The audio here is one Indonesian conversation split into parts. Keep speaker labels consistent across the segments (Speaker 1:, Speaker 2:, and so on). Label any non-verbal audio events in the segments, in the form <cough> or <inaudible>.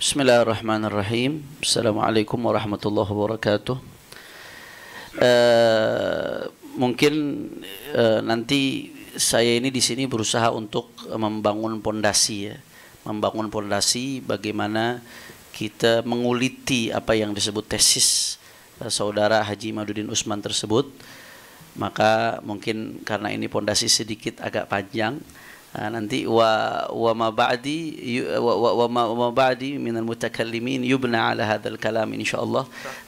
Speaker 1: Bismillahirrahmanirrahim. Assalamualaikum warahmatullahi wabarakatuh. Uh, mungkin uh, nanti saya ini di sini berusaha untuk membangun pondasi ya, membangun pondasi bagaimana kita menguliti apa yang disebut tesis eh, saudara Haji Madudin Usman tersebut. Maka mungkin karena ini pondasi sedikit agak panjang, Ha, ah, nanti wa wa ma ba'di wa wa, wa ma, ma ba'di min al mutakallimin yubna ala hadzal kalam insyaallah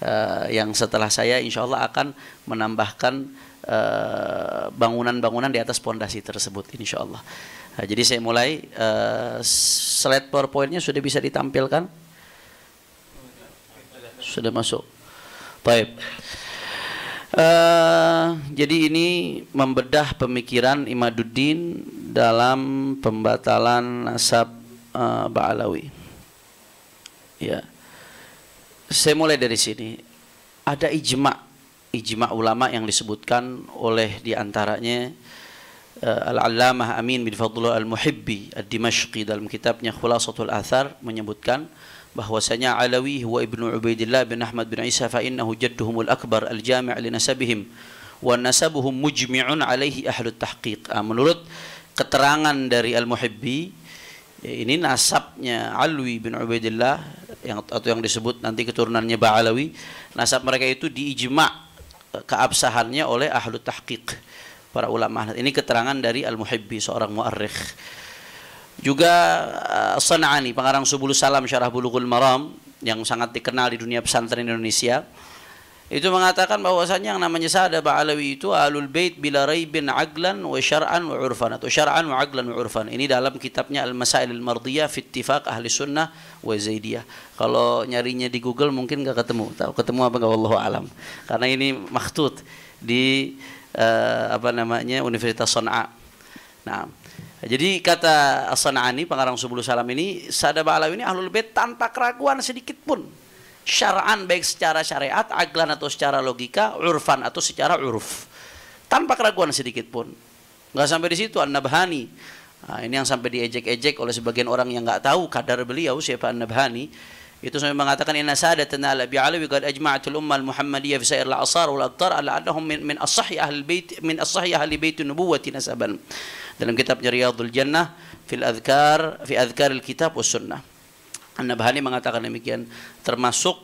Speaker 1: uh, yang setelah saya insyaallah akan menambahkan ah, bangunan-bangunan uh, di atas pondasi tersebut insyaallah. Uh, jadi saya mulai uh, slide powerpoint sudah bisa ditampilkan? Sudah masuk. Baik. Eh, jadi ini membedah pemikiran Imaduddin dalam pembatalan nasab uh, Ba'alawi. Ya. Saya mulai dari sini. Ada ijma, ijma ulama yang disebutkan oleh diantaranya uh, eh, Al-Allamah Amin bin Fadlullah Al-Muhibbi al dimashqi dalam kitabnya Khulasatul Athar menyebutkan bahwasanya Alawi wa Ibnu Ubaidillah bin Ahmad bin Isa fa innahu jadduhumul akbar al-jami' li nasabihim wa nasabuhum mujmi'un alaihi ahlut tahqiq. Ah, menurut keterangan dari Al-Muhibbi ya, ini nasabnya Alwi bin Ubaidillah yang atau yang disebut nanti keturunannya Ba'alawi nasab mereka itu diijma keabsahannya oleh ahlu tahqiq para ulama nah, ini keterangan dari Al-Muhibbi seorang muarikh. Juga uh, Sana'ani, pengarang Subulus Salam Syarah Bulughul Maram yang sangat dikenal di dunia pesantren Indonesia. Itu mengatakan bahwasanya yang namanya Sa'adaba Alawi itu Ahlul Bait bila raibin aglan wa syar'an wa urfan atau syar'an wa aglan wa urfan. Ini dalam kitabnya Al-Masail Al-Mardiyah fi Ittifaq Ahli Sunnah wa Zaidiyah. Kalau nyarinya di Google mungkin nggak ketemu. Tahu ketemu apa enggak wallahu alam. Karena ini maktut di uh, apa namanya Universitas Sana'a. Nah, jadi kata As-Sana'ani pengarang Subuh Salam ini Sada Alawi ini Ahlul Bait tanpa keraguan sedikit pun syar'an baik secara syariat, aglan atau secara logika, urfan atau secara uruf. Tanpa keraguan sedikit pun. Gak sampai di situ An-Nabhani. Nah, ini yang sampai diejek-ejek oleh sebagian orang yang nggak tahu kadar beliau siapa An-Nabhani. Itu sampai mengatakan inna sadatana ala bi alawi qad ajma'atul ummah al-muhammadiyah fi sa'ir al-asar wal aqtar ala annahum min min as ahli bait min as ahli bait nubuwwati nasaban dalam kitabnya Riyadul Jannah fil adhkar fi adhkaril kitab was sunnah. An-Nabhani mengatakan demikian termasuk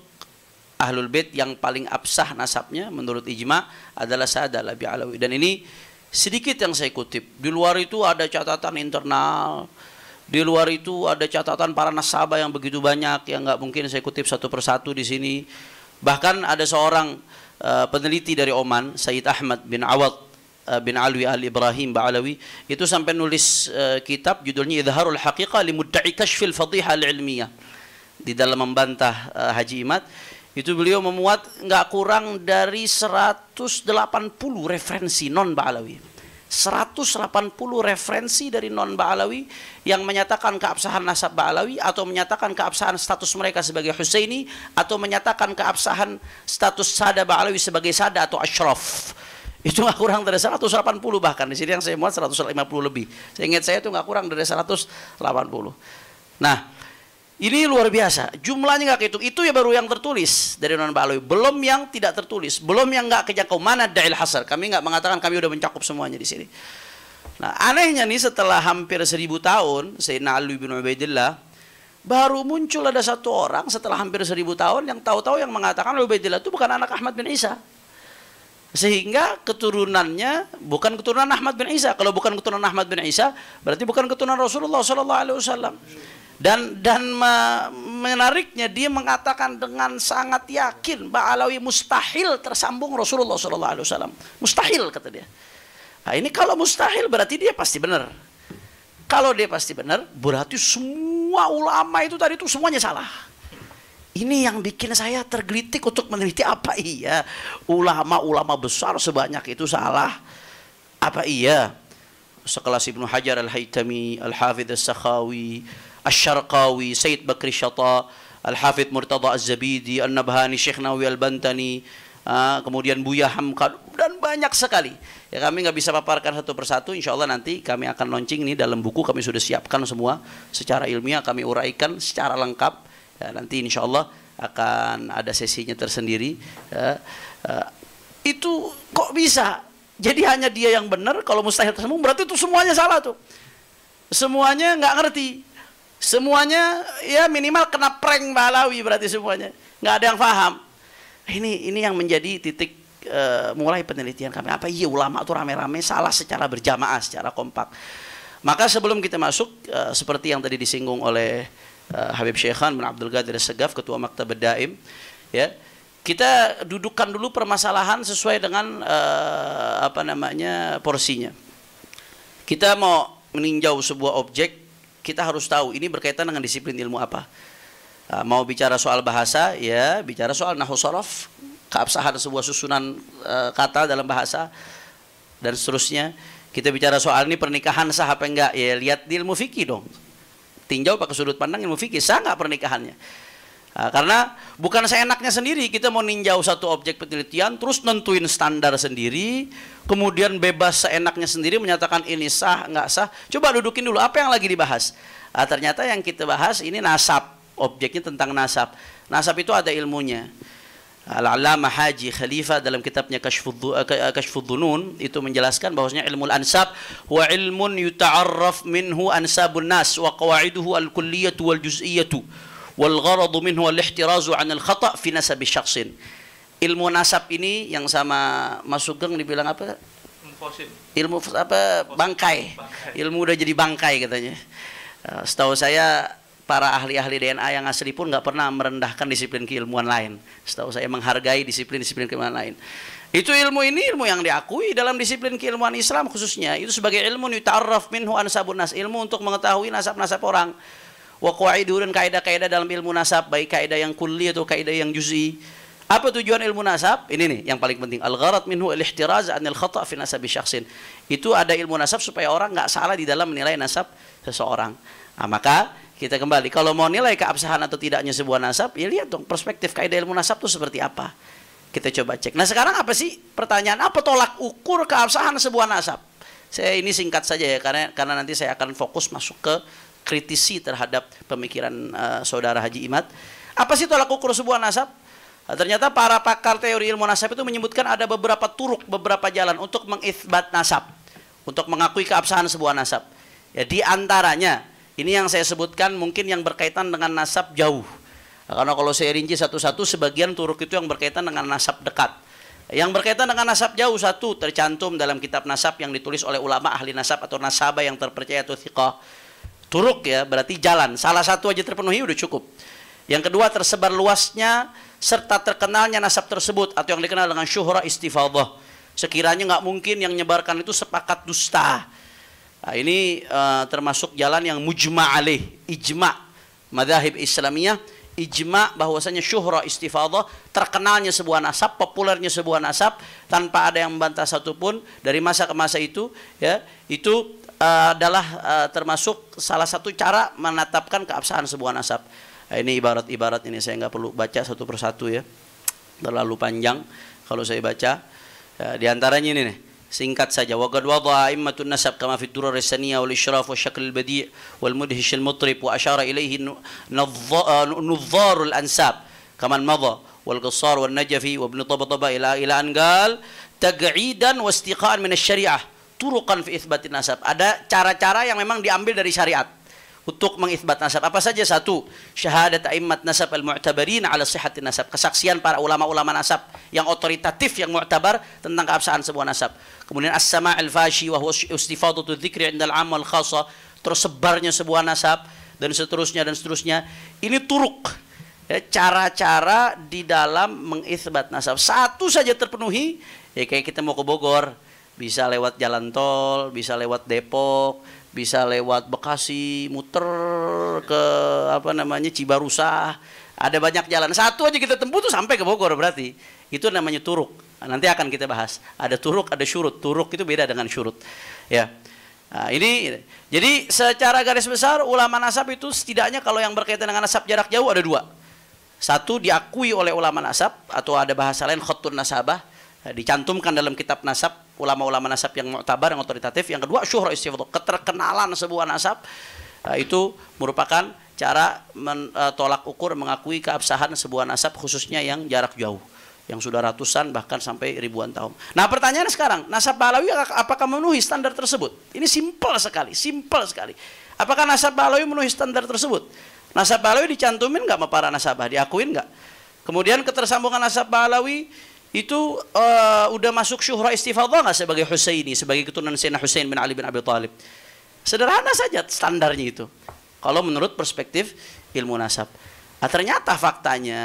Speaker 1: Ahlul Bait yang paling absah nasabnya menurut ijma adalah Sa'ad labi Alawi dan ini sedikit yang saya kutip. Di luar itu ada catatan internal, di luar itu ada catatan para nasabah yang begitu banyak yang nggak mungkin saya kutip satu persatu di sini. Bahkan ada seorang uh, peneliti dari Oman, Said Ahmad bin Awad Eh, bin Alwi Al-Ibrahim Ba'alawi itu sampai nulis uh, kitab judulnya Idharul Haqiqah li Mudda'i Kashfil Fadhiha Al-Ilmiyah di dalam membantah uh, Haji Imad itu beliau memuat nggak kurang dari 180 referensi non Ba'alawi 180 referensi dari non Ba'alawi yang menyatakan keabsahan nasab Ba'alawi atau menyatakan keabsahan status mereka sebagai Husaini atau menyatakan keabsahan status Sada Ba'alawi sebagai Sada atau Ashraf itu nggak kurang dari 180 bahkan di sini yang saya muat 150 lebih saya ingat saya itu nggak kurang dari 180 nah ini luar biasa jumlahnya nggak itu itu ya baru yang tertulis dari non baloi belum yang tidak tertulis belum yang nggak kejangkau mana dail hasar kami nggak mengatakan kami udah mencakup semuanya di sini nah anehnya nih setelah hampir seribu tahun Sayyidina Ali bin Ubaidillah baru muncul ada satu orang setelah hampir seribu tahun yang tahu-tahu yang mengatakan Ubaidillah itu bukan anak Ahmad bin Isa sehingga keturunannya bukan keturunan Ahmad bin Isa. Kalau bukan keturunan Ahmad bin Isa, berarti bukan keturunan Rasulullah Sallallahu Alaihi Wasallam. Dan dan menariknya dia mengatakan dengan sangat yakin bahwa Alawi mustahil tersambung Rasulullah Sallallahu Alaihi Wasallam. Mustahil kata dia. Nah, ini kalau mustahil berarti dia pasti benar. Kalau dia pasti benar, berarti semua ulama itu tadi itu semuanya salah. Ini yang bikin saya tergelitik untuk meneliti apa iya ulama-ulama besar sebanyak itu salah. Apa iya sekelas Ibnu Hajar Al-Haytami, Al-Hafidh al sakhawi al Sharqawi Sayyid Bakri Syata, Al-Hafidh Murtada Az-Zabidi, al nabhani Syekh Nawawi Al-Bantani, ah, kemudian Buya Hamka dan banyak sekali. Ya kami nggak bisa paparkan satu persatu. Insya Allah nanti kami akan launching ini dalam buku kami sudah siapkan semua secara ilmiah kami uraikan secara lengkap Ya, nanti insya Allah akan ada sesinya tersendiri. Ya, uh, itu kok bisa? Jadi hanya dia yang benar. Kalau mustahil tersambung berarti itu semuanya salah tuh. Semuanya nggak ngerti. Semuanya ya minimal kena prank balawi berarti semuanya. Nggak ada yang paham. Ini ini yang menjadi titik uh, mulai penelitian kami. Apa iya ulama tuh rame-rame salah secara berjamaah, secara kompak. Maka sebelum kita masuk uh, seperti yang tadi disinggung oleh Eh, Habib Syekhan bin Abdul Ghadir Segaf Ketua Maktab Daim ya kita dudukan dulu permasalahan sesuai dengan uh, apa namanya porsinya kita mau meninjau sebuah objek kita harus tahu ini berkaitan dengan disiplin ilmu apa uh, mau bicara soal bahasa ya bicara soal nahu sorof keabsahan sebuah susunan uh, kata dalam bahasa dan seterusnya kita bicara soal ini pernikahan sah apa enggak ya lihat di ilmu fikih dong tinjau pakai sudut pandang ilmu fikih sah nggak pernikahannya Nah, karena bukan seenaknya sendiri kita mau ninjau satu objek penelitian terus nentuin standar sendiri kemudian bebas seenaknya sendiri menyatakan ini sah nggak sah coba dudukin dulu apa yang lagi dibahas nah, ternyata yang kita bahas ini nasab objeknya tentang nasab nasab itu ada ilmunya Al-Allamah Haji Khalifah dalam kitabnya Kashful Dhunun eh, eh, itu menjelaskan bahwasanya ilmu ansab wa ilmun yuta'arraf minhu ansabun nas wa qawaiduhu al-kulliyatu wal juz'iyatu wal gharadu minhu al-ihtirazu 'an khata fi nasabi syakhsin. Ilmu nasab ini yang sama Mas Sugeng dibilang apa? Ilmu apa? bangkai. Ilmu udah jadi bangkai katanya. Eh, setahu saya para ahli-ahli DNA yang asli pun nggak pernah merendahkan disiplin keilmuan lain. Setahu saya menghargai disiplin-disiplin keilmuan lain. Itu ilmu ini ilmu yang diakui dalam disiplin keilmuan Islam khususnya. Itu sebagai ilmu yuta'arraf minhu ansabun nas. Ilmu untuk mengetahui nasab-nasab orang. Wa dan kaidah-kaidah dalam ilmu nasab. Baik kaidah yang kulli atau kaidah yang juzi. Apa tujuan ilmu nasab? Ini nih yang paling penting. Al-gharat minhu al-ihtiraz anil khata' fi nasabi syakhsin. Itu ada ilmu nasab supaya orang nggak salah di dalam menilai nasab seseorang. Nah, maka kita kembali. Kalau mau nilai keabsahan atau tidaknya sebuah nasab, ya lihat dong perspektif kaidah ilmu nasab itu seperti apa. Kita coba cek. Nah sekarang apa sih pertanyaan apa tolak ukur keabsahan sebuah nasab? Saya ini singkat saja ya karena karena nanti saya akan fokus masuk ke kritisi terhadap pemikiran uh, saudara Haji Imad. Apa sih tolak ukur sebuah nasab? Nah, ternyata para pakar teori ilmu nasab itu menyebutkan ada beberapa turuk, beberapa jalan untuk mengisbat nasab, untuk mengakui keabsahan sebuah nasab. Ya, di antaranya ini yang saya sebutkan mungkin yang berkaitan dengan nasab jauh. Karena kalau saya rinci satu-satu, sebagian turuk itu yang berkaitan dengan nasab dekat. Yang berkaitan dengan nasab jauh, satu tercantum dalam kitab nasab yang ditulis oleh ulama ahli nasab atau nasabah yang terpercaya atau thiqah. Turuk ya, berarti jalan. Salah satu aja terpenuhi udah cukup. Yang kedua tersebar luasnya serta terkenalnya nasab tersebut atau yang dikenal dengan syuhra istifadah. Sekiranya nggak mungkin yang menyebarkan itu sepakat dusta Nah, ini uh, termasuk jalan yang mujma alih, ijma madhahib Islamiyah, ijma bahwasanya syuhro istifadah, terkenalnya sebuah nasab, populernya sebuah nasab tanpa ada yang membantah satupun dari masa ke masa itu, ya. Itu uh, adalah uh, termasuk salah satu cara menetapkan keabsahan sebuah nasab. Nah, ini ibarat-ibarat ini saya nggak perlu baca satu persatu ya. Terlalu panjang kalau saya baca. Ya, di antaranya ini nih singkat saja wa qad wada'a immatun nasab kama fi durar saniyah wal israf, wa syakl al badi' wal mudhish al mutrib wa asyara ilaihi nudhar ah, al ansab kaman madha wal qasar, wal najfi wa ibn tabataba ila ila an qal tag'idan wa istiqa'an min asy syariah turuqan fi itsbatin nasab ada cara-cara yang memang diambil dari syariat untuk mengisbat nasab. Apa saja satu? Syahadat a'immat nasab al-mu'tabarin ala sihhatin nasab. Kesaksian para ulama-ulama nasab yang otoritatif, yang mu'tabar tentang keabsahan sebuah nasab. Kemudian as-sama' al-fashi wa huwa istifadatu dzikri 'inda amal al Terus sebarnya sebuah nasab dan seterusnya dan seterusnya. Ini turuk ya, cara-cara di dalam mengisbat nasab. Satu saja terpenuhi, ya kayak kita mau ke Bogor, bisa lewat jalan tol, bisa lewat Depok, bisa lewat Bekasi muter ke apa namanya Cibarusah ada banyak jalan satu aja kita tempuh tuh sampai ke Bogor berarti itu namanya turuk nanti akan kita bahas ada turuk ada syurut turuk itu beda dengan syurut ya nah, ini jadi secara garis besar ulama nasab itu setidaknya kalau yang berkaitan dengan nasab jarak jauh ada dua satu diakui oleh ulama nasab atau ada bahasa lain khotun nasabah Eh, dicantumkan dalam kitab nasab ulama-ulama nasab yang mu'tabar yang otoritatif yang kedua syuhrah istifadah keterkenalan sebuah nasab eh, itu merupakan cara eh, tolak ukur mengakui keabsahan sebuah nasab khususnya yang jarak jauh yang sudah ratusan bahkan sampai ribuan tahun. Nah pertanyaannya sekarang, nasab balawi apakah memenuhi standar tersebut? Ini simpel sekali, simpel sekali. Apakah nasab balawi memenuhi standar tersebut? Nasab balawi dicantumin nggak sama para nasabah? Diakuin nggak? Kemudian ketersambungan nasab balawi itu uh, udah masuk syuhra istifadah nggak sebagai Husaini, sebagai keturunan Sayyidina Husain bin Ali bin Abi Thalib? Sederhana saja standarnya itu. Kalau menurut perspektif ilmu nasab. Nah, ternyata faktanya,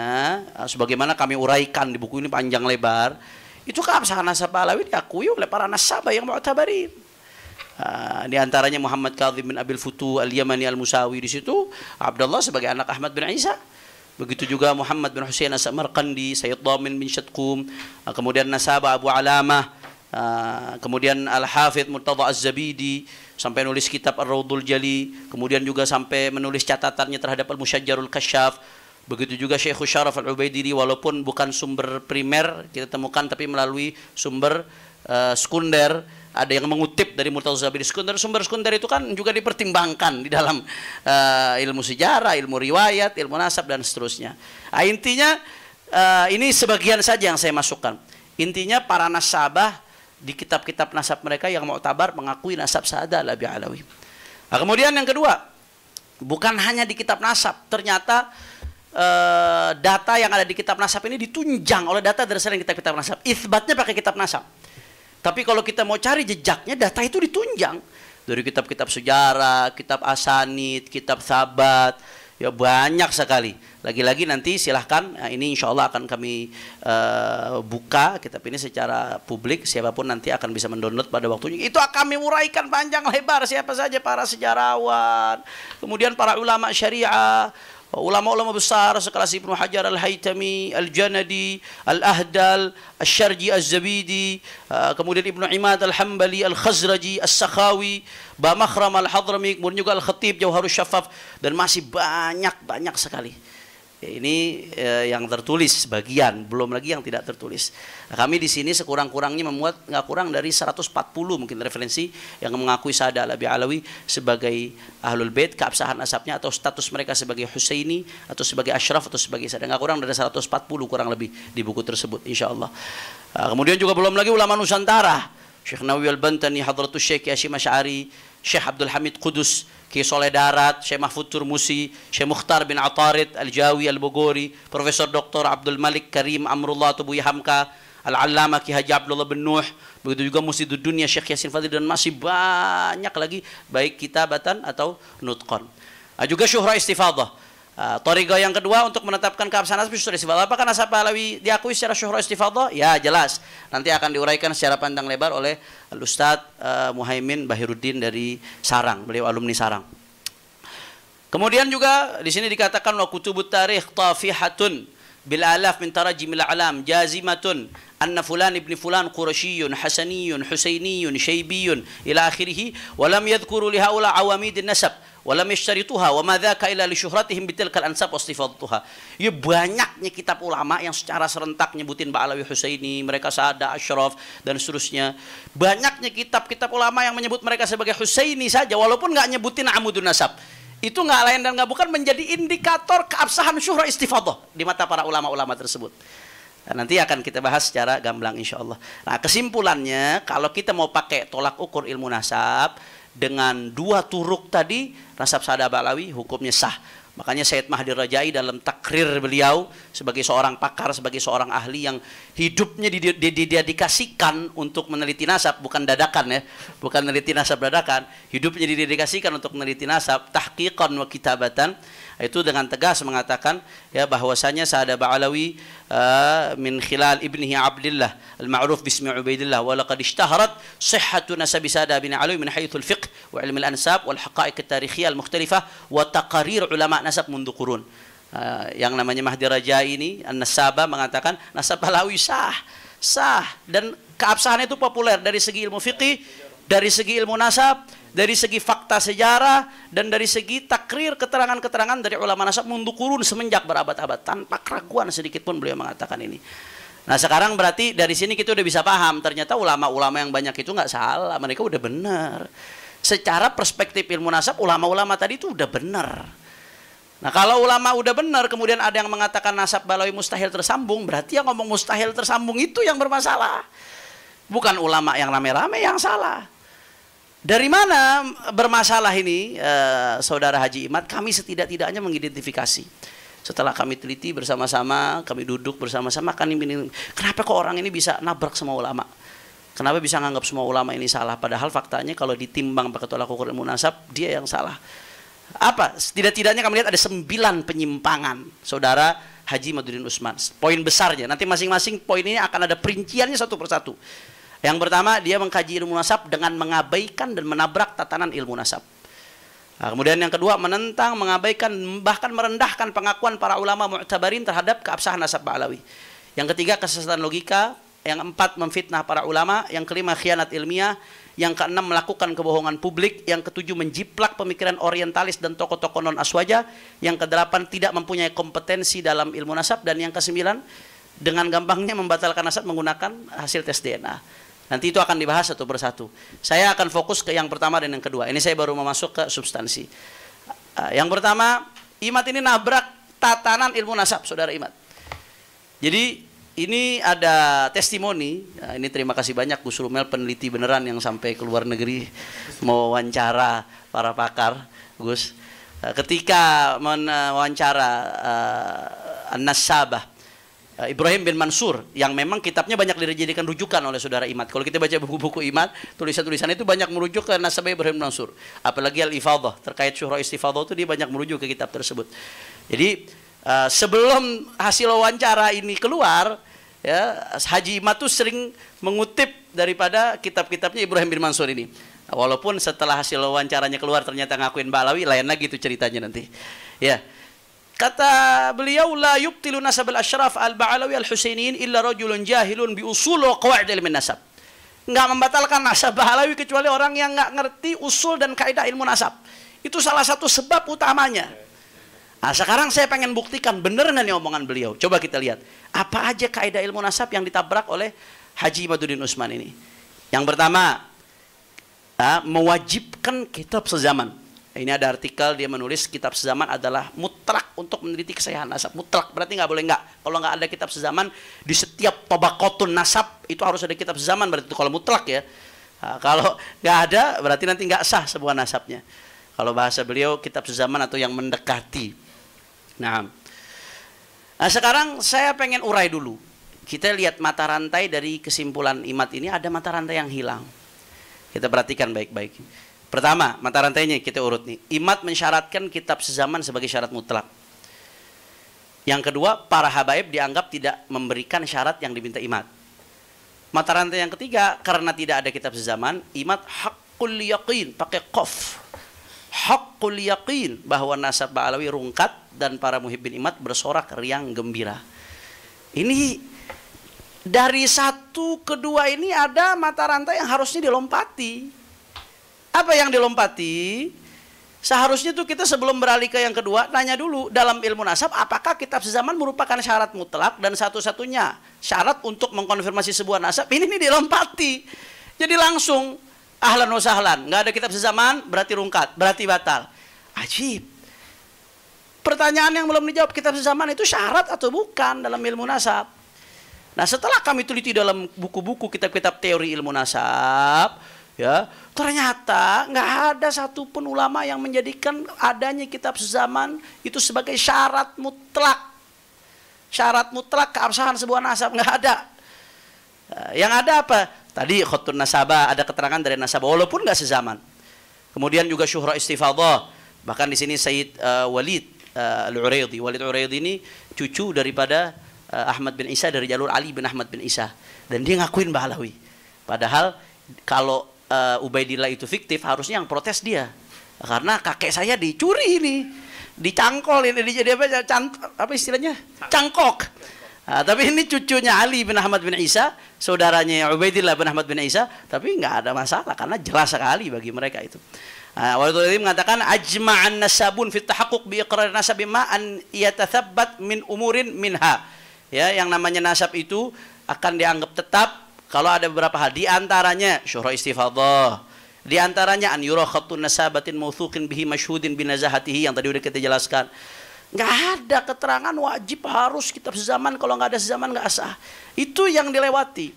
Speaker 1: eh, sebagaimana kami uraikan di buku ini panjang lebar, itu keabsahan nasab Alawi diakui oleh para nasabah yang mu'tabarin. Uh, di antaranya Muhammad Kadhim bin Abil Futu Al-Yamani Al-Musawi di situ, Abdullah sebagai anak Ahmad bin Isa Begitu juga Muhammad bin Husain As-Samarqandi, Sayyid Damin bin Syatqum, ah, kemudian Nasabah Abu Alamah, ah, kemudian Al-Hafidh Murtadha Az-Zabidi, sampai nulis kitab Ar-Raudul Jali, kemudian juga sampai menulis catatannya terhadap al mushajjarul Kasyaf, Begitu juga Syekh Syaraf Al-Ubaidiri walaupun bukan sumber primer kita temukan tapi melalui sumber ah, sekunder ada yang mengutip dari Murtaza bin Iskandar sumber sekunder itu kan juga dipertimbangkan di dalam uh, ilmu sejarah ilmu riwayat ilmu nasab dan seterusnya nah, intinya uh, ini sebagian saja yang saya masukkan intinya para nasabah di kitab-kitab nasab mereka yang mau tabar mengakui nasab Sa'ada lebih Alawi nah, kemudian yang kedua bukan hanya di kitab nasab ternyata eh, data yang ada di kitab nasab ini ditunjang oleh data dari selain kitab-kitab nasab. Isbatnya pakai kitab nasab. Tapi kalau kita mau cari jejaknya, data itu ditunjang dari kitab-kitab sejarah, kitab asanid, kitab sabat, ya banyak sekali. Lagi-lagi nanti silahkan, nah ini insya Allah akan kami uh, buka kitab ini secara publik, siapapun nanti akan bisa mendownload pada waktunya. Itu akan kami uraikan panjang lebar siapa saja para sejarawan, kemudian para ulama syariah, ulama-ulama besar sekelas Ibnu Hajar Al-Haytami, Al-Janadi, Al-Ahdal, Asy-Syarji Az-Zabidi, uh, kemudian Ibnu Imad Al-Hambali, Al-Khazraji, As-Sakhawi, Ba Makhram Al-Hadrami, kemudian juga Al-Khatib Jauharus Syafaf dan masih banyak banyak sekali. Ya, ini eh, yang tertulis bagian, belum lagi yang tidak tertulis. Nah, kami di sini sekurang-kurangnya membuat nggak kurang dari 140 mungkin referensi yang mengakui Al-Abi Alawi sebagai Ahlul Bait, keabsahan asapnya atau status mereka sebagai Husaini atau sebagai Ashraf atau sebagai Sa'ad. Nggak kurang dari 140 kurang lebih di buku tersebut insya Allah. Nah, kemudian juga belum lagi ulama Nusantara. Syekh Nawawi Al-Bantani, Hadratus Syekh Yashim Asy'ari, Syekh Abdul Hamid Kudus, Ki Soleh Darat, Syekh Mahfud Turmusi, Syekh Mukhtar bin Atarid Al-Jawi Al-Bogori, Profesor Dr. Abdul Malik Karim Amrullah Tubuhi Hamka, Al-Allama Ki Haji Abdullah bin Nuh, begitu juga Musyidu Dunia Syekh Yasin Fadil dan masih banyak lagi baik kitabatan atau nutqan. Nah, juga syuhrah istifadah. Uh, Torigo yang kedua untuk menetapkan keabsahan nasab justru disebabkan apakah nasab Pahlawi diakui secara syuhrah istifadah? Ya jelas. Nanti akan diuraikan secara pandang lebar oleh Ustaz uh, eh, Muhaimin Bahiruddin dari Sarang, beliau alumni Sarang. Kemudian juga di sini dikatakan wa kutubut tarikh tafihatun bil alaf min tarajimil alam jazimatun anna fulan ibni fulan qurashiyun hasaniyun husainiyun syaibiyun ila akhirih walam lam yadhkuru li haula awamid nasab walam yashtarituha wa ma dzaka illa li syuhratihim bitilkal ansab wastifadtuha. Ya banyaknya kitab ulama yang secara serentak nyebutin Ba'alawi Husaini, mereka Sa'ada Ashraf dan seterusnya. Banyaknya kitab-kitab ulama yang menyebut mereka sebagai Husaini saja walaupun nggak nyebutin Amudun Nasab. Itu nggak lain dan nggak bukan menjadi indikator keabsahan syuhrah istifadah di mata para ulama-ulama tersebut. Nah, nanti akan kita bahas secara gamblang insya Allah. Nah kesimpulannya kalau kita mau pakai tolak ukur ilmu nasab, dengan dua turuk tadi nasab sadah balawi hukumnya sah makanya Syed Mahdir Rajai dalam takrir beliau sebagai seorang pakar sebagai seorang ahli yang hidupnya didedikasikan untuk meneliti nasab bukan dadakan ya bukan meneliti nasab dadakan hidupnya didedikasikan untuk meneliti nasab tahqiqan wa kitabatan itu dengan tegas mengatakan ya bahwasanya Sa'adab Alawi uh, eh, min khilal ibnihi Abdullah al-ma'ruf bismi Ubaidillah wa laqad ishtaharat sihhatu nasab Sa'adab bin Alawi min haythu al-fiqh wa ilm al-ansab wal haqa'iq at-tarikhiyah al-mukhtalifah wa taqarir ulama nasab mundu qurun uh, yang namanya Mahdi Raja ini An-Nasaba mengatakan nasab Alawi sah sah dan keabsahannya itu populer dari segi ilmu fikih dari segi ilmu nasab dari segi fakta sejarah dan dari segi takrir keterangan-keterangan dari ulama nasab mundur kurun semenjak berabad-abad tanpa keraguan sedikit pun beliau mengatakan ini. Nah sekarang berarti dari sini kita udah bisa paham ternyata ulama-ulama yang banyak itu nggak salah mereka udah benar. Secara perspektif ilmu nasab ulama-ulama tadi itu udah benar. Nah kalau ulama udah benar kemudian ada yang mengatakan nasab balawi mustahil tersambung berarti yang ngomong mustahil tersambung itu yang bermasalah. Bukan ulama yang rame-rame yang salah. Dari mana bermasalah ini, eh, Saudara Haji Imat? Kami setidak-tidaknya mengidentifikasi. Setelah kami teliti bersama-sama, kami duduk bersama-sama, kami ini kenapa kok orang ini bisa nabrak semua ulama? Kenapa bisa nganggap semua ulama ini salah? Padahal faktanya kalau ditimbang pakai tolak ukur munasab, dia yang salah. Apa? Setidak-tidaknya kami lihat ada sembilan penyimpangan, Saudara Haji Maduddin Usman. Poin besarnya, nanti masing-masing poin ini akan ada perinciannya satu persatu. Yang pertama, dia mengkaji ilmu nasab dengan mengabaikan dan menabrak tatanan ilmu nasab. Nah, kemudian yang kedua, menentang, mengabaikan, bahkan merendahkan pengakuan para ulama mu'tabarin terhadap keabsahan nasab Ba'alawi. Yang ketiga, kesesatan logika. Yang empat, memfitnah para ulama. Yang kelima, khianat ilmiah. Yang keenam, melakukan kebohongan publik. Yang ketujuh, menjiplak pemikiran orientalis dan tokoh-tokoh non-aswaja. Yang kedelapan, tidak mempunyai kompetensi dalam ilmu nasab. Dan yang kesembilan, dengan gampangnya membatalkan nasab menggunakan hasil tes DNA. Nanti itu akan dibahas satu persatu. Saya akan fokus ke yang pertama dan yang kedua. Ini saya baru memasuk ke substansi. Eh, yang pertama, imat ini nabrak tatanan ilmu nasab, saudara imat. Jadi ini ada testimoni. Eh, ini terima kasih banyak Gus Rumel peneliti beneran yang sampai ke luar negeri mau wawancara para pakar, Gus. Eh, ketika mewawancara uh, nasabah Eh, Ibrahim bin Mansur yang memang kitabnya banyak dijadikan rujukan oleh saudara Imat. Kalau kita baca buku-buku Imat, tulisan-tulisan itu banyak merujuk ke nasabah Ibrahim bin Mansur. Apalagi Al-Ifadah, terkait syuhra istifadah itu dia banyak merujuk ke kitab tersebut. Jadi eh, sebelum hasil wawancara ini keluar, ya Haji Imad tuh sering mengutip daripada kitab-kitabnya Ibrahim bin Mansur ini. Walaupun setelah hasil wawancaranya keluar ternyata ngakuin Balawi, lain lagi itu ceritanya nanti. Ya. Kata beliau la yubtilu nasab al-asyraf al-ba'alawi al-husainiyin illa rajulun jahilun bi usul wa qawaid ilmi nasab. Enggak membatalkan nasab Ba'alawi kecuali orang yang enggak ngerti usul dan kaidah ilmu nasab. Itu salah satu sebab utamanya. Nah, sekarang saya pengen buktikan benar nggak nih omongan beliau. Coba kita lihat. Apa aja kaidah ilmu nasab yang ditabrak oleh Haji Maduddin Usman ini? Yang pertama, ah, mewajibkan kitab sezaman. Ini ada artikel dia menulis kitab sezaman adalah mutlak untuk meneliti kesehatan nasab. Mutlak berarti nggak boleh nggak. Kalau nggak ada kitab sezaman di setiap tobakotun nasab itu harus ada kitab sezaman berarti itu kalau mutlak ya. Nah, kalau nggak ada berarti nanti nggak sah sebuah nasabnya. Kalau bahasa beliau kitab sezaman atau yang mendekati. Nah, nah sekarang saya pengen urai dulu. Kita lihat mata rantai dari kesimpulan imat ini ada mata rantai yang hilang. Kita perhatikan baik-baik. Pertama, mata rantainya kita urut nih. Imat mensyaratkan kitab sezaman sebagai syarat mutlak. Yang kedua, para habaib dianggap tidak memberikan syarat yang diminta imat. Mata rantai yang ketiga, karena tidak ada kitab sezaman, imat hakul yakin, pakai kof. Hakul yakin bahwa nasab Ba'alawi rungkat dan para muhibbin imat bersorak riang gembira. Ini dari satu kedua ini ada mata rantai yang harusnya dilompati apa yang dilompati? Seharusnya tuh kita sebelum beralih ke yang kedua, tanya dulu dalam ilmu nasab apakah kitab sezaman merupakan syarat mutlak dan satu-satunya syarat untuk mengkonfirmasi sebuah nasab ini nih dilompati. Jadi langsung ahlan wa sahlan, nggak ada kitab sezaman berarti rungkat, berarti batal. Ajib. Pertanyaan yang belum dijawab kitab sezaman itu syarat atau bukan dalam ilmu nasab? Nah setelah kami teliti dalam buku-buku kitab-kitab teori ilmu nasab, ya Ternyata nggak ada satupun ulama yang menjadikan adanya kitab sezaman itu sebagai syarat mutlak. Syarat mutlak keabsahan sebuah nasab nggak ada. Eh, yang ada apa? Tadi khutun nasabah ada keterangan dari nasabah walaupun nggak sezaman. Kemudian juga syuhra istifadah. Bahkan di sini Said uh, eh, Walid uh, eh, al uraydi Walid uraydi ini cucu daripada uh, Ahmad bin Isa dari jalur Ali bin Ahmad bin Isa dan dia ngakuin Bahalawi. Padahal kalau uh, Ubaidillah itu fiktif, harusnya yang protes dia. Karena kakek saya dicuri ini, dicangkol ini jadi apa? Cang, apa istilahnya? Cangkok. Nah, tapi ini cucunya Ali bin Ahmad bin Isa, saudaranya Ubaidillah bin Ahmad bin Isa, tapi nggak ada masalah karena jelas sekali bagi mereka itu. Nah, Walid mengatakan ajma'an nasabun fit tahaqquq bi iqrar nasab ma an yatathabbat min umurin minha. Ya, yang namanya nasab itu akan dianggap tetap kalau ada beberapa hal, di antaranya syuhra istifadah, di antaranya an yura khattun nasabatin mauthuqin bihi masyhudin binazahatihi yang tadi udah kita jelaskan. Nggak ada keterangan wajib harus kita sezaman, kalau nggak ada sezaman nggak sah. Itu yang dilewati.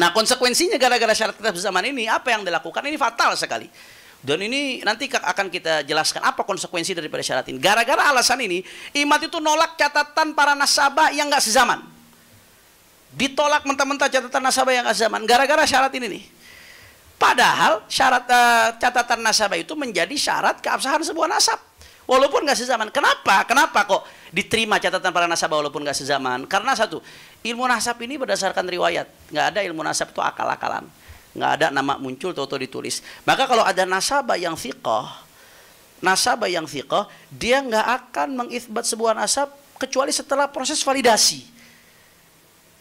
Speaker 1: Nah konsekuensinya gara-gara syarat kitab sezaman ini, apa yang dilakukan? Ini fatal sekali. Dan ini nanti akan kita jelaskan apa konsekuensi daripada syarat ini. Gara-gara alasan ini, imat itu nolak catatan para nasabah yang nggak sezaman. Ditolak mentah-mentah catatan nasabah yang zaman, gara-gara syarat ini nih. Padahal syarat uh, catatan nasabah itu menjadi syarat keabsahan sebuah nasab. Walaupun nggak sezaman. Kenapa? Kenapa kok diterima catatan para nasabah walaupun nggak sezaman? Karena satu, ilmu nasab ini berdasarkan riwayat. Nggak ada ilmu nasab itu akal-akalan. Nggak ada nama muncul atau ditulis. Maka kalau ada nasabah yang fikoh, nasabah yang fikoh, dia nggak akan mengisbat sebuah nasab kecuali setelah proses validasi.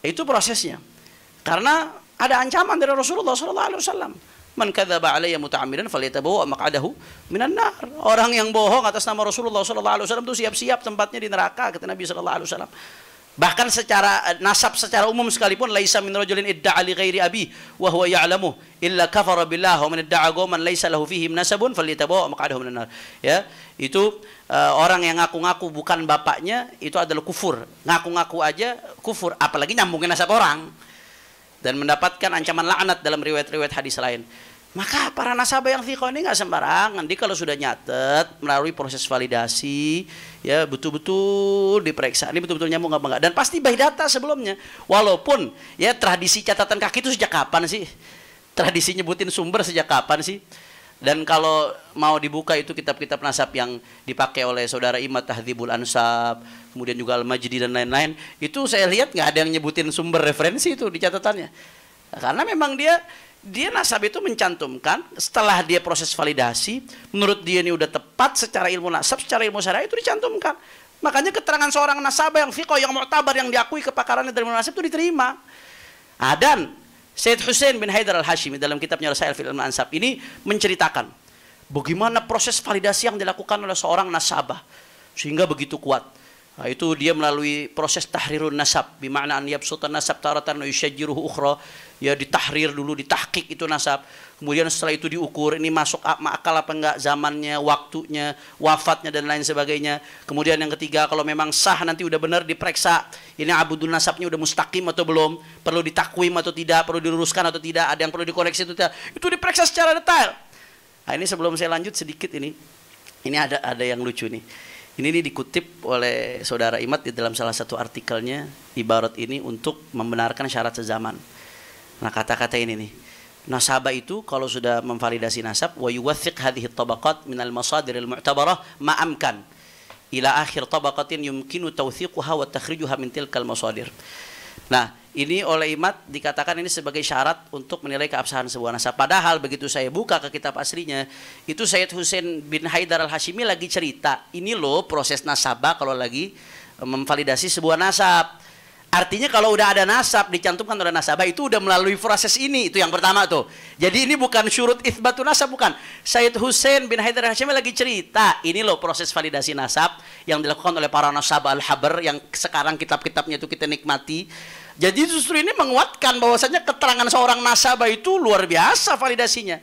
Speaker 1: Itu prosesnya. Karena ada ancaman dari Rasulullah sallallahu alaihi wasallam. Man kadzaba alayya muta'ammidan falyatabawa maq'adahu minan nar. Orang yang bohong atas nama Rasulullah sallallahu alaihi wasallam itu siap-siap tempatnya di neraka kata Nabi sallallahu alaihi wasallam. Bahkan secara eh, nasab secara umum sekalipun laisa min rajulin idda'a li ghairi abi wa huwa ya'lamu illa kafara billah wa man idda'a qauman laisa lahu fihim nasabun falyatabawa maq'adahu minan nar. Ya, itu uh, orang yang ngaku-ngaku bukan bapaknya itu adalah kufur. Ngaku-ngaku aja kufur, apalagi nyambungin nasab orang dan mendapatkan ancaman laknat dalam riwayat-riwayat hadis lain. Maka para nasabah yang fiqh ini nggak sembarangan. Nanti kalau sudah nyatet melalui proses validasi, ya betul-betul diperiksa. Ini betul-betul nyambung apa enggak? Dan pasti by data sebelumnya. Walaupun ya tradisi catatan kaki itu sejak kapan sih? Tradisi nyebutin sumber sejak kapan sih? Dan kalau mau dibuka itu kitab-kitab nasab yang dipakai oleh saudara Imam Tahdibul Ansab, kemudian juga Al-Majdi dan lain-lain, itu saya lihat nggak ada yang nyebutin sumber referensi itu di catatannya. Karena memang dia dia nasab itu mencantumkan setelah dia proses validasi, menurut dia ini udah tepat secara ilmu nasab, secara ilmu syariah itu dicantumkan. Makanya keterangan seorang nasabah yang fikoh, yang mu'tabar, yang diakui kepakarannya dari nasab itu diterima. Nah, dan Syed Hussein bin Haidar al-Hashimi dalam kitabnya Rasail Fil Ansab ini menceritakan bagaimana proses validasi yang dilakukan oleh seorang nasabah sehingga begitu kuat. Nah, itu dia melalui proses tahrirun nasab. dimana an yabsutan nasab taratan yusyajiruhu ukhra. Ya ditahrir dulu, ditahkik itu nasab. Kemudian setelah itu diukur, ini masuk akal apa enggak, zamannya, waktunya, wafatnya, dan lain sebagainya. Kemudian yang ketiga, kalau memang sah nanti udah benar diperiksa. Ini abudun nasabnya udah mustaqim atau belum, perlu ditakwim atau tidak, perlu diluruskan atau tidak, ada yang perlu dikoreksi itu tidak. Itu diperiksa secara detail. Nah, ini sebelum saya lanjut sedikit ini. Ini ada ada yang lucu nih. Ini, ini dikutip oleh saudara Imat di dalam salah satu artikelnya ibarat ini untuk membenarkan syarat sezaman. Nah kata-kata ini nih. Nasabah itu kalau sudah memvalidasi nasab wa yuwathiq hadhihi tabaqat min al masadir al mu'tabarah ma'amkan ila akhir tabaqatin yumkinu tawthiquha wa takhrijuha min tilkal masadir. Nah, ini oleh imat dikatakan ini sebagai syarat untuk menilai keabsahan sebuah nasab. Padahal begitu saya buka ke kitab aslinya, itu Sayyid Hussein bin Haidar al-Hashimi lagi cerita, ini loh proses nasabah kalau lagi e, memvalidasi sebuah nasab. Artinya kalau udah ada nasab dicantumkan oleh nasabah itu udah melalui proses ini itu yang pertama tuh. Jadi ini bukan syurut itsbatun nasab bukan. Sayyid Hussein bin Haidar al Hashimi lagi cerita, ini loh proses validasi nasab yang dilakukan oleh para nasabah al-habar yang sekarang kitab-kitabnya itu kita nikmati jadi justru ini menguatkan bahwasanya keterangan seorang nasabah itu luar biasa validasinya.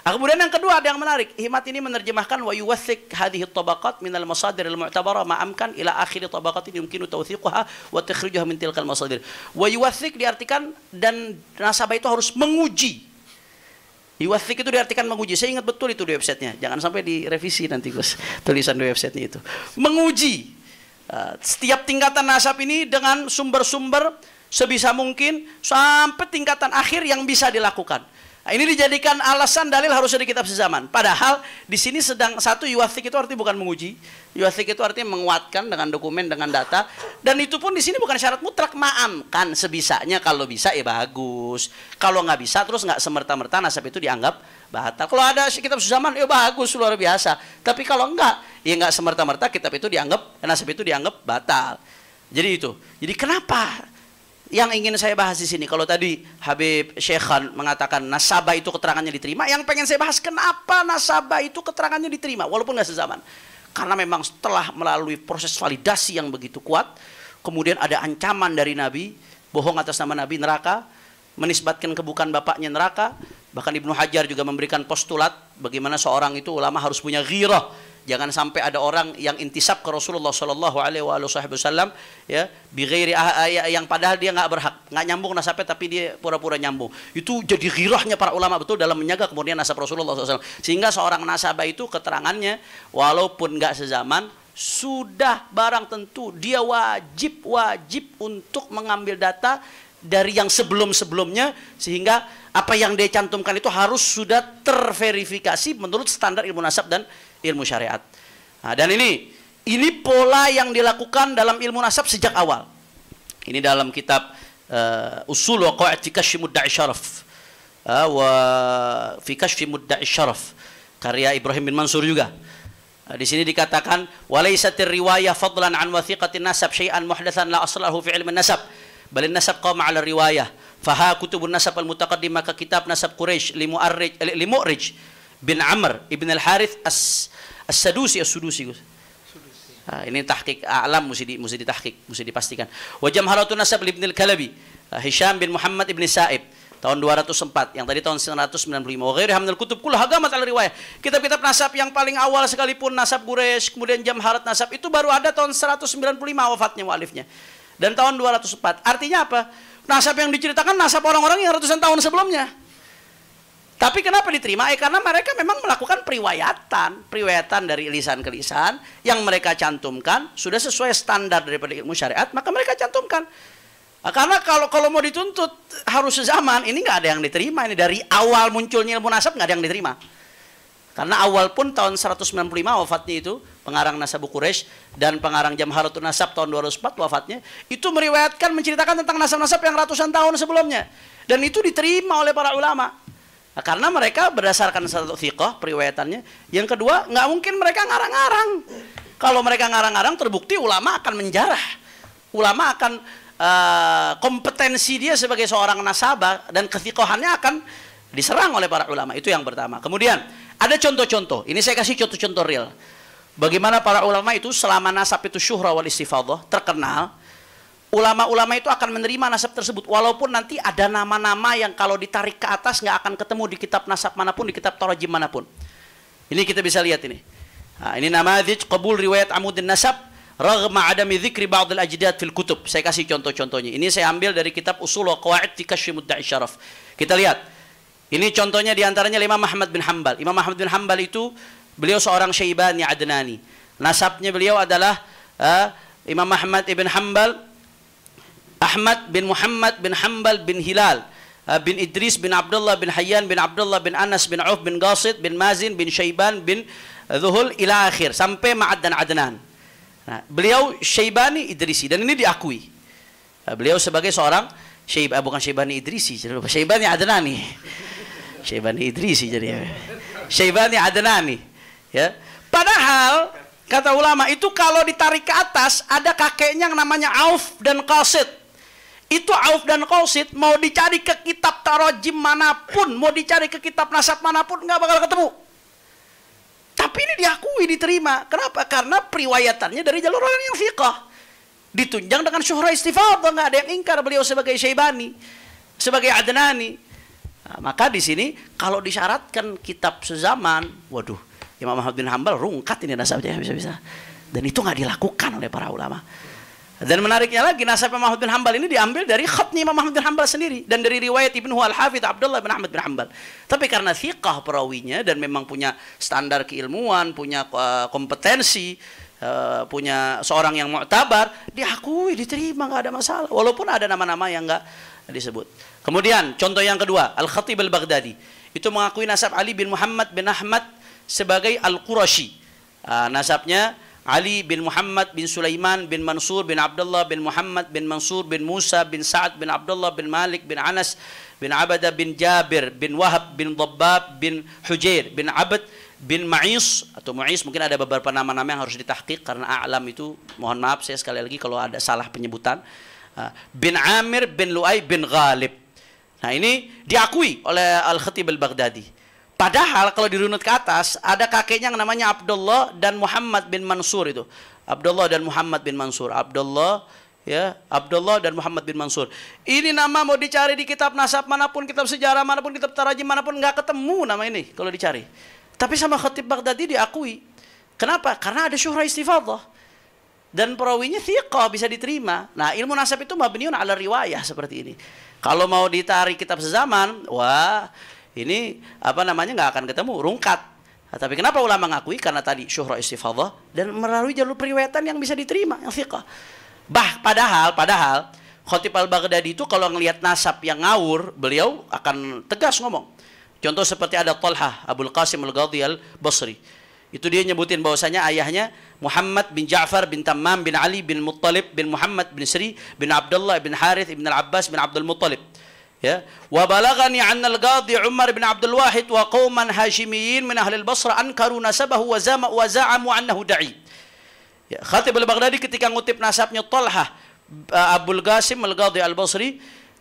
Speaker 1: Nah, kemudian yang kedua ada yang menarik. Himat ini menerjemahkan wa yuwathiq hadhihi tabaqat min al-masadir al-mu'tabara ma'amkan ila akhir tabaqat ini mungkin tawthiquha wa takhrijuha min tilkal masadir. Wa yuwathiq diartikan dan nasabah itu harus menguji. Yuwathiq itu diartikan menguji. Saya ingat betul itu di websitenya. Jangan sampai direvisi nanti Gus tulisan di websitenya itu. Menguji. Eh, setiap tingkatan nasab ini dengan sumber-sumber sebisa mungkin sampai tingkatan akhir yang bisa dilakukan. Nah, ini dijadikan alasan dalil harusnya di kitab sezaman. Padahal di sini sedang satu yuwathik itu artinya bukan menguji. Yuwathik itu artinya menguatkan dengan dokumen, dengan data. Dan itu pun di sini bukan syarat mutlak. ma'am, kan? sebisanya. Kalau bisa ya bagus. Kalau nggak bisa terus nggak semerta-merta nasab itu dianggap batal. Kalau ada kitab sezaman ya bagus, luar biasa. Tapi kalau enggak, ya nggak semerta-merta kitab itu dianggap, nasab itu dianggap batal. Jadi itu. Jadi kenapa yang ingin saya bahas di sini, kalau tadi Habib Syekhan mengatakan nasabah itu keterangannya diterima, yang pengen saya bahas kenapa nasabah itu keterangannya diterima, walaupun nggak sezaman. Karena memang setelah melalui proses validasi yang begitu kuat, kemudian ada ancaman dari Nabi, bohong atas nama Nabi neraka, menisbatkan kebukan bapaknya neraka, bahkan Ibnu Hajar juga memberikan postulat bagaimana seorang itu ulama harus punya ghirah, Jangan sampai ada orang yang intisab ke Rasulullah Shallallahu Alaihi Wasallam ya bighairi ah, ah, ya, yang padahal dia nggak berhak, nggak nyambung nasabnya tapi dia pura-pura nyambung. Itu jadi girahnya para ulama betul dalam menjaga kemudian nasab Rasulullah SAW. Sehingga seorang nasabah itu keterangannya walaupun nggak sezaman sudah barang tentu dia wajib wajib untuk mengambil data dari yang sebelum-sebelumnya sehingga apa yang dia cantumkan itu harus sudah terverifikasi menurut standar ilmu nasab dan ilmu syariat. Nah, dan ini ini pola yang dilakukan dalam ilmu nasab sejak awal. Ini dalam kitab uh, Usul wa qa'id fi Kashfi Mudda'i Syaraf. Uh, wa fi Kashfi Mudda'i Syaraf. Karya Ibrahim bin Mansur juga. Uh, di sini dikatakan walaisatir riwayah fadlan an wathiqatin nasab syai'an muhdathan la aslahu fi ilmin nasab bal nasab qawma ala riwayah faha kutubun nasab al mutaqaddim maka kitab nasab quraish limu'arrij limu'rij bin Amr ibn al Harith as as Sadusi as Sudusi Gus. Nah, ini tahkik alam mesti di, mesti ditahqiq, mesti dipastikan. Wa jamharatun nasab ibn al Kalabi ah, Hisham bin Muhammad ibn Sa'ib tahun 204 yang tadi tahun 995 wa ghairi hamdal kutub kul hagamat al riwayah kitab-kitab nasab yang paling awal sekalipun nasab Quraisy kemudian Jamharat nasab itu baru ada tahun 195 wafatnya mualifnya dan tahun 204 artinya apa nasab yang diceritakan nasab orang-orang yang ratusan tahun sebelumnya tapi kenapa diterima? Eh karena mereka memang melakukan periwayatan, periwayatan dari lisan ke lisan yang mereka cantumkan sudah sesuai standar daripada ilmu syariat, maka mereka cantumkan. Nah, karena kalau kalau mau dituntut harus sezaman, ini nggak ada yang diterima. Ini dari awal munculnya ilmu nasab nggak ada yang diterima. Karena awal pun tahun 195 wafatnya itu pengarang Nasabu Quraisy dan pengarang Jamharatun Nasab tahun 204 wafatnya itu meriwayatkan menceritakan tentang nasab-nasab yang ratusan tahun sebelumnya dan itu diterima oleh para ulama karena mereka berdasarkan satu thiqah periwayatannya yang kedua nggak mungkin mereka ngarang-ngarang kalau mereka ngarang-ngarang terbukti ulama akan menjarah ulama akan uh, kompetensi dia sebagai seorang nasabah dan ketikohannya akan diserang oleh para ulama itu yang pertama kemudian ada contoh-contoh ini saya kasih contoh-contoh real bagaimana para ulama itu selama nasab itu syuhra wal istifadah terkenal ulama-ulama itu akan menerima nasab tersebut walaupun nanti ada nama-nama yang kalau ditarik ke atas nggak akan ketemu di kitab nasab manapun di kitab torajim manapun ini kita bisa lihat ini nah, ini nama qabul riwayat amudin nasab Ragma adami dzikri ba'd ajidat fil kutub saya kasih contoh-contohnya ini saya ambil dari kitab usul wa qawaid fi kashfi mudda'i kita lihat ini contohnya diantaranya Imam Ahmad bin Hambal Imam Ahmad bin Hambal itu beliau seorang syaibani adnani nasabnya beliau adalah uh, Imam Ahmad ibn Hambal Ahmad bin Muhammad bin Hambal bin Hilal uh, bin Idris bin Abdullah bin Hayyan bin Abdullah bin Anas bin Auf bin Qasid bin Mazin bin Syaiban bin uh, Zuhul ila akhir sampai Ma'ad dan Adnan. Nah, beliau Syaibani Idrisi dan ini diakui. Nah, beliau sebagai seorang Syaib bukan Syaibani Idrisi, jadi lupa Syaibani Adnani. Syaibani <laughs> Idrisi jadi Syaibani Adnani. Ya. Padahal kata ulama itu kalau ditarik ke atas ada kakeknya yang namanya Auf dan Qasid itu Auf dan Qausid mau dicari ke kitab tarojim manapun, mau dicari ke kitab nasab manapun nggak bakal ketemu. Tapi ini diakui, diterima. Kenapa? Karena periwayatannya dari jalur orang yang fiqah. Ditunjang dengan syuhra istifad, nggak ada yang ingkar beliau sebagai Syaibani, sebagai Adnani. Nah, maka di sini kalau disyaratkan kitab sezaman, waduh, Imam Ahmad bin Hambal rungkat ini nasabnya bisa-bisa. Dan itu nggak dilakukan oleh para ulama. Dan menariknya lagi nasab Imam Ahmad bin Hambal ini diambil dari khatnya Imam Ahmad bin Hambal sendiri dan dari riwayat Ibnu Al Hafidh Abdullah bin Ahmad bin Hanbal. Tapi karena thiqah perawinya dan memang punya standar keilmuan, punya eh, kompetensi, eh, punya seorang yang mu'tabar, diakui, diterima, nggak ada masalah. Walaupun ada nama-nama yang nggak disebut. Kemudian contoh yang kedua, Al-Khatib Al-Baghdadi. Itu mengakui nasab Ali bin Muhammad bin Ahmad sebagai Al-Qurashi. Ah, nasabnya Ali bin Muhammad bin Sulaiman bin Mansur bin Abdullah bin Muhammad bin Mansur bin Musa bin Sa'ad bin Abdullah bin Malik bin Anas bin Abada bin Jabir bin Wahab bin Dabbab bin Hujair bin Abad bin Ma'is atau Mu'is mungkin ada beberapa nama-nama yang harus ditahqiq karena A'lam itu mohon maaf saya sekali lagi kalau ada salah penyebutan ah, bin Amir bin Lu'ay bin Ghalib nah ini diakui oleh Al-Khatib Al-Baghdadi Padahal kalau dirunut ke atas, ada kakeknya yang namanya Abdullah dan Muhammad bin Mansur itu. Abdullah dan Muhammad bin Mansur. Abdullah ya Abdullah dan Muhammad bin Mansur. Ini nama mau dicari di kitab nasab manapun, kitab sejarah manapun, kitab tarajim manapun nggak ketemu nama ini kalau dicari. Tapi sama Khatib Baghdadi diakui. Kenapa? Karena ada syuhrah istifadah. Dan perawinya thiqah bisa diterima. Nah ilmu nasab itu mabniun ala riwayah seperti ini. Kalau mau ditarik kitab sezaman, wah ini apa namanya nggak akan ketemu rungkat nah, tapi kenapa ulama mengakui? karena tadi syuhrah istifadah dan melalui jalur periwayatan yang bisa diterima yang fiqah bah padahal padahal Khotib al-Baghdadi itu kalau ngelihat nasab yang ngawur, beliau akan tegas ngomong. Contoh seperti ada Talha abul Qasim al-Ghadhi al-Basri. Itu dia nyebutin bahwasanya ayahnya Muhammad bin Ja'far bin Tammam bin Ali bin Muttalib bin Muhammad bin Sri bin Abdullah bin Harith bin Al-Abbas bin Abdul Muttalib ya wa balagani al qadhi Umar bin Abdul Wahid wa qauman hashimiyyin min ahli al-Basra ankaru nasabahu wa zama wa za'amu annahu da'i ya Khatib al-Baghdadi ketika ngutip nasabnya Talhah eh, Abdul Qasim al-Qadhi al-Basri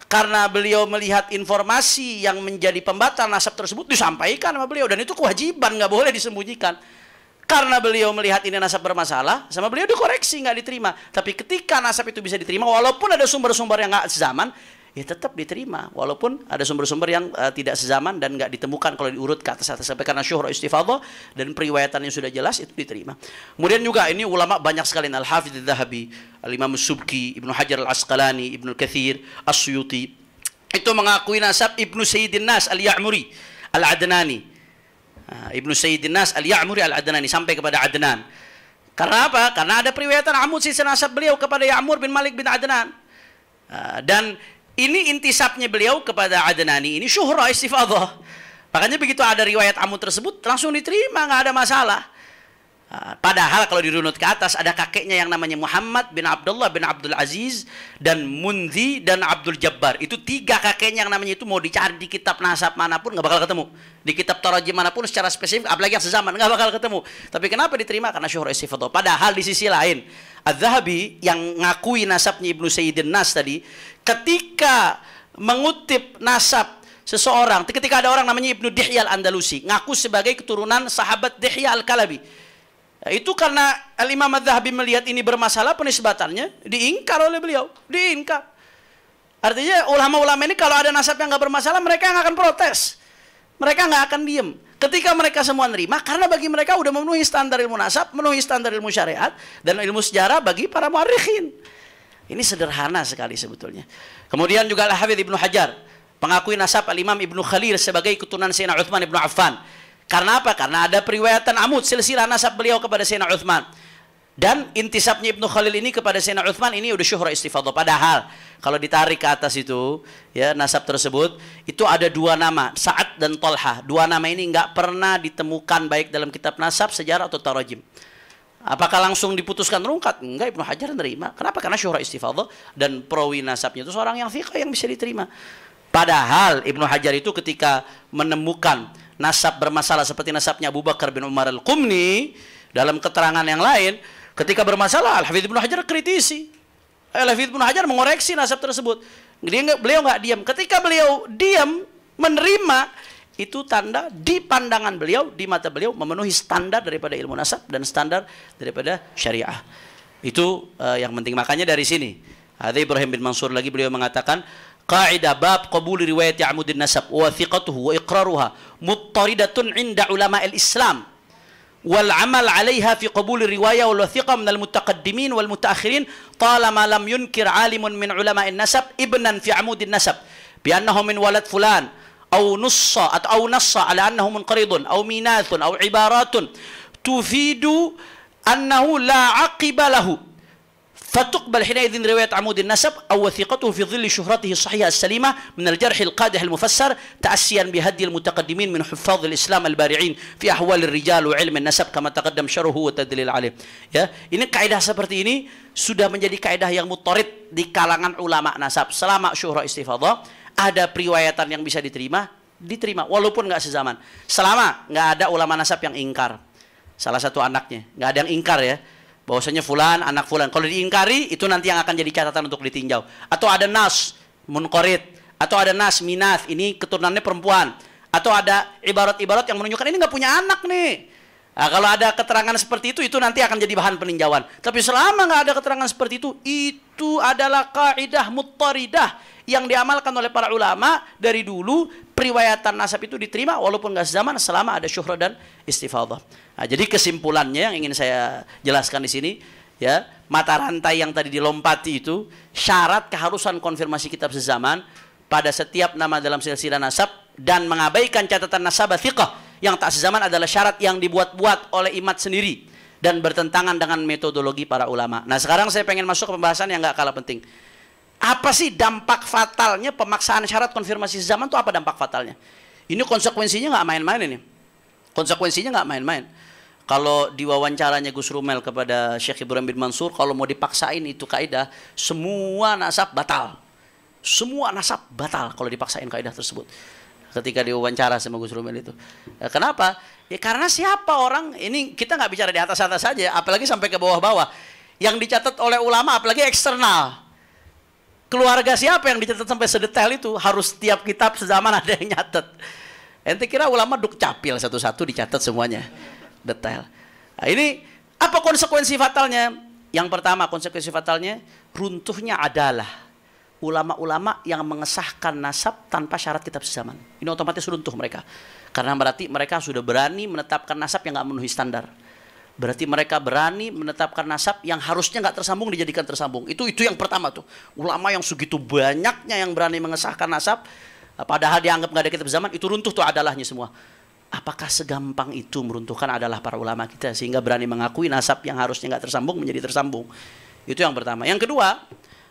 Speaker 1: karena beliau melihat informasi yang menjadi pembatal nasab tersebut disampaikan sama beliau dan itu kewajiban nggak boleh disembunyikan karena beliau melihat ini nasab bermasalah sama beliau dikoreksi nggak diterima tapi ketika nasab itu bisa diterima walaupun ada sumber-sumber yang nggak sezaman ya tetap diterima walaupun ada sumber-sumber yang uh, tidak sezaman dan nggak ditemukan kalau diurut ke atas atas sampai karena syuhur istifadah dan periwayatan yang sudah jelas itu diterima. Kemudian juga ini ulama banyak sekali Al Hafidz Al-Dhahabi, Al Imam Subki, Ibnu Hajar Al Asqalani, Ibnu kathir As-Suyuti itu mengakui nasab Ibnu Sayyidin Nas Al-Ya'muri Al-Adnani. Ah, Ibnu Sayyidin Nas Al-Ya'muri Al-Adnani sampai kepada Adnan. Karena apa? Karena ada periwayatan Amud sisi nasab beliau kepada Ya'mur bin Malik bin Adnan. Ah, dan ini intisabnya beliau kepada Adnani ini syuhrah istifadah. Makanya begitu ada riwayat Amu tersebut langsung diterima nggak ada masalah. Ah, padahal kalau dirunut ke atas ada kakeknya yang namanya Muhammad bin Abdullah bin Abdul Aziz dan Munzi dan Abdul Jabbar. Itu tiga kakeknya yang namanya itu mau dicari di kitab nasab manapun nggak bakal ketemu. Di kitab toraja manapun secara spesifik apalagi yang sezaman nggak bakal ketemu. Tapi kenapa diterima? Karena syuhur istifadah. Padahal di sisi lain az yang ngakui nasabnya Ibnu Sayyidin Nas tadi ketika mengutip nasab seseorang ketika ada orang namanya Ibnu Dihya Al-Andalusi ngaku sebagai keturunan sahabat Dihya Al-Kalabi itu karena Al-Imam Madhabi melihat ini bermasalah penisbatannya, diingkar oleh beliau. Diingkar. Artinya ulama-ulama ini kalau ada nasab yang nggak bermasalah, mereka nggak akan protes. Mereka nggak akan diem. Ketika mereka semua nerima, karena bagi mereka udah memenuhi standar ilmu nasab, memenuhi standar ilmu syariat, dan ilmu sejarah bagi para muarikhin. Ini sederhana sekali sebetulnya. Kemudian juga Al-Hafidh Ibnu Hajar, pengakui nasab Al-Imam Ibnu Khalil sebagai keturunan Sayyidina Uthman Ibnu Affan. Karena apa? Karena ada periwayatan Amut silsilah nasab beliau kepada Sayyidina Uthman. Dan intisabnya Ibnu Khalil ini kepada Sayyidina Uthman ini udah syuhra istifadah. Padahal kalau ditarik ke atas itu, ya nasab tersebut, itu ada dua nama, Sa'ad dan Tolha. Dua nama ini nggak pernah ditemukan baik dalam kitab nasab, sejarah atau tarajim. Apakah langsung diputuskan rungkat? Enggak, Ibnu Hajar nerima. Kenapa? Karena syuhra istifadah dan perawi nasabnya itu seorang yang fiqh yang bisa diterima. Padahal Ibnu Hajar itu ketika menemukan nasab bermasalah seperti nasabnya Abu Bakar bin Umar al-Qumni dalam keterangan yang lain ketika bermasalah Al-Hafidz Ibnu Hajar kritisi eh, Al-Hafidz Ibnu Hajar mengoreksi nasab tersebut dia nggak beliau nggak diam ketika beliau diam menerima itu tanda di pandangan beliau di mata beliau memenuhi standar daripada ilmu nasab dan standar daripada syariah itu uh, yang penting makanya dari sini ada Ibrahim bin Mansur lagi beliau mengatakan قاعدة باب قبول رواية عمود النسب ووثيقته وإقرارها مضطردة عند علماء الإسلام والعمل عليها في قبول الرواية والوثيقة من المتقدمين والمتأخرين طالما لم ينكر عالم من علماء النسب ابنا في عمود النسب بأنه من ولد فلان أو نص أو نص على أنه منقرض أو ميناث أو عبارات تفيد أنه لا عقب له فتقبل حينئذ رواية عمود النسب أو وثيقته في ظل شهرته الصحيحة السليمة من الجرح القادح المفسر تأسيا بهدي المتقدمين من حفاظ الإسلام البارعين في أحوال الرجال وعلم النسب كما تقدم شرحه وتدليل عليه ya ini kaidah seperti ini sudah menjadi kaidah yang mutarid di kalangan ulama nasab selama syuhrah istifadah ada periwayatan yang bisa diterima diterima walaupun nggak sezaman selama nggak ada ulama nasab yang ingkar salah satu anaknya nggak ada yang ingkar ya bahwasanya fulan anak fulan. Kalau diingkari itu nanti yang akan jadi catatan untuk ditinjau. Atau ada nas munkorit atau ada nas minath, ini keturunannya perempuan. Atau ada ibarat-ibarat yang menunjukkan ini nggak punya anak nih. Nah, kalau ada keterangan seperti itu, itu nanti akan jadi bahan peninjauan. Tapi selama nggak ada keterangan seperti itu, itu adalah kaidah mutaridah yang diamalkan oleh para ulama dari dulu. Periwayatan nasab itu diterima walaupun nggak zaman selama ada syuhrah dan istifadah. Nah, jadi kesimpulannya yang ingin saya jelaskan di sini, ya mata rantai yang tadi dilompati itu syarat keharusan konfirmasi kitab sezaman pada setiap nama dalam silsilah nasab dan mengabaikan catatan nasabah thiqah yang tak sezaman adalah syarat yang dibuat-buat oleh imat sendiri dan bertentangan dengan metodologi para ulama. Nah sekarang saya pengen masuk ke pembahasan yang nggak kalah penting. Apa sih dampak fatalnya pemaksaan syarat konfirmasi zaman itu apa dampak fatalnya? Ini konsekuensinya nggak main-main ini. Konsekuensinya nggak main-main. Kalau diwawancaranya Gus Rumel kepada Syekh Ibrahim bin Mansur, kalau mau dipaksain itu kaidah, semua nasab batal. Semua nasab batal kalau dipaksain kaidah tersebut. Ketika diwawancara sama Gus Rumel itu. Eh, kenapa? Ya karena siapa orang ini kita nggak bicara di atas-atas saja, apalagi sampai ke bawah-bawah. Yang dicatat oleh ulama apalagi eksternal keluarga siapa yang dicatat sampai sedetail itu harus setiap kitab sezaman <laughs> ada yang nyatet. Ente kira ulama dukcapil satu-satu dicatat semuanya detail. Nah, ini apa konsekuensi fatalnya? Yang pertama konsekuensi fatalnya runtuhnya adalah ulama-ulama yang mengesahkan nasab tanpa syarat kitab sezaman. Ini otomatis runtuh mereka. Karena berarti mereka sudah berani menetapkan nasab yang nggak memenuhi standar. Berarti mereka berani menetapkan nasab yang harusnya nggak tersambung dijadikan tersambung. Itu itu yang pertama tuh. Ulama yang segitu banyaknya yang berani mengesahkan nasab padahal dianggap nggak ada kitab zaman itu runtuh tuh adalahnya semua. Apakah segampang itu meruntuhkan adalah para ulama kita sehingga berani mengakui nasab yang harusnya nggak tersambung menjadi tersambung? Itu yang pertama. Yang kedua,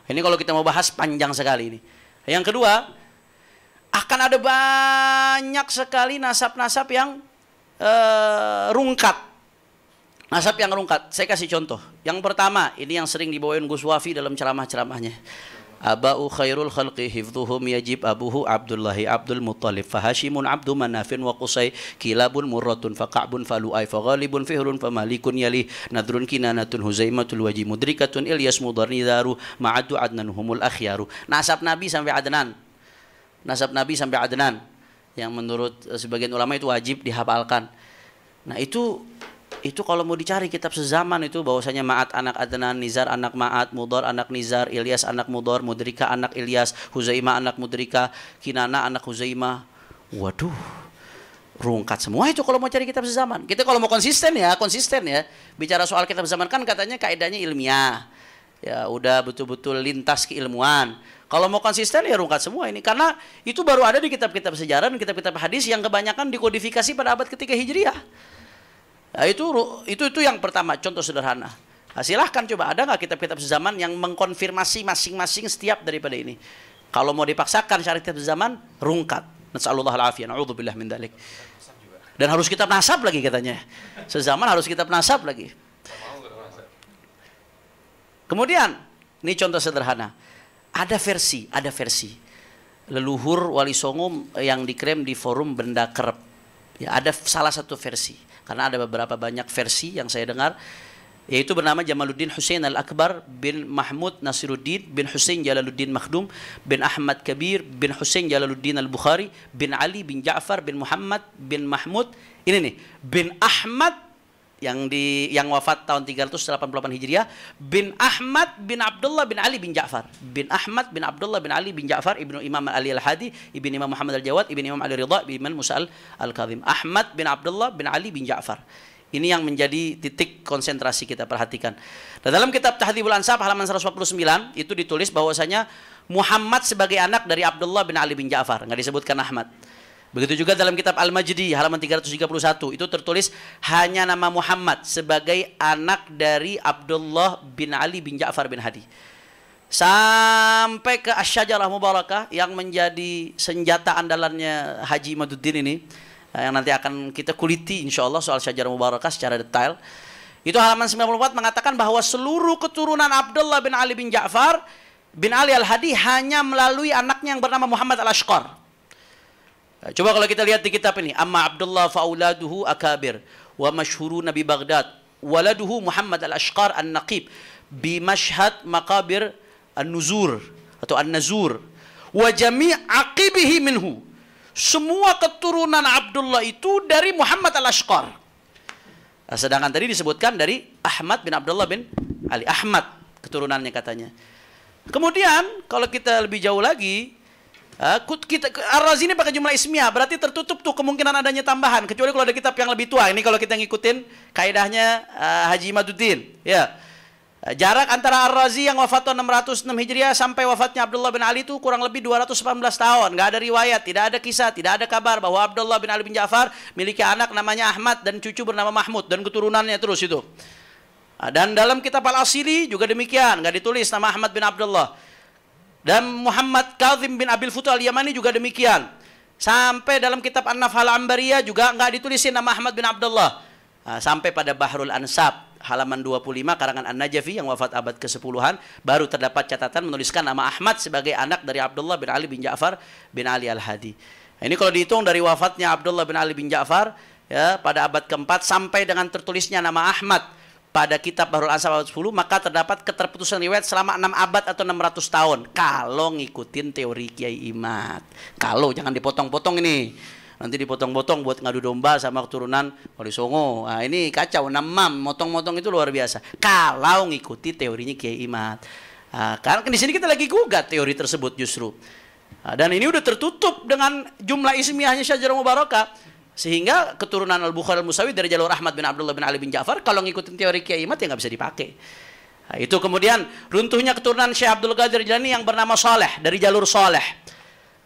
Speaker 1: ini kalau kita mau bahas panjang sekali ini. Yang kedua, akan ada banyak sekali nasab-nasab yang uh, rungkat. Nasab yang rungkat. Saya kasih contoh. Yang pertama, ini yang sering dibawain Gus Wafi dalam ceramah-ceramahnya. Abau khairul khalqi hifdhuhum yajib abuhu Abdullahi Abdul Muttalib Fahashimun Abdu Manafin wa Qusay kilabun murratun faqa'bun Faluay Faghalibun Fihrun famalikun yalih yali Nadrun Kinanatun Huzaimatul Waji Mudrikatun Ilyas Mudarni Daru Ma'adu Adnan humul akhyaru Nasab Nabi sampai Adnan Nasab Nabi sampai Adnan yang menurut sebagian ulama itu wajib dihafalkan. Nah, itu itu kalau mau dicari kitab sezaman itu bahwasanya Ma'at anak Adnan, Nizar anak Ma'at, Mudor anak Nizar, Ilyas anak Mudor, Mudrika anak Ilyas, Huzaimah anak Mudrika, Kinana anak Huzaimah. Waduh, rungkat semua itu kalau mau cari kitab sezaman. Kita kalau mau konsisten ya, konsisten ya. Bicara soal kitab sezaman kan katanya kaidahnya ilmiah. Ya udah betul-betul lintas keilmuan. Kalau mau konsisten ya rungkat semua ini karena itu baru ada di kitab-kitab sejarah dan kitab-kitab hadis yang kebanyakan dikodifikasi pada abad ketiga Hijriah. Nah, itu itu itu yang pertama contoh sederhana. Nah, silahkan coba ada nggak kitab-kitab sezaman yang mengkonfirmasi masing-masing setiap daripada ini. Kalau mau dipaksakan syariat kitab sezaman rungkat. Nasallallahu min dalik. Dan harus kita nasab lagi katanya. Sezaman harus kita nasab lagi. Kemudian, ini contoh sederhana. Ada versi, ada versi. Leluhur Wali Songo yang dikrem di forum benda kerep. Ya, ada salah satu versi karena ada beberapa banyak versi yang saya dengar yaitu bernama Jamaluddin Hussein Al-Akbar bin Mahmud Nasiruddin bin Hussein Jalaluddin Makhdum bin Ahmad Kabir bin Hussein Jalaluddin Al-Bukhari bin Ali bin Ja'far bin Muhammad bin Mahmud ini nih bin Ahmad yang di yang wafat tahun 388 Hijriah bin Ahmad bin Abdullah bin Ali bin Ja'far bin Ahmad bin Abdullah bin Ali bin Ja'far ibnu Imam Ali Al Hadi ibnu Imam Muhammad Al Jawad ibnu Imam Ali Ridha ibnu Imam Musa Al, Al Ahmad bin Abdullah bin Ali bin Ja'far ini yang menjadi titik konsentrasi kita perhatikan. Nah, dalam kitab Tahdhibul Ansab halaman 149 itu ditulis bahwasanya Muhammad sebagai anak dari Abdullah bin Ali bin Ja'far, nggak disebutkan Ahmad. Begitu juga dalam kitab Al-Majdi halaman 331 itu tertulis hanya nama Muhammad sebagai anak dari Abdullah bin Ali bin Ja'far bin Hadi. Sampai ke Asyajarah Mubarakah yang menjadi senjata andalannya Haji Maduddin ini eh, yang nanti akan kita kuliti insya Allah soal Syajarah Mubarakah secara detail. Itu halaman 94 mengatakan bahwa seluruh keturunan Abdullah bin Ali bin Ja'far bin Ali al-Hadi hanya melalui anaknya yang bernama Muhammad al-Ashqar. Nah, coba kalau kita lihat di kitab ini, Amma Abdullah fauladuhu akabir wa masyhuru Nabi Baghdad waladuhu Muhammad al-Ashqar an-Naqib bi mashhad maqabir an-nuzur atau an-nazur wa jami' aqibihi minhu. Semua keturunan Abdullah itu dari Muhammad al-Ashqar. Nah, sedangkan tadi disebutkan dari Ahmad bin Abdullah bin Ali Ahmad keturunannya katanya. Kemudian kalau kita lebih jauh lagi Uh, kita Ar-Razi ini pakai jumlah ismiah, berarti tertutup tuh kemungkinan adanya tambahan kecuali kalau ada kitab yang lebih tua. Ini kalau kita ngikutin kaidahnya uh, Haji Maduddin, ya. Uh, jarak antara Ar-Razi yang wafat tahun 606 Hijriah sampai wafatnya Abdullah bin Ali itu kurang lebih 218 tahun. Gak ada riwayat, tidak ada kisah, tidak ada kabar bahwa Abdullah bin Ali bin Ja'far miliki anak namanya Ahmad dan cucu bernama Mahmud dan keturunannya terus itu. Dan dalam kitab Al-Asili juga demikian, gak ditulis nama Ahmad bin Abdullah. Dan Muhammad Kazim bin Abil Futu al-Yamani juga demikian. Sampai dalam kitab An-Nafhal Ambariyah juga nggak ditulisin nama Ahmad bin Abdullah. Ah, sampai pada Bahrul Ansab halaman 25 karangan An-Najafi yang wafat abad ke 10 baru terdapat catatan menuliskan nama Ahmad sebagai anak dari Abdullah bin Ali bin Ja'far bin Ali Al-Hadi. Nah, ini kalau dihitung dari wafatnya Abdullah bin Ali bin Ja'far ya pada abad keempat sampai dengan tertulisnya nama Ahmad pada kitab Bahrul Ansar abad 10 maka terdapat keterputusan riwayat selama 6 abad atau 600 tahun kalau ngikutin teori Kiai Imat. Kalau jangan dipotong-potong ini. Nanti dipotong-potong buat ngadu domba sama keturunan Wali Songo. Nah, ini kacau mam, motong-motong itu luar biasa. Kalau ngikuti teorinya Kiai Imat. Nah, karena kan di sini kita lagi gugat teori tersebut justru. Nah, dan ini udah tertutup dengan jumlah ismiahnya Syajarah Mubarakah. Sehingga keturunan Al-Bukhari Al-Musawi dari jalur Ahmad bin Abdullah bin Ali bin Ja'far kalau ngikutin teori Kiai Imat ya nggak bisa dipakai. Nah, itu kemudian runtuhnya keturunan Syekh Abdul Qadir Jilani yang bernama Saleh dari jalur Saleh.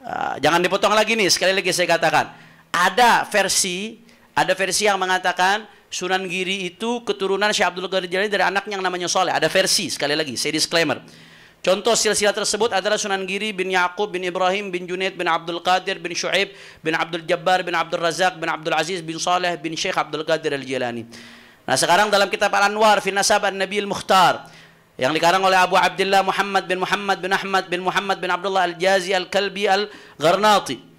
Speaker 1: Uh, jangan dipotong lagi nih, sekali lagi saya katakan. Ada versi, ada versi yang mengatakan Sunan Giri itu keturunan Syekh Abdul Qadir Jilani dari anak yang namanya Saleh. Ada versi sekali lagi, saya disclaimer. Contoh silsilah tersebut adalah Sunan Giri bin Yaqub bin Ibrahim bin Junaid bin Abdul Qadir bin Shu'aib bin Abdul Jabbar bin Abdul Razak bin Abdul Aziz bin Saleh bin Syekh Abdul Qadir Al-Jilani. Nah sekarang dalam kitab Al-Anwar fi Nasab An-Nabi Al-Mukhtar yang dikarang oleh Abu Abdullah Muhammad bin Muhammad bin Ahmad bin Muhammad bin Abdullah Al-Jazi Al-Kalbi Al-Gharnati.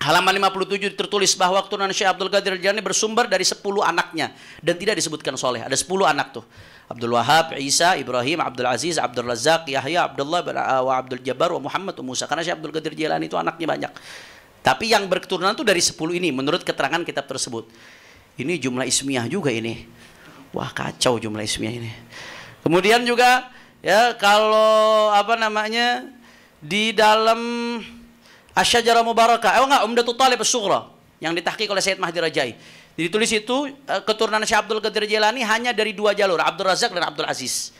Speaker 1: Halaman 57 tertulis bahwa keturunan Syekh Abdul Qadir Al-Jilani bersumber dari 10 anaknya dan tidak disebutkan soleh. Ada 10 anak tuh. Abdul Wahab, Isa, Ibrahim, Abdul Aziz, Abdul Razak, Yahya, Abdullah, uh, wa Abdul Jabbar, wa Muhammad, wa Musa. Karena Syekh Abdul Qadir Jailani itu anaknya banyak. Tapi yang berketurunan itu dari 10 ini menurut keterangan kitab tersebut. Ini jumlah ismiah juga ini. Wah kacau jumlah ismiah ini. Kemudian juga ya kalau apa namanya di dalam asyajara Mubarakah, eh enggak Umdatul Talib as yang ditahkik oleh Syed Mahdi Rajai. Ditulis itu eh, keturunan Syekh Abdul Qadir Jailani hanya dari dua jalur, Abdul Razak dan Abdul Aziz.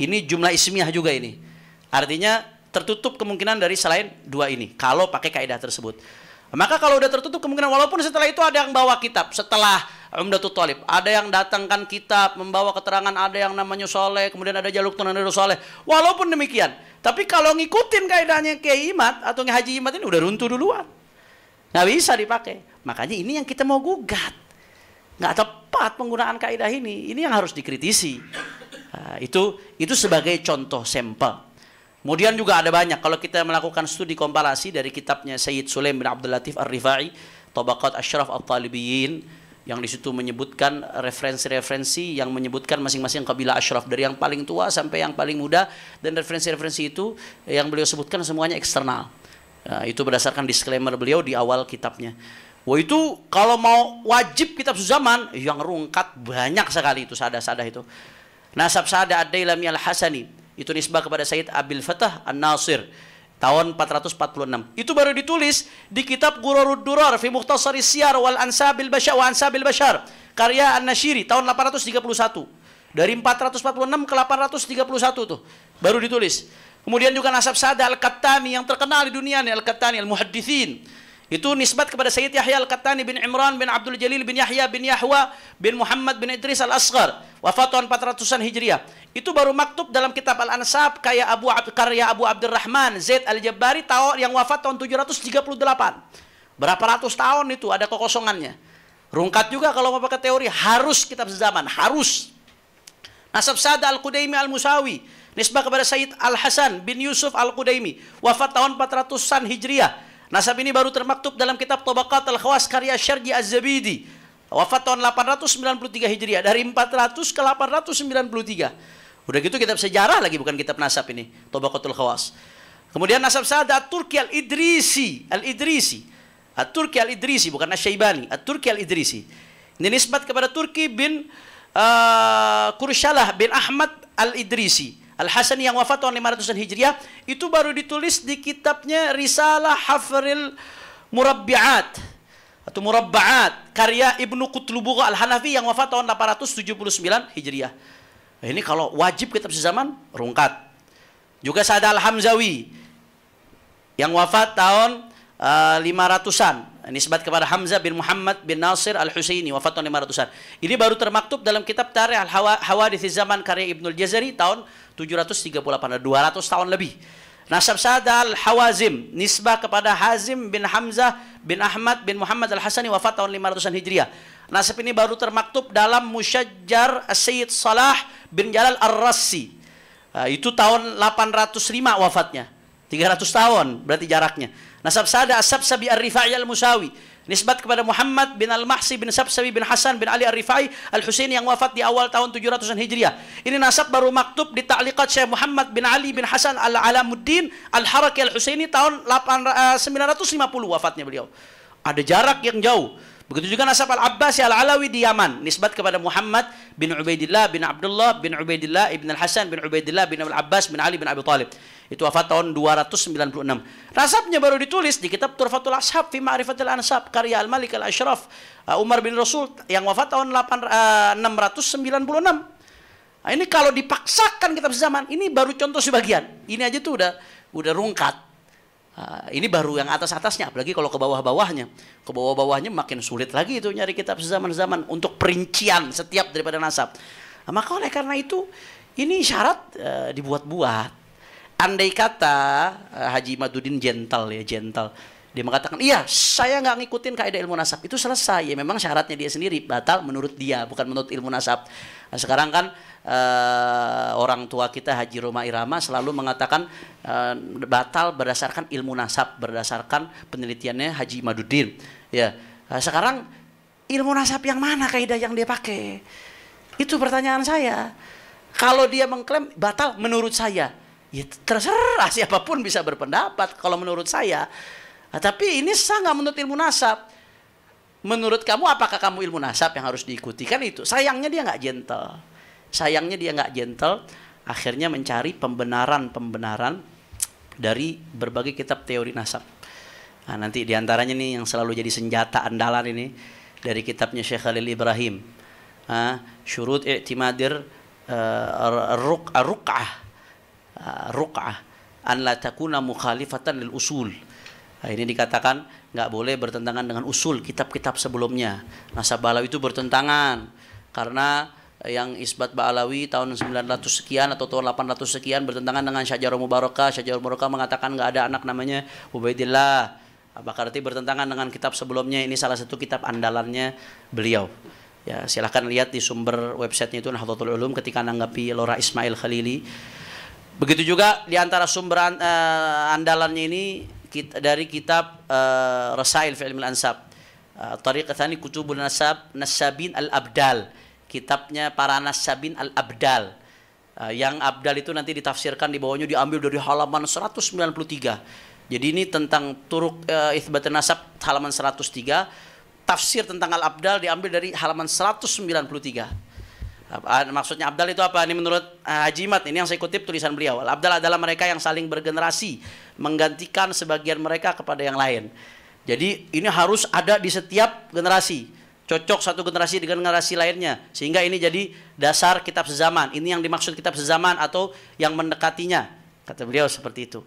Speaker 1: Ini jumlah ismiah juga ini. Artinya tertutup kemungkinan dari selain dua ini. Kalau pakai kaidah tersebut. Maka kalau udah tertutup kemungkinan walaupun setelah itu ada yang bawa kitab, setelah Umdatul Talib, ada yang datangkan kitab, membawa keterangan ada yang namanya soleh, kemudian ada jaluk tunan dari soleh. Walaupun demikian, tapi kalau ngikutin kaidahnya Kiai Imat atau Haji Imat ini udah runtuh duluan. Nggak bisa dipakai. Makanya ini yang kita mau gugat nggak tepat penggunaan kaidah ini. Ini yang harus dikritisi. Nah, itu itu sebagai contoh sampel. Kemudian juga ada banyak. Kalau kita melakukan studi komparasi dari kitabnya Sayyid Sulaim bin Abdul Latif Ar-Rifai, Tobakot Ashraf Al-Talibiyin, yang di situ menyebutkan referensi-referensi yang menyebutkan masing-masing kabilah Ashraf dari yang paling tua sampai yang paling muda dan referensi-referensi itu yang beliau sebutkan semuanya eksternal. Nah, itu berdasarkan disclaimer beliau di awal kitabnya. Wah itu kalau mau wajib kitab suzaman yang rungkat banyak sekali itu sadah-sadah itu. Nasab sadah ad-Dailami al-Hasani itu nisbah kepada Said Abil Fatah An-Nasir tahun 446. Itu baru ditulis di kitab Gururud Durar fi Muhtasari Siyar wal Ansabil Bashar wa Ansabil Bashar karya An-Nashiri tahun 831. Dari 446 ke 831 tuh baru ditulis. Kemudian juga nasab sadah Al-Kattani yang terkenal di dunia nih Al-Kattani Al-Muhadditsin itu nisbat kepada Sayyid Yahya Al-Qattani bin Imran bin Abdul Jalil bin Yahya bin Yahwa bin Muhammad bin Idris Al-Asghar. Wafat tahun 400-an Hijriah. Itu baru maktub dalam kitab Al-Ansab kayak Abu karya Abu Abdurrahman Zaid Al-Jabbari tawar yang wafat tahun 738. Berapa ratus tahun itu ada kekosongannya. Rungkat juga kalau mau pakai teori harus kitab sezaman, harus. Nasab Sada Al-Qudaimi Al-Musawi nisbah kepada Sayyid Al-Hasan bin Yusuf Al-Qudaimi wafat tahun 400-an Hijriah Nasab ini baru termaktub dalam kitab Tobaqat Al-Khawas karya Syarji Az-Zabidi. Wafat tahun 893 Hijriah. Dari 400 ke 893. Udah gitu kitab sejarah lagi bukan kitab nasab ini. al Khawas. Kemudian nasab Sa'ad At-Turki Al-Idrisi. Al-Idrisi. At-Turki Al-Idrisi bukan Asyaibani. At-Turki Al-Idrisi. Ini nisbat kepada Turki bin uh, Kurshalah bin Ahmad Al-Idrisi. Al-Hasan yang wafat tahun 500-an Hijriah itu baru ditulis di kitabnya Risalah Hafril Murabbi'at atau Murabba'at karya Ibnu Qutlubugha Al-Hanafi yang wafat tahun 879 Hijriah. Nah, ini kalau wajib kitab sezaman rungkat. Juga Sa'ad Al-Hamzawi yang wafat tahun uh, eh, 500-an nisbat kepada Hamzah bin Muhammad bin Nasir Al-Husaini wafat tahun 500-an. Ini baru termaktub dalam kitab Tarikh Al-Hawadits Zaman karya Ibnul Jazari tahun 738 200 tahun lebih. Nasab Sa'ad Al-Hawazim nisbah kepada Hazim bin Hamzah bin Ahmad bin Muhammad Al-Hasani wafat tahun 500-an Hijriah. Nasab ini baru termaktub dalam Musyajjar Sayyid Salah bin Jalal Ar-Rassi. Ah, itu tahun 805 wafatnya. 300 tahun berarti jaraknya. Nasab Sada asab Sabi Ar-Rifai Al-Musawi. Nisbat kepada Muhammad bin Al-Mahsi bin Sabi bin Hasan bin Ali Ar-Rifai Al-Husain yang wafat di awal tahun 700-an Hijriah. Ini nasab baru maktab di ta'liqat Syekh Muhammad bin Ali bin Hasan Al-Alamuddin al Harak Al-Husaini tahun 8, 950 eh, wafatnya beliau. Ada jarak yang jauh. Begitu juga nasab Al-Abbas Al-Alawi di Yaman nisbat kepada Muhammad bin Ubaidillah bin Abdullah bin Ubaidillah ibn Al-Hasan bin Ubaidillah bin Al-Abbas bin Ali bin Abi Talib. Itu wafat tahun 296. Rasabnya baru ditulis di kitab Turfatul Ashab fi Ma'rifatil Ansab karya Al-Malik Al-Ashraf uh, Umar bin Rasul yang wafat tahun 8, uh, 696. Nah, ini kalau dipaksakan kitab zaman, ini baru contoh sebagian. Ini aja tuh udah udah rungkat. Uh, ini baru yang atas-atasnya, apalagi kalau ke bawah-bawahnya. Ke bawah-bawahnya makin sulit lagi itu nyari kitab sezaman zaman untuk perincian setiap daripada nasab. Nah, maka oleh karena itu, ini syarat uh, dibuat-buat andai kata eh, Haji Madudin gentle ya gentle dia mengatakan iya saya nggak ngikutin kaidah ilmu nasab itu selesai ya memang syaratnya dia sendiri batal menurut dia bukan menurut ilmu nasab nah, sekarang kan uh, orang tua kita Haji Roma Irama selalu mengatakan uh, batal berdasarkan ilmu nasab berdasarkan penelitiannya Haji Madudin ya nah, sekarang ilmu nasab yang mana kaidah yang dia pakai itu pertanyaan saya kalau dia mengklaim batal menurut saya ya terserah siapapun bisa berpendapat kalau menurut saya. Nah, tapi ini saya nggak menurut ilmu nasab? Menurut kamu apakah kamu ilmu nasab yang harus diikuti? Kan itu. Sayangnya dia nggak gentle. Sayangnya dia nggak gentle. Akhirnya mencari pembenaran-pembenaran dari berbagai kitab teori nasab. Nah, nanti diantaranya nih yang selalu jadi senjata andalan ini dari kitabnya Syekh Khalil Ibrahim. Uh, syurut i'timadir uh, ah. Uh, ruk'ah an la takuna mukhalifatan lil usul. Nah, ini dikatakan nggak boleh bertentangan dengan usul kitab-kitab sebelumnya. Nasab Balawi itu bertentangan karena yang Isbat Ba'alawi tahun 900 sekian atau tahun 800 sekian bertentangan dengan Syajarul Mubarakah. Syajarul Mubarakah mengatakan nggak ada anak namanya Ubaidillah. Apakah nah, arti bertentangan dengan kitab sebelumnya ini salah satu kitab andalannya beliau. Ya, silahkan lihat di sumber websitenya itu Nahdlatul Ulum ketika menanggapi Lora Ismail Khalili. Begitu juga di antara sumber uh, eh, andalannya ini kita, dari kitab uh, Rasail fi Ilmil Ansab. Uh, Tariqah Thani Kutubul Nasab Nasabin Al-Abdal. Kitabnya para Nasabin Al-Abdal. Uh, yang Abdal itu nanti ditafsirkan di bawahnya diambil dari halaman 193. Jadi ini tentang turuk uh, Ithbat Nasab halaman 103. Tafsir tentang Al-Abdal diambil dari halaman 193. Ah, maksudnya Abdal itu apa? Ini menurut ah, Haji Mat, ini yang saya kutip tulisan beliau. Abdal adalah mereka yang saling bergenerasi, menggantikan sebagian mereka kepada yang lain. Jadi ini harus ada di setiap generasi. Cocok satu generasi dengan generasi lainnya. Sehingga ini jadi dasar kitab sezaman. Ini yang dimaksud kitab sezaman atau yang mendekatinya. Kata beliau seperti itu.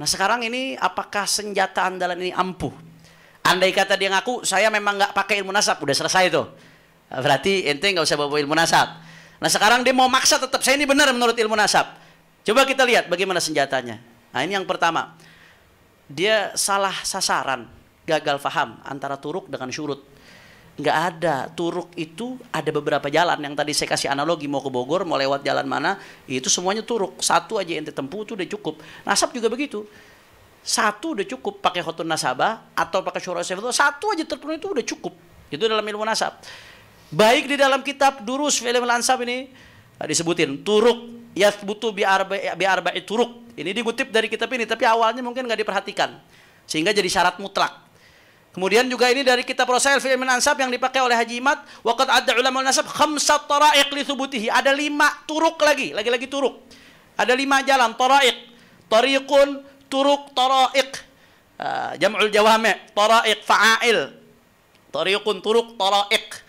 Speaker 1: Nah sekarang ini apakah senjata andalan ini ampuh? Andai kata dia ngaku, saya memang nggak pakai ilmu nasab. Udah selesai tuh Berarti ente nggak usah bawa ilmu nasab. Nah sekarang dia mau maksa tetap saya ini benar menurut ilmu nasab. Coba kita lihat bagaimana senjatanya. Nah ini yang pertama. Dia salah sasaran, gagal faham antara turuk dengan syurut. Nggak ada, turuk itu ada beberapa jalan yang tadi saya kasih analogi mau ke Bogor, mau lewat jalan mana, itu semuanya turuk. Satu aja ente tempuh itu udah cukup. Nasab juga begitu satu udah cukup pakai hotun nasabah atau pakai itu satu aja terpenuhi itu udah cukup itu dalam ilmu nasab Baik di dalam kitab Durus film Lansab ini ah, disebutin turuk ya butuh biar baik turuk. Ini dikutip dari kitab ini tapi awalnya mungkin nggak diperhatikan sehingga jadi syarat mutlak. Kemudian juga ini dari kitab Rosail fi Ansab yang dipakai oleh Haji Imat, waktu ada ulama nasab khamsat taraiq li subutihi Ada lima turuk lagi, lagi-lagi turuk. Ada lima jalan toraik Tariqun, turuk, toraik ah, jam'ul jawame, fa'ail. Tariqun, turuk, taraiq.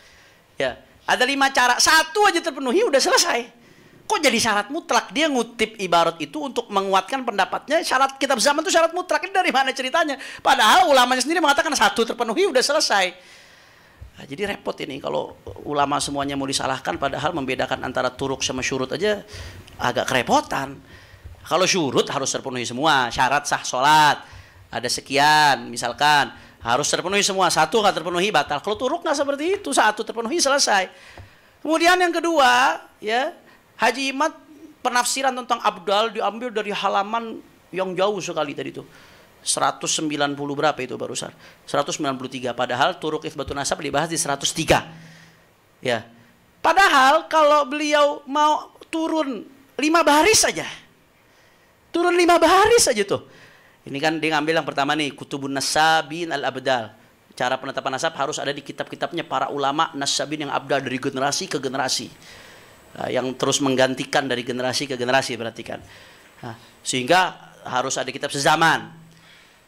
Speaker 1: Ada lima cara. Satu aja terpenuhi udah selesai. Kok jadi syarat mutlak? Dia ngutip ibarat itu untuk menguatkan pendapatnya. Syarat kitab zaman itu syarat mutlak. Ini dari mana ceritanya? Padahal ulamanya sendiri mengatakan satu terpenuhi udah selesai. Nah, jadi repot ini kalau ulama semuanya mau disalahkan padahal membedakan antara turuk sama syurut aja agak kerepotan. Kalau syurut harus terpenuhi semua, syarat sah sholat, ada sekian misalkan harus terpenuhi semua. Satu nggak terpenuhi batal. Kalau turuk nggak seperti itu. Satu terpenuhi selesai. Kemudian yang kedua, ya Haji Imat penafsiran tentang abdal diambil dari halaman yang jauh sekali tadi itu. 190 berapa itu barusan? 193. Padahal turuk ifbatun nasab dibahas di 103. Ya. Padahal kalau beliau mau turun lima baris saja. Turun lima baris saja tuh. Ini kan dia ngambil yang pertama nih, Kutubun Nasabin Al-Abdal. Cara penetapan nasab harus ada di kitab-kitabnya para ulama nasabin yang abdal dari generasi ke generasi. Nah, yang terus menggantikan dari generasi ke generasi berarti kan. Nah, sehingga harus ada kitab sezaman.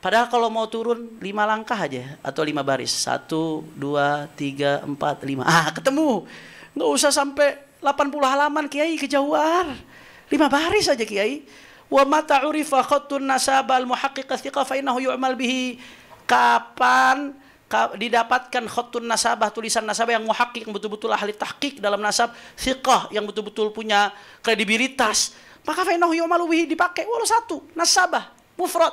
Speaker 1: Padahal kalau mau turun lima langkah aja atau lima baris, satu, dua, tiga, empat, lima. Ah ketemu, nggak usah sampai 80 halaman kiai kejauhan, lima baris aja kiai wa mata urifa khattun nasabal muhaqqiqa thiqa fa innahu yu'mal bihi kapan didapatkan khotun nasabah tulisan nasabah yang muhakkik yang betul-betul ahli tahqiq dalam nasab thiqah yang betul-betul punya kredibilitas maka fainahu innahu bihi dipakai walau satu nasabah mufrad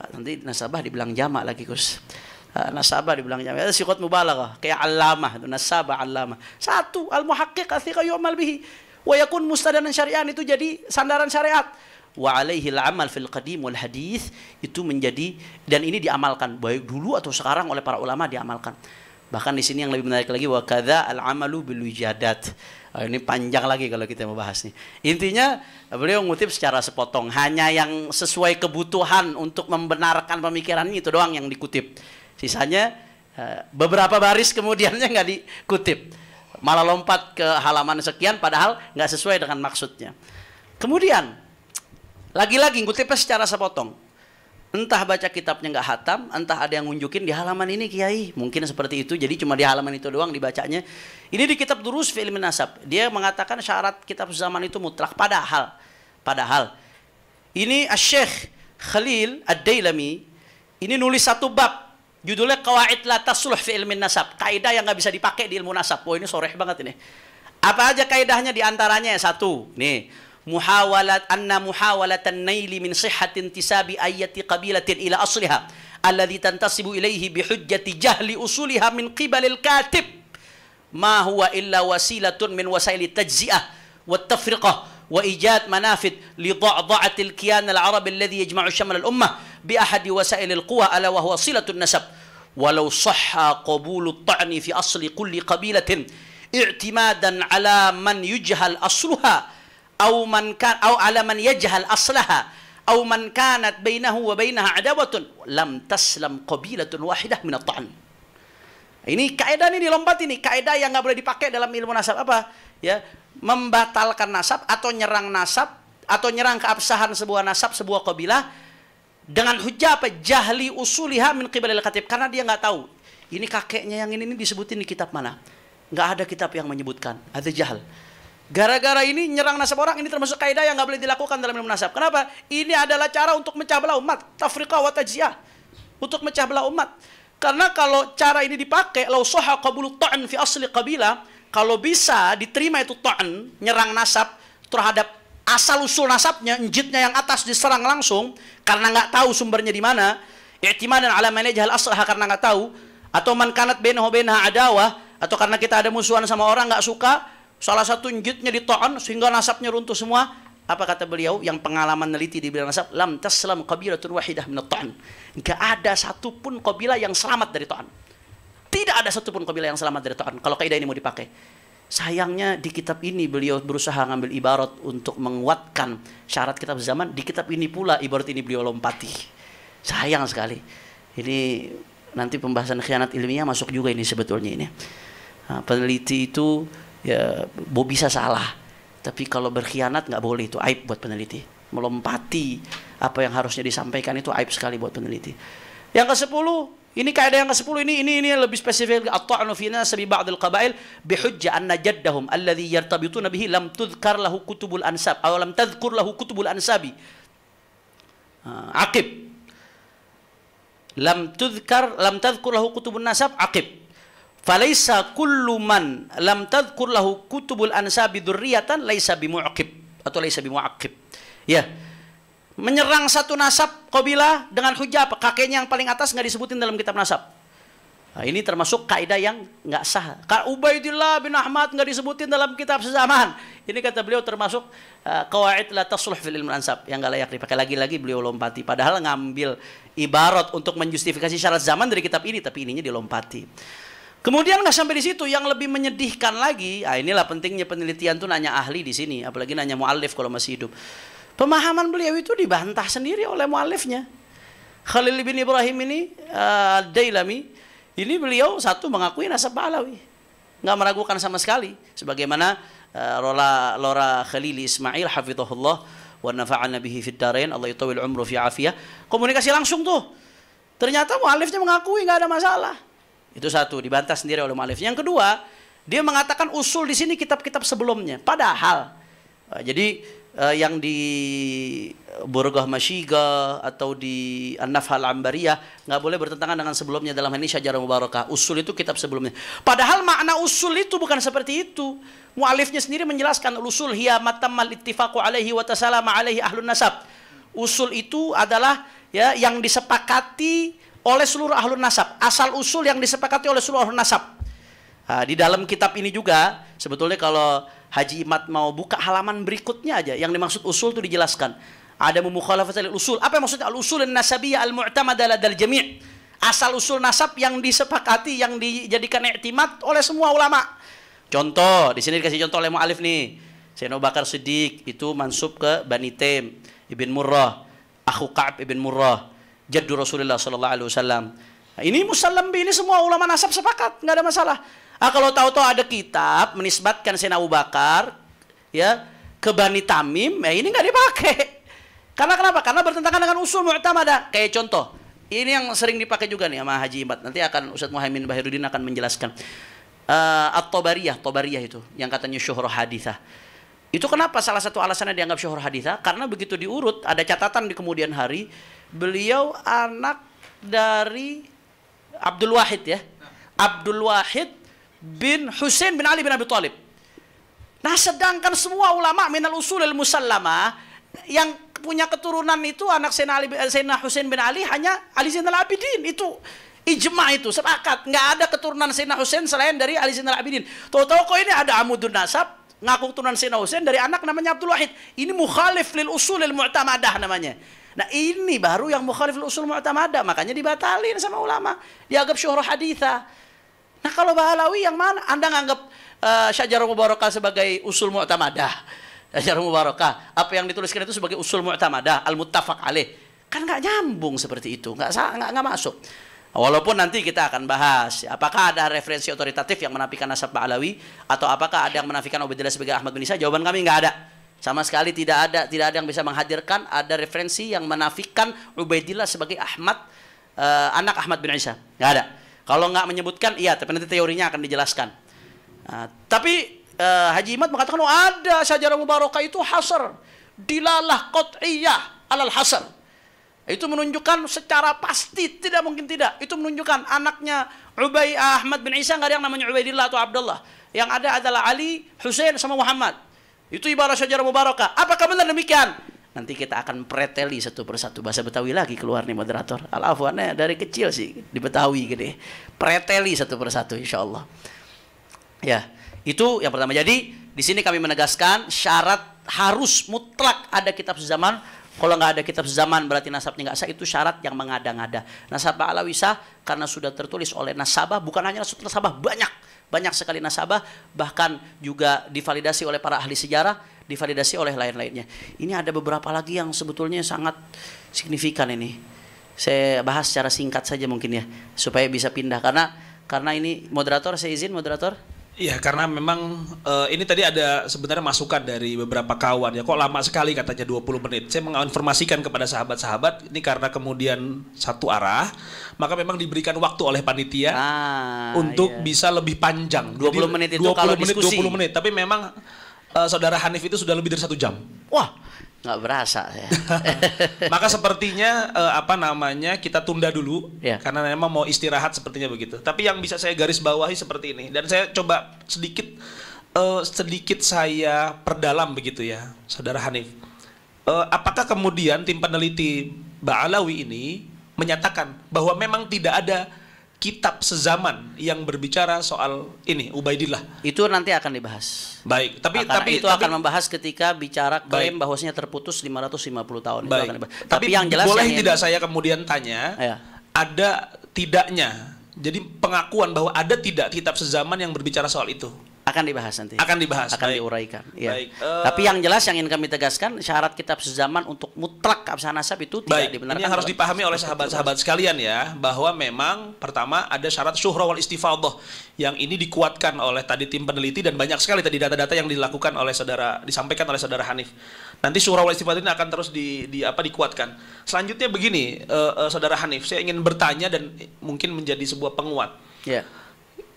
Speaker 1: ah, nanti nasabah dibilang jama' lagi Gus ah, nasabah dibilang jamak. Itu sikot mubalaghah, kayak alamah itu nasabah alamah. Satu al muhaqqiq athika yu'mal bihi wa yakun mustadanan syari'an itu jadi sandaran syariat wa alaihi amal fil qadim wal hadis itu menjadi dan ini diamalkan baik dulu atau sekarang oleh para ulama diamalkan. Bahkan di sini yang lebih menarik lagi wa kadza al amalu bil wijadat. Ah, ini panjang lagi kalau kita membahas ini Intinya beliau ngutip secara sepotong hanya yang sesuai kebutuhan untuk membenarkan pemikiran itu doang yang dikutip. Sisanya eh, beberapa baris kemudiannya nggak dikutip. Malah lompat ke halaman sekian padahal nggak sesuai dengan maksudnya. Kemudian lagi-lagi ngutipnya secara sepotong. Entah baca kitabnya nggak hatam, entah ada yang ngunjukin di halaman ini kiai. Mungkin seperti itu, jadi cuma di halaman itu doang dibacanya. Ini di kitab Durus fi ilmi nasab. Dia mengatakan syarat kitab zaman itu mutlak. Padahal, padahal ini Asyikh Khalil Ad-Dailami ini nulis satu bab judulnya Kawaid la tasluh fi ilmi nasab. Kaidah yang nggak bisa dipakai di ilmu nasab. Wah, ini soreh banget ini. Apa aja kaidahnya diantaranya Satu, nih. محاولة أن محاولة النيل من صحة انتساب أية قبيلة إلى أصلها الذي تنتسب إليه بحجة جهل أصولها من قبل الكاتب ما هو إلا وسيلة من وسائل التجزئة والتفرقة وإيجاد منافذ لضعضعة الكيان العربي الذي يجمع شمل الأمة بأحد وسائل القوى ألا وهو صلة النسب ولو صح قبول الطعن في أصل كل قبيلة اعتمادا على من يجهل أصلها أو من كان أو على من يجهل أصلها أو من كانت بينه وبينها عداوة لم تسلم قبيلة واحدة من الطعن. Ini kaidah ini dilompat ini kaidah yang nggak boleh dipakai dalam ilmu nasab apa? Ya, membatalkan nasab atau nyerang nasab atau nyerang keabsahan sebuah nasab sebuah kabilah dengan hujah apa? Jahli usuliha min qibalil khatib karena dia nggak tahu. Ini kakeknya yang ini, ini disebutin di kitab mana? Nggak ada kitab yang menyebutkan. Ada jahal. Gara-gara ini nyerang nasab orang ini termasuk kaidah yang nggak boleh dilakukan dalam ilmu nasab. Kenapa? Ini adalah cara untuk mecah belah umat, tafrika wa tajziah. Untuk mecah belah umat. Karena kalau cara ini dipakai, lau soha qabulu ta'an fi asli qabila, kalau bisa diterima itu ta'an, nyerang nasab terhadap asal usul nasabnya, njitnya yang atas diserang langsung karena nggak tahu sumbernya di mana, i'timadan ala manajah jahal aslaha karena nggak tahu atau man kanat benho benha adawah atau karena kita ada musuhan sama orang nggak suka salah satu di ditoan sehingga nasabnya runtuh semua. Apa kata beliau yang pengalaman neliti di bidang nasab? Lam taslam qabilatun wahidah min ta'an. Enggak ada satupun kabilah yang selamat dari ta'an. Tidak ada satupun kabilah yang selamat dari ta'an. Kalau kaidah ini mau dipakai. Sayangnya di kitab ini beliau berusaha ngambil ibarat untuk menguatkan syarat kitab zaman. Di kitab ini pula ibarat ini beliau lompati. Sayang sekali. Ini nanti pembahasan khianat ilmiah masuk juga ini sebetulnya ini. Ah, peneliti itu ya bo bisa salah tapi kalau berkhianat nggak boleh itu aib buat peneliti melompati apa yang harusnya disampaikan itu aib sekali buat peneliti yang ke sepuluh ini kaidah yang ke sepuluh ini ini ini lebih spesifik atau tanu fi nas bi ba'd al-qaba'il bi hujja anna jaddahum alladhi yartabituna bihi lam tudhkar lahu kutubul ansab aw lam tadhkur lahu kutubul ansabi. akib. Lam tudhkar lam tadhkur lahu kutubun nasab akib. Falaisa kullu man lam tadhkur lahu kutubul ansabi dzurriyatan laisa bimu'aqib atau laisa bimu'aqib. Ya. Menyerang satu nasab kabilah dengan hujah apa? Kakeknya yang paling atas nggak disebutin dalam kitab nasab. Nah, ini termasuk kaidah yang nggak sah. Kak Ubaidillah bin Ahmad nggak disebutin dalam kitab sezaman. Ini kata beliau termasuk uh, eh, kawaid la tasluh fil ilmu ansab yang nggak layak dipakai lagi-lagi beliau lompati. Padahal ngambil ibarat untuk menjustifikasi syarat zaman dari kitab ini, tapi ininya dilompati. Kemudian nggak sampai di situ, yang lebih menyedihkan lagi, ah inilah pentingnya penelitian tuh nanya ahli di sini, apalagi nanya mu'alif kalau masih hidup. Pemahaman beliau itu dibantah sendiri oleh mu'alifnya. Khalil bin Ibrahim ini, uh, Dailami, ini beliau satu mengakui nasab Ba'alawi. Nggak meragukan sama sekali. Sebagaimana uh, ah, Lora, Lora Khalil Ismail, hafidhullah, wa nafa'an bihi fid darain, Allah yutawil umru fi afiyah. Komunikasi langsung tuh. Ternyata mu'alifnya mengakui nggak ada masalah. Itu satu, dibantah sendiri oleh mu'alif. Yang kedua, dia mengatakan usul di sini kitab-kitab sebelumnya. Padahal, eh, jadi eh, yang di Burgah Masyiga atau di An-Nafhal Ambariyah nggak boleh bertentangan dengan sebelumnya dalam hal ini Syajara mubarakah. Usul itu kitab sebelumnya. Padahal makna usul itu bukan seperti itu. Mu'alifnya sendiri menjelaskan usul hiya matamal ittifaku alaihi wa tasalama alaihi ahlun nasab. Usul itu adalah ya yang disepakati oleh seluruh ahlun nasab. Asal usul yang disepakati oleh seluruh ahlun nasab. Nah, di dalam kitab ini juga sebetulnya kalau Haji Imat mau buka halaman berikutnya aja yang dimaksud usul itu dijelaskan. Ada memukhalafat al-usul. Apa yang maksudnya al-usul nasabiyah al-mu'tamad dal jami'. Asal usul nasab yang disepakati yang dijadikan iktimat oleh semua ulama. Contoh, di sini dikasih contoh oleh mu'alif nih. Sayyidina Bakar Siddiq itu mansub ke Bani Tem Ibn Murrah, Aku Ka'ab Ibn Murrah, jaddu Rasulullah sallallahu alaihi wasallam. Nah, ini musallam ini semua ulama nasab sepakat, nggak ada masalah. Ah kalau tahu-tahu ada kitab menisbatkan Sayyidina Abu Bakar ya ke Bani Tamim, ya ini nggak dipakai. Karena kenapa? Karena bertentangan dengan usul mu'tamadah. Kayak contoh, ini yang sering dipakai juga nih sama Haji Imad. Nanti akan Ustaz Muhammad Bahiruddin akan menjelaskan. Uh, ah, At-Tobariyah, Tobariyah itu yang katanya syuhur hadithah. Itu kenapa salah satu alasannya dianggap syuhur haditha? Karena begitu diurut, ada catatan di kemudian hari, Beliau anak dari Abdul Wahid ya. Abdul Wahid bin Husain bin Ali bin Abi Thalib. Nah, sedangkan semua ulama minal usul musallama yang punya keturunan itu anak Sayyidina Ali eh, Sayyidina Husain bin Ali hanya Ali Zainal Abidin itu ijma itu sepakat nggak ada keturunan Sayyidina Husain selain dari Ali Zainal Abidin. Tahu-tahu kok ini ada Amudun Nasab ngaku keturunan Sayyidina Husain dari anak namanya Abdul Wahid. Ini mukhalif lil usul mu'tamadah namanya. Nah ini baru yang mukhalif usul mu'tamada. Makanya dibatalin sama ulama. Dianggap syuhur haditha. Nah kalau Bahalawi yang mana? Anda nganggap uh, eh, syajarah mubarakah sebagai usul mu'tamada. Syajarah mubarakah. Apa yang dituliskan itu sebagai usul mu'tamada. Al-muttafaq alih. Kan nggak nyambung seperti itu. Nggak, nggak, nggak masuk. Walaupun nanti kita akan bahas apakah ada referensi otoritatif yang menafikan nasab Ba'alawi atau apakah ada yang menafikan Ubaidillah sebagai Ahmad bin Isa? Jawaban kami nggak ada. Sama sekali tidak ada tidak ada yang bisa menghadirkan ada referensi yang menafikan Ubaidillah sebagai Ahmad uh, anak Ahmad bin Isa. Nggak ada. Kalau nggak menyebutkan, iya, tapi nanti teorinya akan dijelaskan. Uh, tapi uh, Haji Imad mengatakan, oh ada sajarah mubarakah itu hasar. Dilalah qat'iyah alal hasar. Itu menunjukkan secara pasti, tidak mungkin tidak. Itu menunjukkan anaknya Ubay Ahmad bin Isa nggak ada yang namanya Ubaidillah atau Abdullah. Yang ada adalah Ali, Hussein sama Muhammad. Itu ibarat syajarah Barokah. Apakah benar demikian? Nanti kita akan preteli satu persatu bahasa Betawi lagi keluar nih moderator. Alafuannya eh, dari kecil sih di Betawi gede. Preteli satu persatu insya Allah. Ya, itu yang pertama. Jadi di sini kami menegaskan syarat harus mutlak ada kitab sezaman kalau nggak ada kitab sezaman berarti nasabnya nggak sah itu syarat yang mengada-ngada. Nasabah alawi sah karena sudah tertulis oleh nasabah bukan hanya nasabah banyak banyak sekali nasabah bahkan juga divalidasi oleh para ahli sejarah divalidasi oleh lain-lainnya. Ini ada beberapa lagi yang sebetulnya sangat signifikan ini. Saya bahas secara singkat saja mungkin ya supaya bisa pindah karena karena ini
Speaker 2: moderator saya izin moderator Iya karena memang uh, ini tadi ada sebenarnya masukan dari beberapa kawan ya kok lama sekali katanya 20 menit. Saya menginformasikan kepada sahabat-sahabat ini karena kemudian satu arah maka memang diberikan waktu oleh panitia ah, untuk iya. bisa lebih panjang. 20 Jadi, menit itu 20 kalau menit, diskusi. 20 menit tapi memang uh, saudara Hanif itu sudah lebih dari satu jam. Wah nggak berasa ya. <laughs> Maka sepertinya eh, apa namanya kita tunda dulu ya. karena memang mau istirahat sepertinya begitu. Tapi yang bisa saya garis bawahi seperti ini dan saya coba sedikit eh, sedikit saya perdalam begitu ya, Saudara Hanif. Eh, apakah kemudian tim peneliti Ba'alawi ini menyatakan bahwa memang tidak ada kitab sezaman yang berbicara soal ini Ubaidillah. Itu nanti akan dibahas. Baik, tapi akan, tapi itu tapi,
Speaker 1: akan membahas ketika bicara klaim bahwasanya terputus 550 tahun. Baik. Itu akan Tapi, tapi yang jelas boleh yang tidak ini,
Speaker 2: saya kemudian tanya, ya. ada tidaknya. Jadi pengakuan bahwa ada tidak kitab sezaman yang berbicara soal itu akan dibahas nanti akan dibahas akan Baik. diuraikan ya. Baik. Uh, tapi eh, yang
Speaker 1: jelas yang ingin kami tegaskan syarat kitab sezaman untuk mutlak kapsah nasab itu Baik. dibenarkan ini harus
Speaker 2: dipahami oleh sahabat-sahabat sekalian ya bahwa memang pertama ada syarat syuhra wal istifadah yang ini dikuatkan oleh tadi tim peneliti dan banyak sekali tadi data-data yang dilakukan oleh saudara disampaikan oleh saudara Hanif nanti syuhra wal istifadah ini akan terus di, di apa dikuatkan selanjutnya begini uh, uh, saudara Hanif saya ingin bertanya dan mungkin menjadi sebuah penguat yeah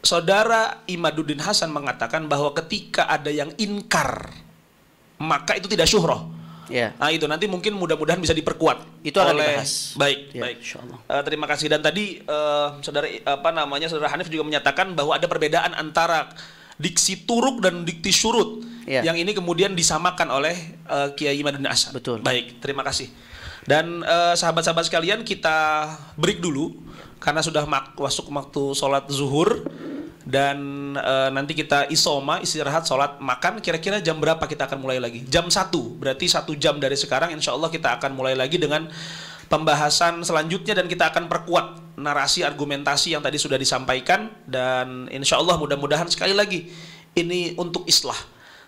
Speaker 2: Saudara Imaduddin Hasan mengatakan bahwa ketika ada yang inkar, maka itu tidak syuhroh. Yeah. Nah itu nanti mungkin mudah-mudahan bisa diperkuat. Itu akan oleh... dibahas. Baik, yeah, baik. Uh, terima kasih dan tadi uh, saudara apa namanya saudara Hanif juga menyatakan bahwa ada perbedaan antara diksi turuk dan diksi surut yeah. yang ini kemudian disamakan oleh uh, Kiai Imaduddin Hasan. Betul. Baik, terima kasih. Dan sahabat-sahabat uh, sahabat -sahabat sekalian kita break dulu karena sudah masuk waktu sholat zuhur dan e, nanti kita isoma istirahat sholat makan kira-kira jam berapa kita akan mulai lagi jam satu berarti satu jam dari sekarang insya Allah kita akan mulai lagi dengan pembahasan selanjutnya dan kita akan perkuat narasi argumentasi yang tadi sudah disampaikan dan insya Allah mudah-mudahan sekali lagi ini untuk islah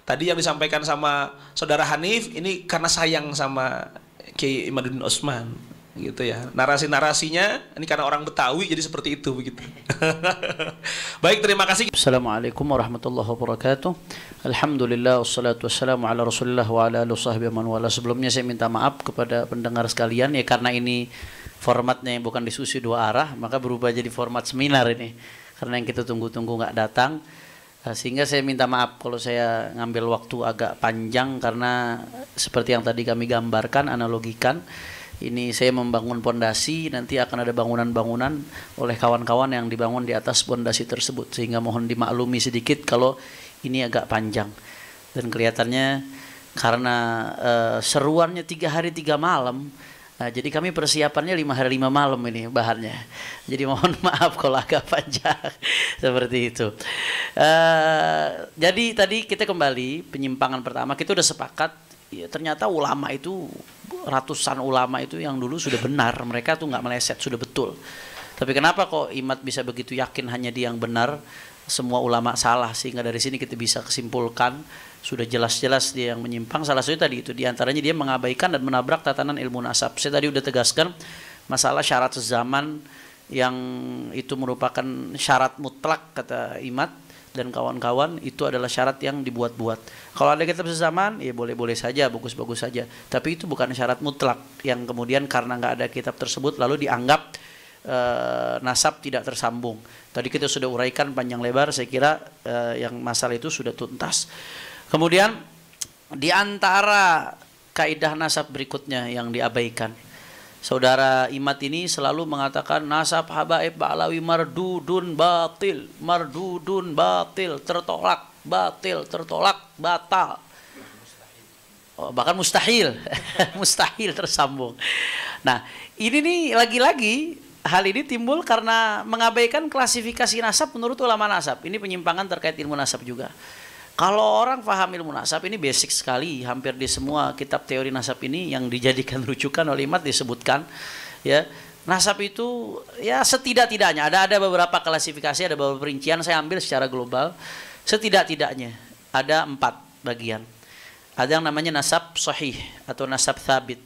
Speaker 2: tadi yang disampaikan sama saudara Hanif ini karena sayang sama Kiai Imaduddin Osman gitu ya. Narasi-narasinya ini karena orang Betawi jadi seperti itu begitu.
Speaker 1: <laughs> Baik, terima kasih. Assalamualaikum warahmatullahi wabarakatuh. Alhamdulillah wassalatu wassalamu ala Rasulillah wa ala alihi man wala. Sebelumnya saya minta maaf kepada pendengar sekalian ya karena ini formatnya yang bukan diskusi dua arah, maka berubah jadi format seminar ini. Karena yang kita tunggu-tunggu nggak datang eh, sehingga saya minta maaf kalau saya ngambil waktu agak panjang karena seperti yang tadi kami gambarkan analogikan ini saya membangun pondasi nanti akan ada bangunan-bangunan oleh kawan-kawan yang dibangun di atas pondasi tersebut sehingga mohon dimaklumi sedikit kalau ini agak panjang dan kelihatannya karena uh, seruannya tiga hari tiga malam Nah, jadi kami persiapannya lima hari lima malam ini bahannya. Jadi mohon <laughs> maaf kalau agak panjang <laughs> seperti itu. Uh, jadi tadi kita kembali penyimpangan pertama kita sudah sepakat ya, ternyata ulama itu ratusan ulama itu yang dulu sudah benar mereka tuh nggak meleset sudah betul tapi kenapa kok imat bisa begitu yakin hanya dia yang benar semua ulama salah sehingga dari sini kita bisa kesimpulkan sudah jelas-jelas dia yang menyimpang salah satu tadi itu diantaranya dia mengabaikan dan menabrak tatanan ilmu nasab saya tadi udah tegaskan masalah syarat zaman yang itu merupakan syarat mutlak kata imat dan kawan-kawan itu adalah syarat yang dibuat-buat. Kalau ada kitab sezaman, ya boleh-boleh saja, bagus-bagus saja. Tapi itu bukan syarat mutlak yang kemudian karena nggak ada kitab tersebut lalu dianggap e, nasab tidak tersambung. Tadi kita sudah uraikan panjang lebar, saya kira e, yang masalah itu sudah tuntas. Kemudian di antara kaidah nasab berikutnya yang diabaikan Saudara Imat ini selalu mengatakan nasab habaib ba'lawi mardudun batil, mardudun batil, tertolak, batil, tertolak, batal. Oh, bahkan mustahil, <laughs> mustahil tersambung. Nah, ini nih lagi-lagi hal ini timbul karena mengabaikan klasifikasi nasab menurut ulama nasab. Ini penyimpangan terkait ilmu nasab juga. Kalau orang paham ilmu nasab ini basic sekali, hampir di semua kitab teori nasab ini yang dijadikan <laughs> rujukan oleh imat disebutkan ya. Nasab itu ya setidak-tidaknya ada ada beberapa klasifikasi, ada beberapa perincian saya ambil secara global. Setidak-tidaknya ada empat bagian. Ada yang namanya nasab sahih atau nasab thabit.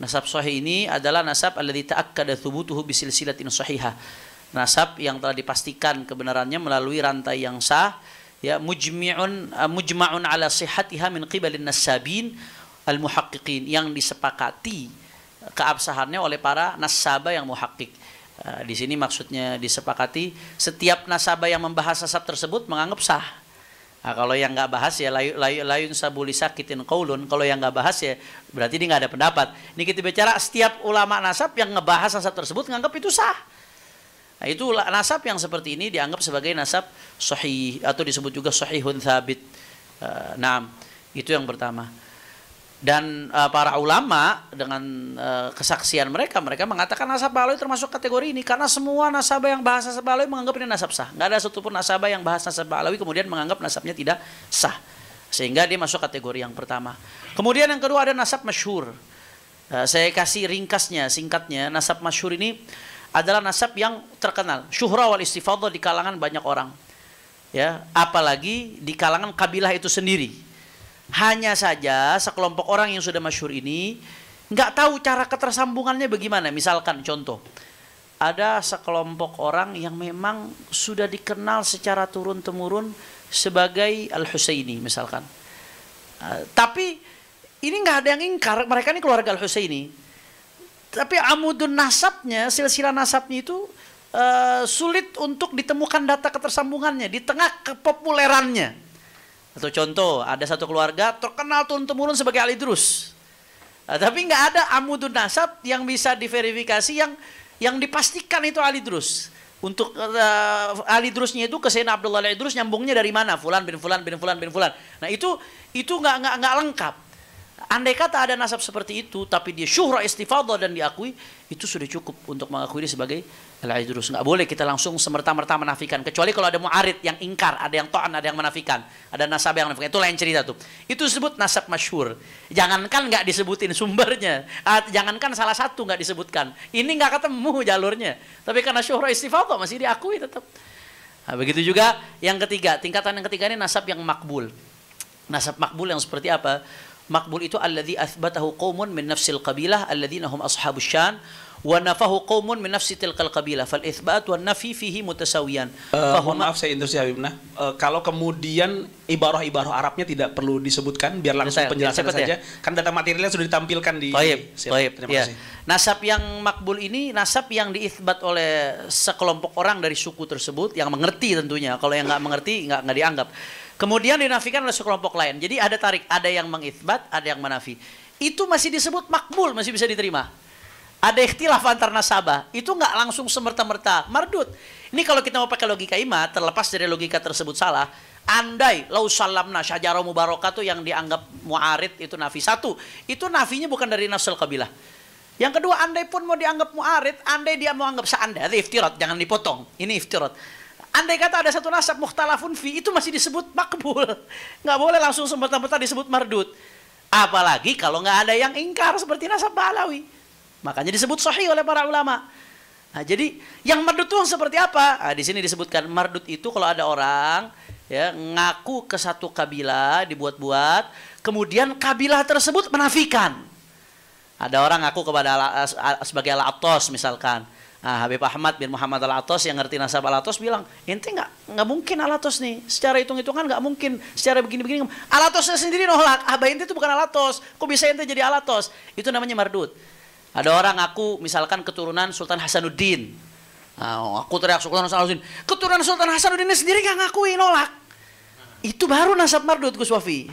Speaker 1: Nasab sahih ini adalah nasab tubuh ta'akkada bisil bisilsilatin sahihah. Nasab yang telah dipastikan kebenarannya melalui rantai yang sah ya mujmi'un eh, mujma'un ala sihatiha min qibalin nasabin al muhaqqiqin yang disepakati keabsahannya oleh para nasaba yang muhakkik. Eh, di sini maksudnya disepakati setiap nasaba yang membahas asab tersebut menganggap sah. Nah, kalau yang nggak bahas ya layu layu layun sabuli sakitin kaulun. Kalau yang nggak bahas ya berarti ini nggak ada pendapat. Ini kita bicara setiap ulama nasab yang ngebahas nasab tersebut nganggap itu sah. Nah, itu nasab yang seperti ini dianggap sebagai nasab sahih atau disebut juga sahihun thabit. nah, itu yang pertama. Dan eh, para ulama dengan eh, kesaksian mereka, mereka mengatakan nasab baloi termasuk kategori ini karena semua nasabah yang bahasa nasab baloi menganggap ini nasab sah. Nggak ada satupun nasabah yang bahasa nasab baloi kemudian menganggap nasabnya tidak sah. Sehingga dia masuk kategori yang pertama. Kemudian yang kedua ada nasab masyur saya kasih ringkasnya, singkatnya. Nasab masyur ini adalah nasab yang terkenal. syuhra wal istifadah di kalangan banyak orang. Ya, apalagi di kalangan kabilah itu sendiri. Hanya saja sekelompok orang yang sudah masyhur ini nggak tahu cara ketersambungannya bagaimana. Misalkan contoh, ada sekelompok orang yang memang sudah dikenal secara turun temurun sebagai al Husaini misalkan. Uh, tapi ini nggak ada yang ingkar mereka ini keluarga al Husaini tapi amudun nasabnya, silsilah nasabnya itu uh, sulit untuk ditemukan data ketersambungannya di tengah kepopulerannya. Atau contoh, ada satu keluarga terkenal turun-temurun sebagai alidrus, Drus. Eh, tapi nggak ada amudun nasab yang bisa diverifikasi yang yang dipastikan itu alidrus. Drus. Untuk uh, ahli itu ke Sayyidina Abdullah alidrus Drus nyambungnya dari mana? Fulan bin Fulan bin Fulan bin Fulan. Nah itu itu nggak nggak lengkap. Andai kata ada nasab seperti itu, tapi dia syuhra istifadah dan diakui, itu sudah cukup untuk mengakui dia sebagai al ajrus Nggak boleh kita langsung semerta-merta menafikan. Kecuali kalau ada mu'arid yang ingkar, ada yang to'an, ada yang menafikan. Ada nasab yang menafikan. Itu lain cerita tuh. Itu disebut nasab masyhur. Jangankan nggak disebutin sumbernya. Ah, jangankan salah satu nggak disebutkan. Ini nggak ketemu jalurnya. Tapi karena syuhra istifadah masih diakui tetap. Nah, begitu juga yang ketiga, tingkatan yang ketiga ini nasab yang makbul. Nasab makbul yang seperti apa? Makbul itu alladhi athbatahu qawmun min nafsil qabilah alladhina hum ashabu syan wa nafahu qawmun min nafsi tilkal qabilah fal ithbat wa nafi fihi mutasawiyan. Uh, mohon
Speaker 2: maaf saya interupsi Habibna. Uh, eh, kalau kemudian ibarah-ibarah Arabnya tidak perlu disebutkan biar langsung saya, penjelasan ya. saja. Ya? Kan data materialnya sudah ditampilkan di Taib, siap, ya. Nasab
Speaker 1: yang makbul ini nasab yang diisbat oleh sekelompok orang dari suku tersebut yang mengerti tentunya. Kalau yang nggak mengerti nggak nggak dianggap. Kemudian dinafikan oleh sekelompok lain. Jadi ada tarik, ada yang mengitbat, ada yang menafi. Itu masih disebut makbul, masih bisa diterima. Ada ikhtilaf antar nasabah. Itu nggak langsung semerta-merta. Mardut. Ini kalau kita mau pakai logika imah, terlepas dari logika tersebut salah, andai lau salamna syajarah mubarokah tuh yang dianggap mu'arid itu nafi. Satu, itu nafinya bukan dari nafsul kabilah. Yang kedua, andai pun mau dianggap mu'arid, andai dia mau anggap seandainya, iftirat, jangan dipotong. Ini iftirat. Andai kata ada satu nasab muhtalafun fi itu masih disebut makbul. <laughs> Nggak boleh langsung semerta-merta disebut mardut. Apalagi kalau nggak ada yang ingkar seperti nasab balawi, Makanya disebut sahih oleh para ulama. Nah, jadi yang mardut itu seperti apa? Nah, di sini disebutkan mardut itu kalau ada orang ya ngaku ke satu kabilah dibuat-buat, kemudian kabilah tersebut menafikan. Ada orang ngaku kepada sebagai al misalkan. Nah, Habib Ahmad bin Muhammad Al Atos yang ngerti nasab Al Atos bilang, ente nggak nggak mungkin Al Atos nih. Secara hitung hitungan nggak mungkin. Secara begini begini Al Atosnya sendiri nolak. Abah ente itu bukan Al Atos. Kok bisa ente jadi Al Atos? Itu namanya mardut. Ada orang aku misalkan keturunan Sultan Hasanuddin. Nah, aku teriak Sultan Hasanuddin. Keturunan Sultan Hasanuddin sendiri nggak ngakui nolak. Itu baru nasab mardut Gus Wafi.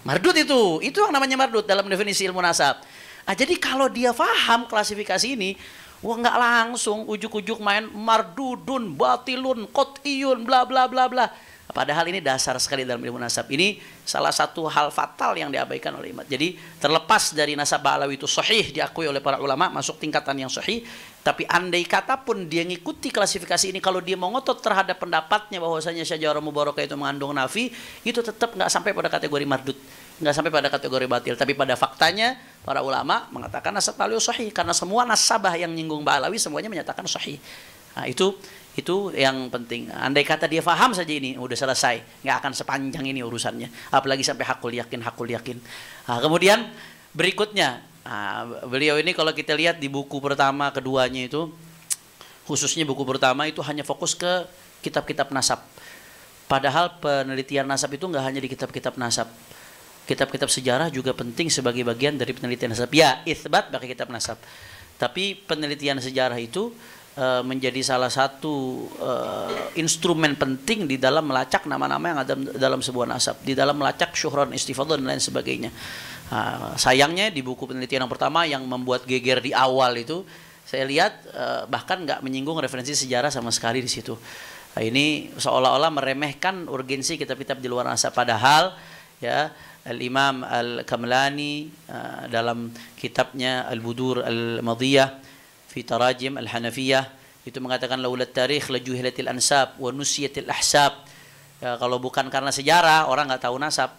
Speaker 1: Mardut itu, itu yang namanya mardut dalam definisi ilmu nasab. Nah, jadi kalau dia faham klasifikasi ini, Gua nggak langsung ujuk-ujuk main mardudun, batilun, kotiyun, bla bla bla bla. Padahal ini dasar sekali dalam ilmu nasab. Ini salah satu hal fatal yang diabaikan oleh imam. Jadi terlepas dari nasab Ba'alawi itu sahih diakui oleh para ulama masuk tingkatan yang sahih, tapi andai kata pun dia ngikuti klasifikasi ini kalau dia mengotot terhadap pendapatnya bahwasanya syajarah mubarakah itu mengandung nafi, itu tetap nggak sampai pada kategori mardut nggak sampai pada kategori batil tapi pada faktanya para ulama mengatakan nasab Alawi sahih karena semua nasabah yang nyinggung Ba'alawi semuanya menyatakan sahih nah, itu itu yang penting andai kata dia faham saja ini udah selesai nggak akan sepanjang ini urusannya apalagi sampai hakul yakin hakul yakin nah, kemudian berikutnya nah, beliau ini kalau kita lihat di buku pertama keduanya itu khususnya buku pertama itu hanya fokus ke kitab-kitab nasab padahal penelitian nasab itu nggak hanya di kitab-kitab nasab kitab-kitab sejarah juga penting sebagai bagian dari penelitian nasab. Ya, isbat bagi kitab nasab. Tapi penelitian sejarah itu e, menjadi salah satu e, instrumen penting di dalam melacak nama-nama yang ada dalam sebuah nasab, di dalam melacak syuhron istifadah dan lain sebagainya. Ah, sayangnya di buku penelitian yang pertama yang membuat geger di awal itu saya lihat e, bahkan nggak menyinggung referensi sejarah sama sekali di situ. Nah, ini seolah-olah meremehkan urgensi kitab-kitab di luar nasab padahal ya Al-Imam Al-Kamlani uh, dalam kitabnya Al-Budur Al-Madiyah fi Tarajim Al-Hanafiyah itu mengatakan laulat tarikh lajuhilatil ansab wa nusiyatil ahsab ya, kalau bukan karena sejarah orang nggak tahu nasab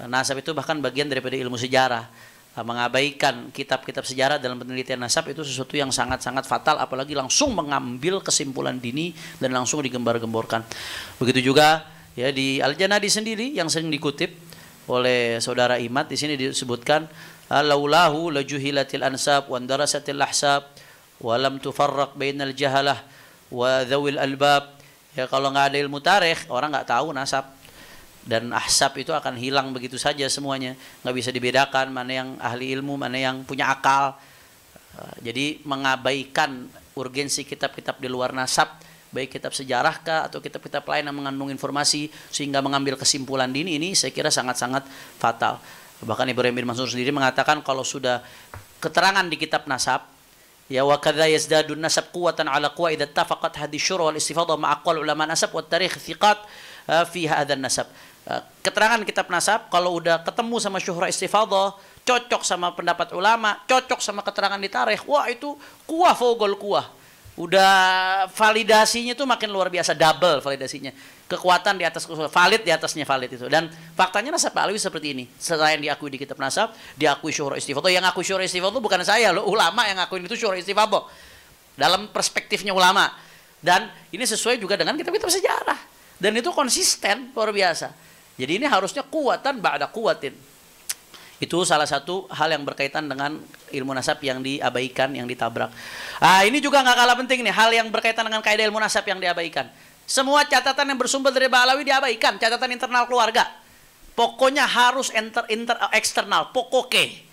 Speaker 1: uh, nasab itu bahkan bagian daripada ilmu sejarah uh, mengabaikan kitab-kitab sejarah dalam penelitian nasab itu sesuatu yang sangat-sangat fatal apalagi langsung mengambil kesimpulan dini dan langsung digembar-gemborkan begitu juga ya di Al-Janadi sendiri yang sering dikutip oleh saudara Imat di sini disebutkan laulahu lajuhilatil ansab wa darasatil ahsab wa lam tufarraq bainal jahalah wa dzawil albab ya kalau nggak ada ilmu tarikh orang nggak tahu nasab dan ahsab itu akan hilang begitu saja semuanya nggak bisa dibedakan mana yang ahli ilmu mana yang punya akal jadi mengabaikan urgensi kitab-kitab di luar nasab baik kitab sejarah kah atau kitab-kitab lain yang mengandung informasi sehingga mengambil kesimpulan dini ini saya kira sangat-sangat fatal. Bahkan Ibrahim bin Mansur sendiri mengatakan kalau sudah keterangan di kitab nasab ya wa kadza yazdadu nasab quwatan ala quwa idza tafaqat hadis syurah wal istifadha ma aqwal ulama nasab wa tarikh thiqat eh, fi hadzal nasab. Eh, keterangan kitab nasab kalau udah ketemu sama syuhra istifadha cocok sama pendapat ulama, cocok sama keterangan di tarikh. Wah, itu kuah fogol kuah udah validasinya tuh makin luar biasa double validasinya kekuatan di atas valid di atasnya valid itu dan faktanya nasab Pak Alwi seperti ini selain diakui di kitab nasab diakui syuhur atau yang aku syuhur istifadah itu bukan saya lo ulama yang ngakuin itu syuhur istifadah dalam perspektifnya ulama dan ini sesuai juga dengan kitab-kitab sejarah dan itu konsisten luar biasa jadi ini harusnya kuatan ba'da kuatin itu salah satu hal yang berkaitan dengan ilmu nasab yang diabaikan, yang ditabrak. Ah, ini juga nggak kalah penting nih, hal yang berkaitan dengan kaidah ilmu nasab yang diabaikan. Semua catatan yang bersumber dari Balawi diabaikan, catatan internal keluarga. Pokoknya harus inter, inter, eh, eksternal, pokoknya.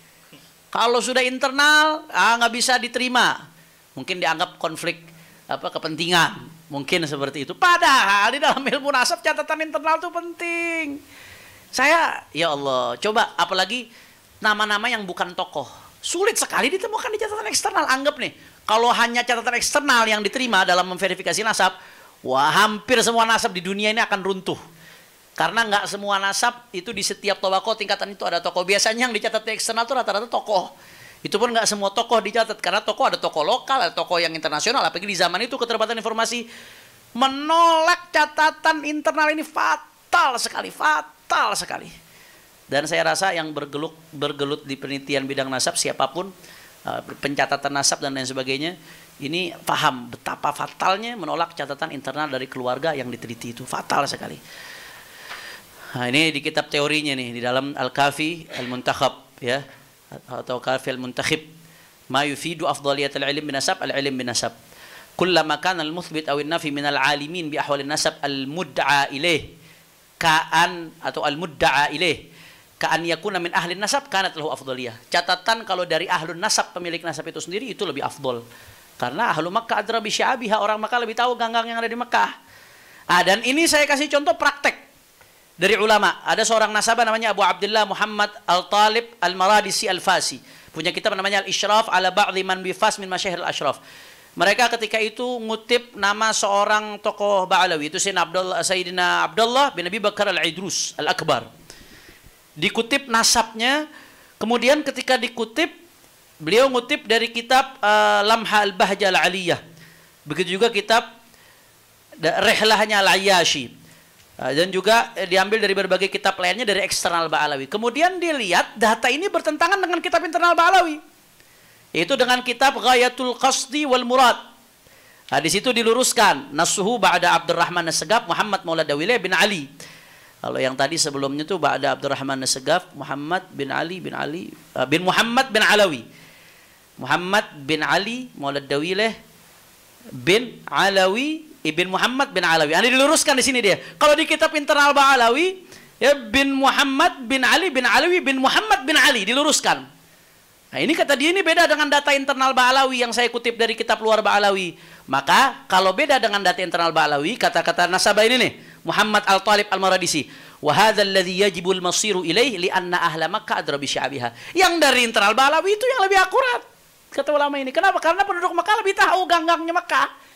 Speaker 1: Kalau sudah internal, ah nggak bisa diterima. Mungkin dianggap konflik apa kepentingan, mungkin seperti itu. Padahal di dalam ilmu nasab catatan internal itu penting. Saya, ya Allah, coba apalagi nama-nama yang bukan tokoh. Sulit sekali ditemukan di catatan eksternal. Anggap nih, kalau hanya catatan eksternal yang diterima dalam memverifikasi nasab, wah hampir semua nasab di dunia ini akan runtuh. Karena nggak semua nasab itu di setiap tobako tingkatan itu ada tokoh. Biasanya yang dicatat di eksternal itu rata-rata tokoh. Itu pun nggak semua tokoh dicatat. Karena tokoh ada tokoh lokal, ada tokoh yang internasional. Apalagi di zaman itu keterbatasan informasi. Menolak catatan internal ini fatal sekali. Fatal Brutal sekali. Dan saya rasa yang bergelut, bergelut di penelitian bidang nasab siapapun, eh, pencatatan nasab dan lain sebagainya, ini paham betapa fatalnya menolak catatan internal dari keluarga yang diteliti itu. Fatal sekali. Nah, ini di kitab teorinya nih, di dalam Al-Kafi Al-Muntakhab ya atau Kafi Al-Muntakhib ma yufidu afdaliyat al-ilm binasab al-ilm binasab. Kullama kana al-muthbit aw nafi min al-alimin bi ahwal nasab al-mud'a ilayh kaan atau al-mudda'a ilaih kaan yakuna min ahli nasab kanat lahu afdoliyah. Catatan kalau dari ahli nasab pemilik nasab itu sendiri itu lebih afdol. Karena ahlu Makkah adra bi orang Makkah lebih tahu ganggang yang ada di Makkah. Ah dan ini saya kasih contoh praktek dari ulama. Ada seorang nasabah namanya Abu Abdullah Muhammad Al-Talib Al-Maradisi Al-Fasi. Punya kitab namanya al Ishraf ala ba'dhi man fas min al ashraf. Mereka ketika itu ngutip nama seorang tokoh Ba'alawi itu Sayyidina Abdullah, bin Abi Bakar Al-Idrus Al-Akbar. Dikutip nasabnya, kemudian ketika dikutip beliau ngutip dari kitab uh, Lamha Al-Bahja Al-Aliyah. Begitu juga kitab Rehlahnya al ayyashi eh, dan juga diambil dari berbagai kitab lainnya dari eksternal Ba'alawi. Kemudian dilihat data ini bertentangan dengan kitab internal Ba'alawi. Itu dengan kitab Ghayatul Qasdi wal Murad. Nah, di situ diluruskan Nasuhu Ba'da Abdurrahman Nasegaf Muhammad Maulada bin Ali. Kalau yang tadi sebelumnya itu Ba'da Abdurrahman Nasegaf Muhammad bin Ali bin Ali eh, bin Muhammad bin Alawi. Muhammad bin Ali Maulada bin Alawi eh, Ibn Muhammad bin Alawi. Nah, ini diluruskan di sini dia. Kalau di kitab internal Ba'alawi, ya bin Muhammad bin Ali bin Alawi bin Muhammad bin Ali diluruskan. Nah ini kata dia ini beda dengan data internal Ba'alawi yang saya kutip dari kitab luar Ba'alawi. Maka kalau beda dengan data internal Ba'alawi, kata-kata nasabah ini nih, Muhammad Al-Talib Al-Maradisi, وَهَذَا الَّذِي يَجِبُ الْمَصِيرُ إِلَيْهِ لِأَنَّ أَهْلَ مَكَّةَ Yang dari internal Ba'alawi itu yang lebih akurat. Kata ulama ini. Kenapa? Karena penduduk Mekah lebih tahu ganggangnya Mekah.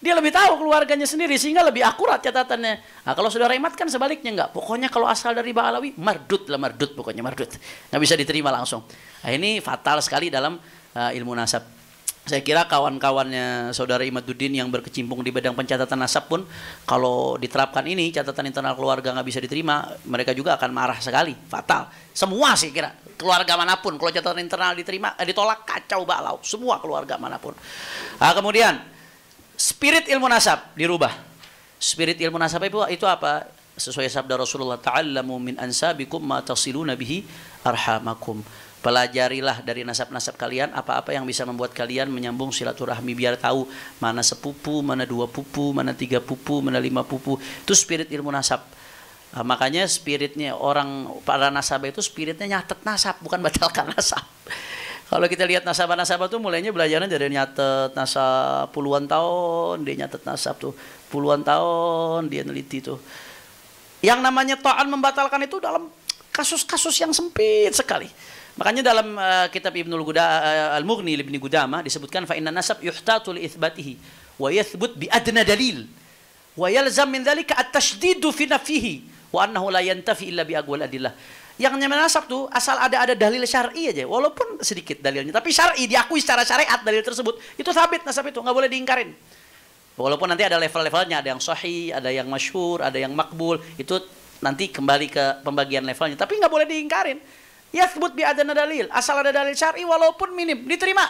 Speaker 1: Dia lebih tahu keluarganya sendiri sehingga lebih akurat catatannya. Nah, kalau saudara imat kan sebaliknya enggak. Pokoknya kalau asal dari Ba'alawi, mardut lah mardut pokoknya mardut. Enggak bisa diterima langsung. Nah, ini fatal sekali dalam uh, ilmu nasab. Saya kira kawan-kawannya saudara Imaduddin yang berkecimpung di bidang pencatatan nasab pun kalau diterapkan ini catatan internal keluarga nggak bisa diterima, mereka juga akan marah sekali, fatal. Semua sih kira keluarga manapun kalau catatan internal diterima eh, ditolak kacau balau semua keluarga manapun. Nah, kemudian spirit ilmu nasab dirubah. Spirit ilmu nasab itu, itu apa? Sesuai sabda Rasulullah, ta'allamu min ansabikum ma tasiluna nabihi arhamakum. Pelajarilah dari nasab-nasab kalian apa-apa yang bisa membuat kalian menyambung silaturahmi biar tahu mana sepupu, mana dua pupu, mana tiga pupu, mana lima pupu. Itu spirit ilmu nasab. Nah, makanya spiritnya orang para nasab itu spiritnya nyatet nasab bukan batalkan <laughs> nasab. Kalau kita lihat nasabah-nasabah tuh mulainya belajarnya dari nyatet nasab puluhan tahun, dia nyatet nasab tuh puluhan tahun, dia neliti tuh. Yang namanya toan membatalkan itu dalam kasus-kasus yang sempit sekali. Makanya dalam uh, kitab Ibnul Guda uh, Al-Mughni Ibnu Gudama disebutkan fa inna nasab yuhtatu li itsbatihi wa yathbut bi adna dalil wa yalzam min dhalika at tashdidu fi nafihi wa annahu la yantafi illa bi aqwal adillah yang nasab tuh asal ada ada dalil syar'i aja walaupun sedikit dalilnya tapi syar'i diakui secara syariat dalil tersebut itu sabit nasab itu nggak boleh diingkarin walaupun nanti ada level-levelnya ada yang sahih ada yang masyhur ada yang makbul itu nanti kembali ke pembagian levelnya tapi nggak boleh diingkarin ya sebut bi ada dalil asal ada dalil syar'i walaupun minim diterima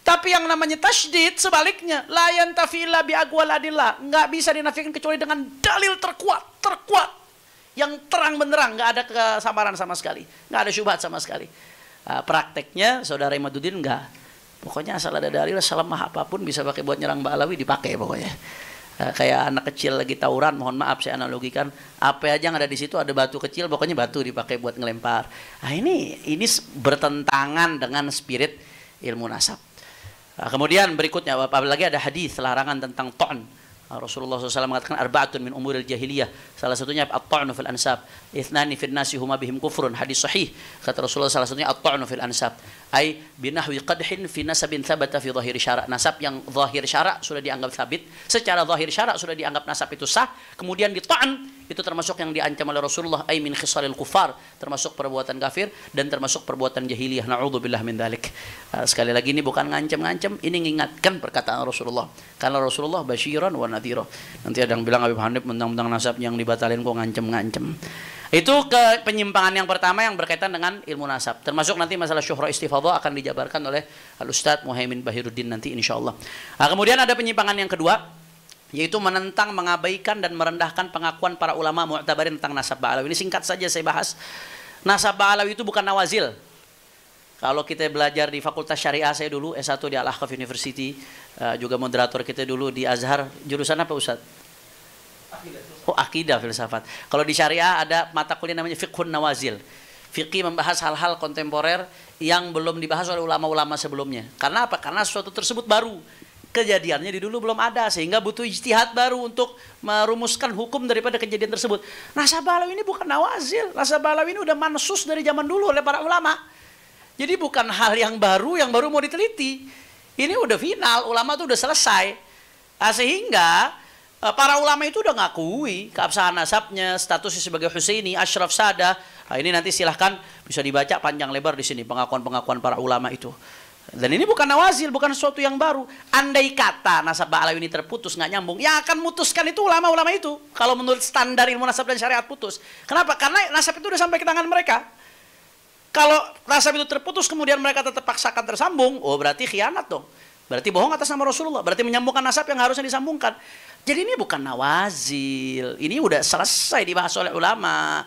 Speaker 1: tapi yang namanya tasdid sebaliknya layan tafila bi agwal adillah nggak bisa dinafikan kecuali dengan dalil terkuat terkuat yang terang benderang, nggak ada kesabaran sama sekali, nggak ada syubhat sama sekali. Uh, prakteknya saudara Imaduddin nggak. Pokoknya asal ada dalil, selemah apapun bisa pakai buat nyerang Mbak Alawi dipakai pokoknya. Uh, kayak anak kecil lagi tawuran, mohon maaf saya analogikan, apa aja yang ada di situ ada batu kecil, pokoknya batu dipakai buat ngelempar. Nah ini ini bertentangan dengan spirit ilmu nasab. Uh, kemudian berikutnya apalagi ada hadis larangan tentang ton Rasulullah SAW mengatakan arbaatun min umuril jahiliyah. Salah satunya at-ta'nu fil ansab. Ithnani fil nasi huma bihim kufrun. Hadis sahih. Kata Rasulullah salah satunya at-ta'nu fil ansab. Ai binahwi qadhin fi nasabin thabata fi zahir syara'. Nasab yang zahir syara' sudah dianggap sabit. Secara zahir syara' sudah dianggap nasab itu sah. Kemudian dita'an itu termasuk yang diancam oleh Rasulullah ay min khisalil kufar termasuk perbuatan kafir dan termasuk perbuatan jahiliyah naudzubillah min dalik eh, sekali lagi ini bukan ngancam-ngancam ini mengingatkan perkataan Rasulullah karena Rasulullah basyiran wa nadhira nanti ada yang bilang Habib Hanif mentang-mentang nasab yang dibatalin kok ngancam-ngancam itu ke penyimpangan yang pertama yang berkaitan dengan ilmu nasab termasuk nanti masalah syuhra istifadah akan dijabarkan oleh Al Ustadz Muhaymin Bahiruddin nanti insya Allah nah, kemudian ada penyimpangan yang kedua yaitu menentang, mengabaikan dan merendahkan pengakuan para ulama mu'tabarin tentang nasab Ba'alawi. Ini singkat saja saya bahas. Nasab Ba'alawi itu bukan nawazil. Kalau kita belajar di Fakultas Syariah saya dulu S1 di Al-Ahqaf University, eh, juga moderator kita dulu di Azhar, jurusan apa Ustaz? Oh, akidah filsafat. Kalau di Syariah ada mata kuliah namanya fiqhun nawazil. Fikih membahas hal-hal kontemporer yang belum dibahas oleh ulama-ulama sebelumnya. Karena apa? Karena sesuatu tersebut baru kejadiannya di dulu belum ada sehingga butuh ijtihad baru untuk merumuskan hukum daripada kejadian tersebut. Nasabalawi ini bukan nawazil, Nasabalawi ini udah mansus dari zaman dulu oleh para ulama. Jadi bukan hal yang baru yang baru mau diteliti. Ini udah final, ulama tuh udah selesai. Nah, sehingga eh, para ulama itu udah ngakui keabsahan nasabnya, statusnya sebagai Husaini, Ashraf Sada. Nah, ini nanti silahkan bisa dibaca panjang lebar di sini pengakuan-pengakuan para ulama itu. Dan ini bukan nawazil, bukan sesuatu yang baru. Andai kata nasab ba'alawi ini terputus, nggak nyambung, yang akan mutuskan itu ulama-ulama itu. Kalau menurut standar ilmu nasab dan syariat putus. Kenapa? Karena nasab itu udah sampai ke tangan mereka. Kalau nasab itu terputus, kemudian mereka tetap paksakan tersambung, oh berarti khianat dong. Berarti bohong atas nama Rasulullah. Berarti menyambungkan nasab yang harusnya disambungkan. Jadi ini bukan nawazil. Ini udah selesai dibahas oleh ulama.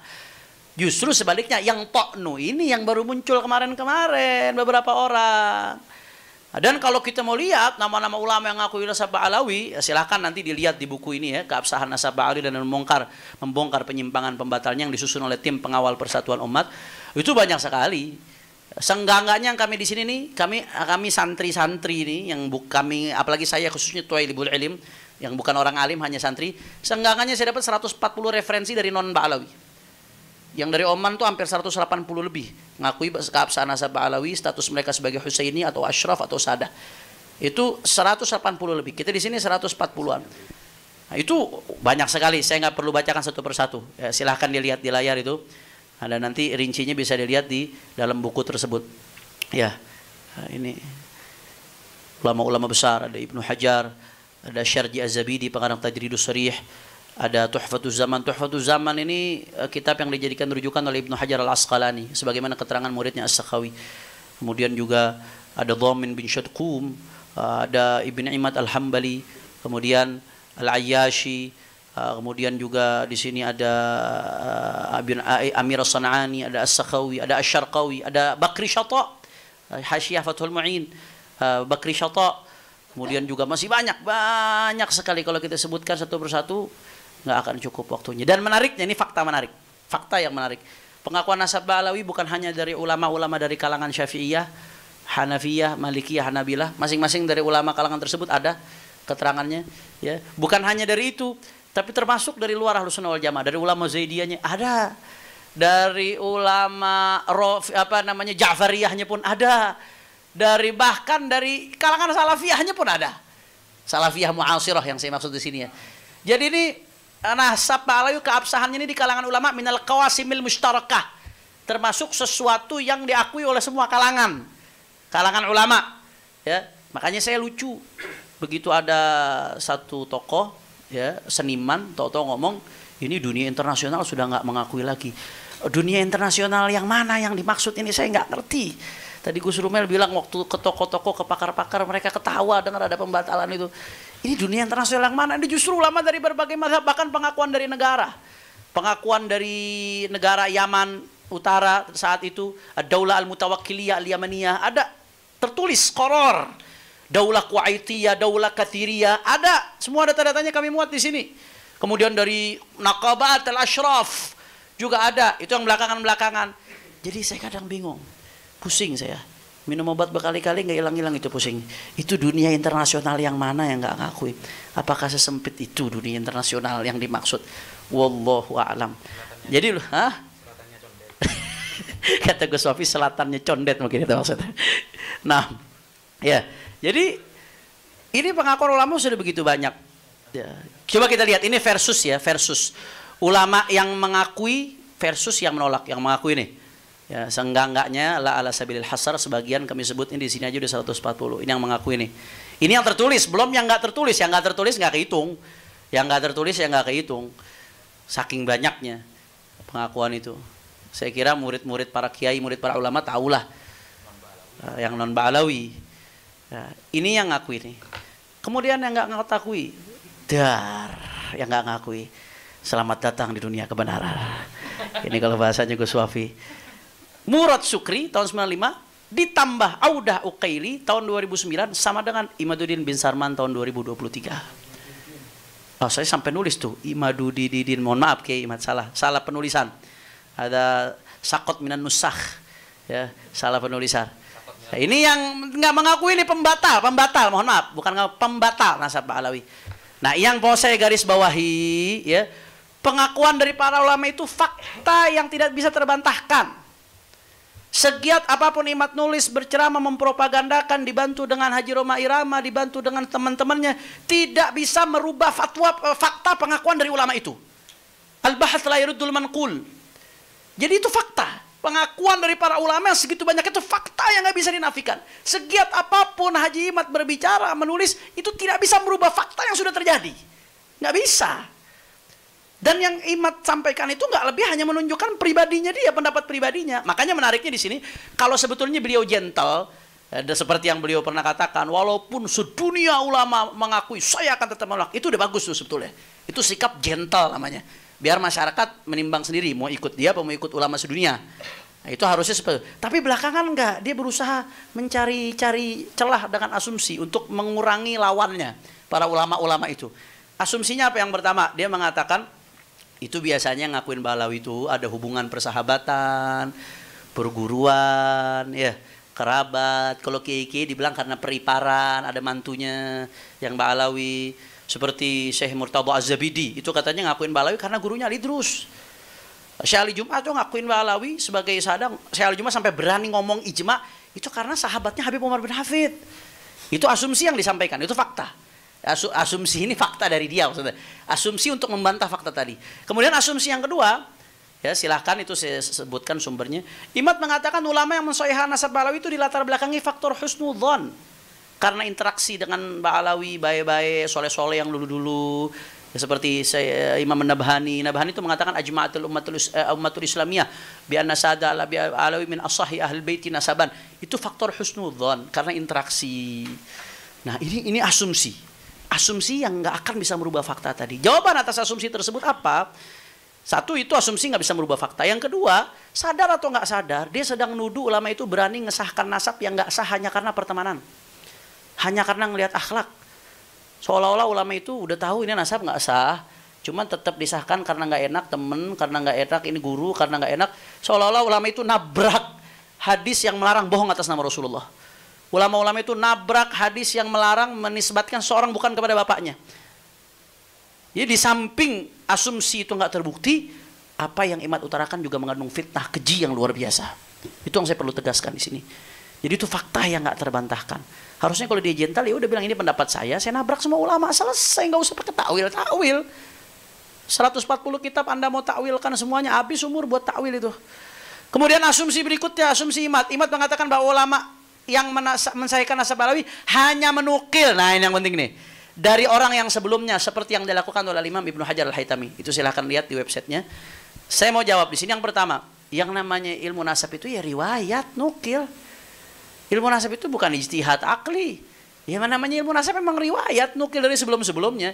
Speaker 1: Justru sebaliknya yang toknu ini yang baru muncul kemarin-kemarin beberapa orang. Dan kalau kita mau lihat nama-nama ulama yang ngaku nasabah alawi, ya silahkan nanti dilihat di buku ini ya, keabsahan nasabah Ali dan membongkar membongkar penyimpangan pembatalnya yang disusun oleh tim pengawal persatuan umat. Itu banyak sekali. Senggangganya yang kami di sini nih, kami kami santri-santri ini yang bu, kami apalagi saya khususnya tuai libul ilim yang bukan orang alim hanya santri, senggangganya saya dapat 140 referensi dari non Ba'alawi. Yang dari Oman tuh hampir 180 lebih ngakui keabsahan nasab Alawi, status mereka sebagai Husaini atau Ashraf atau Sadah. Itu 180 lebih. Kita di sini 140-an. Nah, itu banyak sekali. Saya nggak perlu bacakan satu persatu. Ya, silahkan dilihat di layar itu. Ada nah, nanti rincinya bisa dilihat di dalam buku tersebut. Ya, nah, ini ulama-ulama besar ada Ibnu Hajar, ada Syarji Azabi di pengarang Tajridus Syarih ada Tuhfatuz Zaman. Tuhfatuz Zaman ini uh, kitab yang dijadikan rujukan oleh Ibnu Hajar Al-Asqalani sebagaimana keterangan muridnya As-Sakhawi. Kemudian juga ada Dhamin bin Syadqum, uh, eh, ada Ibn Imad Al-Hambali, kemudian Al-Ayyashi, uh, kemudian juga di sini ada uh, Abin Amir As-Sanani, ada As-Sakhawi, ada as syarqawi ada Bakri Syata, Hasyiah Fathul Mu'in, uh, Bakri Syata. Kemudian juga masih banyak, banyak sekali kalau kita sebutkan satu persatu nggak akan cukup waktunya. Dan menariknya ini fakta menarik, fakta yang menarik. Pengakuan nasab alawi bukan hanya dari ulama-ulama dari kalangan Syafi'iyah, Hanafiyah, Malikiyah, Hanabilah, masing-masing dari ulama kalangan tersebut ada keterangannya, ya. Bukan hanya dari itu, tapi termasuk dari luar ahlus sunnah wal jamaah, dari ulama Zaidiyahnya ada. Dari ulama Rof, apa namanya Ja'fariyahnya pun ada. Dari bahkan dari kalangan Salafiyahnya pun ada. Salafiyah Mu'asirah yang saya maksud di sini ya. Jadi ini nasab balayu keabsahannya ini di kalangan ulama minal kawasimil mustarakah termasuk sesuatu yang diakui oleh semua kalangan kalangan ulama ya makanya saya lucu begitu ada satu tokoh ya seniman toto ngomong ini dunia internasional sudah nggak mengakui lagi dunia internasional yang mana yang dimaksud ini saya nggak ngerti tadi Gus Rumel bilang waktu ke toko-toko ke pakar-pakar mereka ketawa dengar ada pembatalan itu ini dunia internasional yang mana? Ini justru ulama dari berbagai mazhab, bahkan pengakuan dari negara. Pengakuan dari negara Yaman Utara saat itu, Daulah Al-Mutawakkiliyah Al-Yamaniyah, ada tertulis koror. Daulah Kuwaitiyah, Daulah Kathiriyah, ada. Semua data-datanya kami muat di sini. Kemudian dari Naqabat Al-Ashraf juga ada. Itu yang belakangan-belakangan. Jadi saya kadang bingung, pusing saya minum obat berkali-kali nggak hilang-hilang itu pusing. Itu dunia internasional yang mana yang nggak ngakui? Apakah sesempit itu dunia internasional yang dimaksud? Wallahu a'lam. Jadi loh, hah? <laughs> Kata Gus Sofi selatannya condet mungkin itu maksudnya. Nah, ya. Jadi ini pengakuan ulama sudah begitu banyak. Ya. Coba kita lihat ini versus ya, versus ulama yang mengakui versus yang menolak, yang mengakui nih Ya, sengganggaknya la ala sabilil hasar sebagian kami sebutin di sini aja udah 140. Ini yang mengaku ini. Ini yang tertulis, belum yang nggak tertulis. Yang nggak tertulis nggak kehitung. Yang nggak tertulis yang nggak kehitung. Saking banyaknya pengakuan itu. Saya kira murid-murid para kiai, murid para ulama tahulah non eh, yang non balawi. Ya, ini yang ngaku ini. Kemudian yang nggak ngakui, dar yang nggak ngakui. Selamat datang di dunia kebenaran. Ini kalau bahasanya Gus Wafi. Murad Sukri tahun 95 ditambah Audah Uqaili tahun 2009 sama dengan Imaduddin bin Sarman tahun 2023. Oh, saya sampai nulis tuh Imaduddin, mohon maaf ke Imad salah, salah penulisan. Ada sakot minan nusah, ya, salah penulisan. Nah, ini yang nggak mengakui ini pembatal, pembatal, mohon maaf, bukan pembatal nasab Pak Alawi. Nah, yang mau saya garis bawahi ya, pengakuan dari para ulama itu fakta yang tidak bisa terbantahkan. Segiat apapun Imat Nulis berceramah mempropagandakan dibantu dengan Haji Roma Irama, dibantu dengan teman-temannya, tidak bisa merubah fatwa eh, fakta pengakuan dari ulama itu. Al-Bahath la yuruddul manqul. Jadi itu fakta. Pengakuan dari para ulama yang segitu banyak itu fakta yang nggak bisa dinafikan. Segiat apapun Haji Imat berbicara, menulis, itu tidak bisa merubah fakta yang sudah terjadi. Nggak bisa. Dan yang Imat sampaikan itu nggak lebih hanya menunjukkan pribadinya dia, pendapat pribadinya. Makanya menariknya di sini, kalau sebetulnya beliau gentle, ada eh, seperti yang beliau pernah katakan, walaupun sedunia ulama mengakui saya akan tetap menolak, itu udah bagus tuh sebetulnya. Itu sikap gentle namanya. Biar masyarakat menimbang sendiri, mau ikut dia atau mau ikut ulama sedunia. Nah, itu harusnya seperti itu. Tapi belakangan enggak, dia berusaha mencari-cari celah dengan asumsi untuk mengurangi lawannya para ulama-ulama itu. Asumsinya apa yang pertama? Dia mengatakan itu biasanya ngakuin balau itu ada hubungan persahabatan, perguruan, ya kerabat. Kalau kiki dibilang karena periparan, ada mantunya yang Balawi. Seperti Syekh Murtado Azabidi, itu katanya ngakuin Balawi karena gurunya Ali Drus. Syekh Ali Jumat tuh ngakuin Balawi sebagai sadang. Syekh Ali Jumat sampai berani ngomong ijma itu karena sahabatnya Habib Umar bin Hafid. Itu asumsi yang disampaikan, itu fakta asumsi ini fakta dari dia maksudnya. Asumsi untuk membantah fakta tadi. Kemudian asumsi yang kedua, ya silahkan itu saya sebutkan sumbernya. Imam mengatakan ulama yang mensoihan nasab Ba'alawi itu dilatar belakangi faktor husnudzon. Karena interaksi dengan Ba'alawi baik baye soleh-soleh yang dulu-dulu, ya, seperti saya, Imam Nabhani Nabhani itu mengatakan ajma'atul ummatul, uh, ummatul islamiyah bi sada ala bi'alawi alawi min asahi ahli baiti nasaban itu faktor husnudzon karena interaksi nah ini ini asumsi asumsi yang nggak akan bisa merubah fakta tadi. Jawaban atas asumsi tersebut apa? Satu itu asumsi nggak bisa merubah fakta. Yang kedua, sadar atau nggak sadar, dia sedang nuduh ulama itu berani ngesahkan nasab yang nggak sah hanya karena pertemanan. Hanya karena ngelihat akhlak. Seolah-olah ulama itu udah tahu ini nasab nggak sah, cuman tetap disahkan karena nggak enak temen, karena nggak enak ini guru, karena nggak enak. Seolah-olah ulama itu nabrak hadis yang melarang bohong atas nama Rasulullah. Ulama-ulama itu nabrak hadis yang melarang menisbatkan seorang bukan kepada bapaknya. Jadi di samping asumsi itu nggak terbukti, apa yang Imat utarakan juga mengandung fitnah keji yang luar biasa. Itu yang saya perlu tegaskan di sini. Jadi itu fakta yang nggak terbantahkan. Harusnya kalau dia jentel ya udah bilang ini pendapat saya, saya nabrak semua ulama, selesai nggak usah pakai takwil, takwil. 140 kitab Anda mau takwilkan semuanya habis umur buat takwil itu. Kemudian asumsi berikutnya, asumsi Imat. Imat mengatakan bahwa ulama yang mensahihkan nasab Alawi hanya menukil. Nah, ini yang penting nih. Dari orang yang sebelumnya seperti yang dilakukan oleh Imam Ibnu Hajar Al-Haitami. Itu silahkan lihat di websitenya. Saya mau jawab di sini yang pertama, yang namanya ilmu nasab itu ya riwayat, nukil. Ilmu nasab itu bukan ijtihad akli. Ya namanya ilmu nasab memang riwayat, nukil dari sebelum-sebelumnya.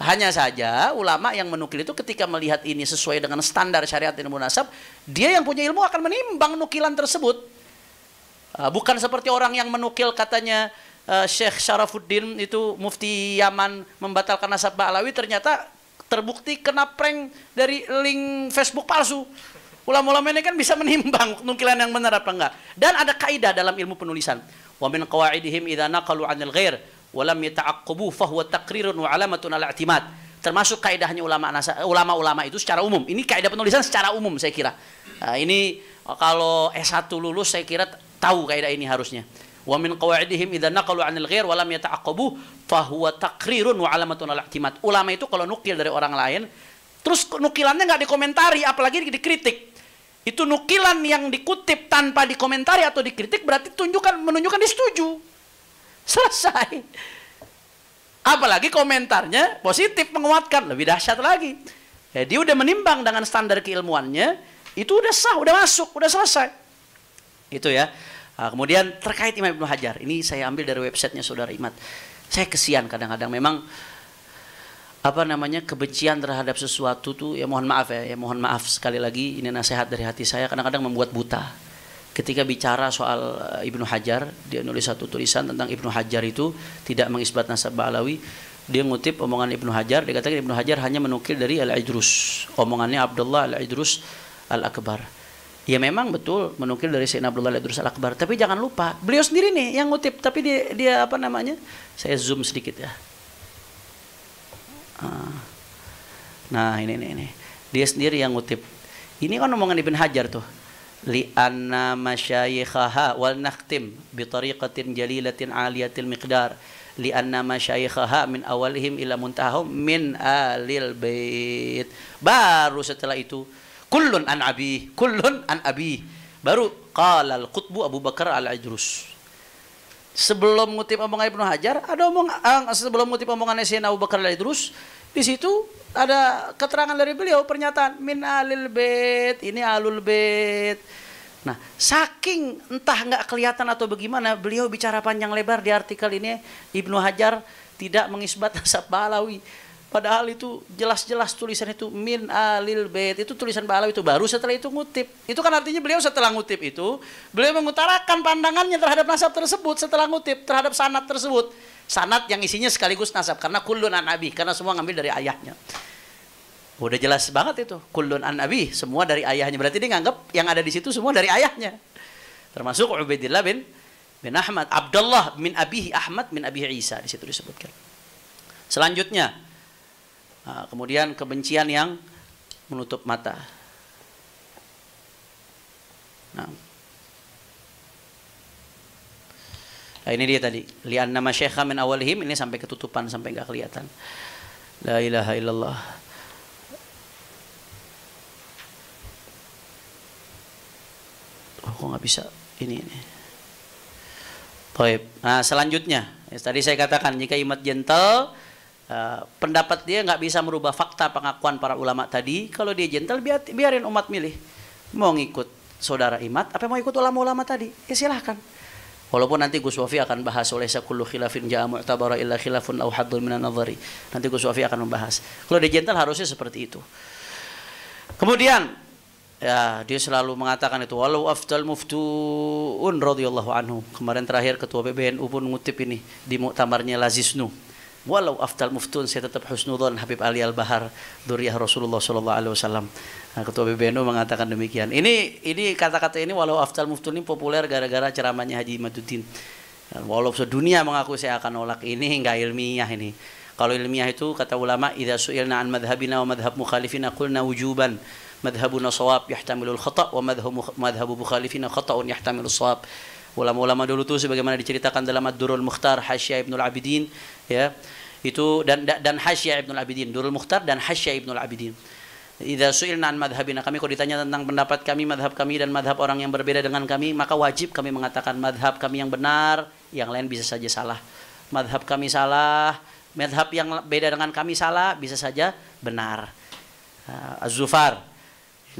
Speaker 1: Hanya saja ulama yang menukil itu ketika melihat ini sesuai dengan standar syariat ilmu nasab, dia yang punya ilmu akan menimbang nukilan tersebut. Ah, bukan seperti orang yang menukil katanya eh, Syekh Syarafuddin itu mufti Yaman membatalkan nasab Alawi ternyata terbukti kena prank dari link Facebook palsu. Ulama-ulama ini kan bisa menimbang nukilan yang benar apa enggak. Dan ada kaidah dalam ilmu penulisan. Wa min qawaidihim idza naqalu 'anil ghair wa lam yata'aqqabu fa huwa taqrirun wa 'alamatun 'ala itimad Termasuk kaidahnya ulama ulama-ulama itu secara umum. Ini kaidah penulisan secara umum saya kira. Nah, ini kalau S1 lulus saya kira Tahu kaidah ini harusnya. Wa min qawaidihim idza naqalu 'anil ghair wa lam yata'aqabu huwa taqrirun wa alamatun al-i'timad. Ulama itu kalau nukil dari orang lain, terus nukilannya nggak dikomentari apalagi dikritik. Itu nukilan yang dikutip tanpa dikomentari atau dikritik berarti tunjukkan menunjukkan disetuju. <laughs> Selesai. Apalagi komentarnya positif menguatkan, lebih dahsyat lagi. Ya, dia udah menimbang dengan standar keilmuannya, itu udah sah, udah masuk, udah selesai. Itu ya. Ah, kemudian terkait Imam Ibnu Hajar, ini saya ambil dari websitenya Saudara Imat. Saya kesian kadang-kadang memang apa namanya kebencian terhadap sesuatu tuh ya mohon maaf ya, ya mohon maaf sekali lagi ini nasihat dari hati saya kadang-kadang membuat buta ketika bicara soal eh, Ibnu Hajar dia nulis satu tulisan tentang Ibnu Hajar itu tidak mengisbat nasab Ba'alawi dia ngutip omongan Ibnu Hajar dikatakan Ibnu Hajar hanya menukil dari Al-Idrus omongannya Abdullah Al-Idrus Al-Akbar Ya memang betul menukil dari Sayyidina Abdullah Idrus Al-Akbar. Tapi jangan lupa, beliau sendiri nih yang ngutip. Tapi dia, dia apa namanya? Saya zoom sedikit ya. Ah. Nah ini, ini, ini. Dia sendiri yang ngutip. Ini kan omongan Ibn Hajar tuh. Li'anna masyayikhaha wal naktim bitariqatin jalilatin aliyatil miqdar. Li'anna masyayikhaha min awalihim ila muntahum min alil bait. Baru setelah itu Kullun an abi, kullun an abi. Baru qala al-Qutbu Abu Bakar al Ajrus Sebelum ngutip omongan Ibnu Hajar, ada omong eh, sebelum ngutip omongan Sayyidina Abu Bakar al Ajrus di situ ada keterangan dari beliau pernyataan min alil bait ini alul bait nah saking entah nggak kelihatan atau bagaimana beliau bicara panjang lebar di artikel ini Ibnu Hajar tidak mengisbat nasab <laughs> Balawi Padahal itu jelas-jelas tulisan itu min alil bait itu tulisan Balawi itu baru setelah itu ngutip. Itu kan artinya beliau setelah ngutip itu beliau mengutarakan pandangannya terhadap nasab tersebut setelah ngutip terhadap sanat tersebut. Sanat yang isinya sekaligus nasab karena kullun an nabi karena semua ngambil dari ayahnya. Udah jelas banget itu kullun an nabi semua dari ayahnya. Berarti dia nganggap yang ada di situ semua dari ayahnya. Termasuk Ubaidillah bin bin Ahmad, Abdullah bin Abihi Ahmad bin Abihi Isa di situ disebutkan. Selanjutnya, Nah, kemudian kebencian yang menutup mata. Nah. nah ini dia tadi. Lian nama syekha min awalihim. Ini sampai ketutupan, sampai nggak kelihatan. La ilaha illallah. Oh, kok nggak bisa ini ini. Taib. Nah selanjutnya, ya, tadi saya katakan jika imat gentle Eh, pendapat dia nggak bisa merubah fakta pengakuan para ulama tadi. Kalau dia gentle, biar, biarin umat milih. Mau ngikut saudara imat, apa mau ikut ulama-ulama tadi? Ya silahkan. Walaupun nanti Gus Wafi akan bahas oleh sekuluh khilafin ja'amu tabara illa khilafun lauhadul minan nazari. Nanti Gus Wafi akan membahas. Kalau dia gentle harusnya seperti itu. Kemudian ya dia selalu mengatakan itu walau afdal muftuun radhiyallahu anhu. Kemarin terakhir ketua PBNU pun ngutip ini di muktamarnya Lazisnu walau aftal muftun saya tetap husnudon Habib Ali Al Bahar Duriyah Rasulullah Shallallahu Alaihi Wasallam nah, Ketua BBNU mengatakan demikian ini ini kata-kata ini walau aftal muftun ini populer gara-gara ceramahnya Haji Maduddin walau sedunia mengaku saya akan nolak ini nggak ilmiah ini kalau ilmiah itu kata ulama idza su'ilna an madhhabina wa madhhab mukhalifina qulna wujuban madhhabuna shawab yahtamilul khata' wa madhhabu mukhalifina khata'un yahtamilus shawab ulama-ulama dulu itu sebagaimana diceritakan dalam ad durul Mukhtar Hasyiah Ibnu Abidin ya itu dan dan Hasya Ibnu Abidin Durul Mukhtar dan Hasya Ibnu Abidin Idza su'ilna an madhhabina kami kalau ditanya tentang pendapat kami madhab kami dan madhab orang yang berbeda dengan kami maka wajib kami mengatakan madhab kami yang benar yang lain bisa saja salah madhab kami salah madhab yang beda dengan kami salah bisa saja benar uh, Az-Zufar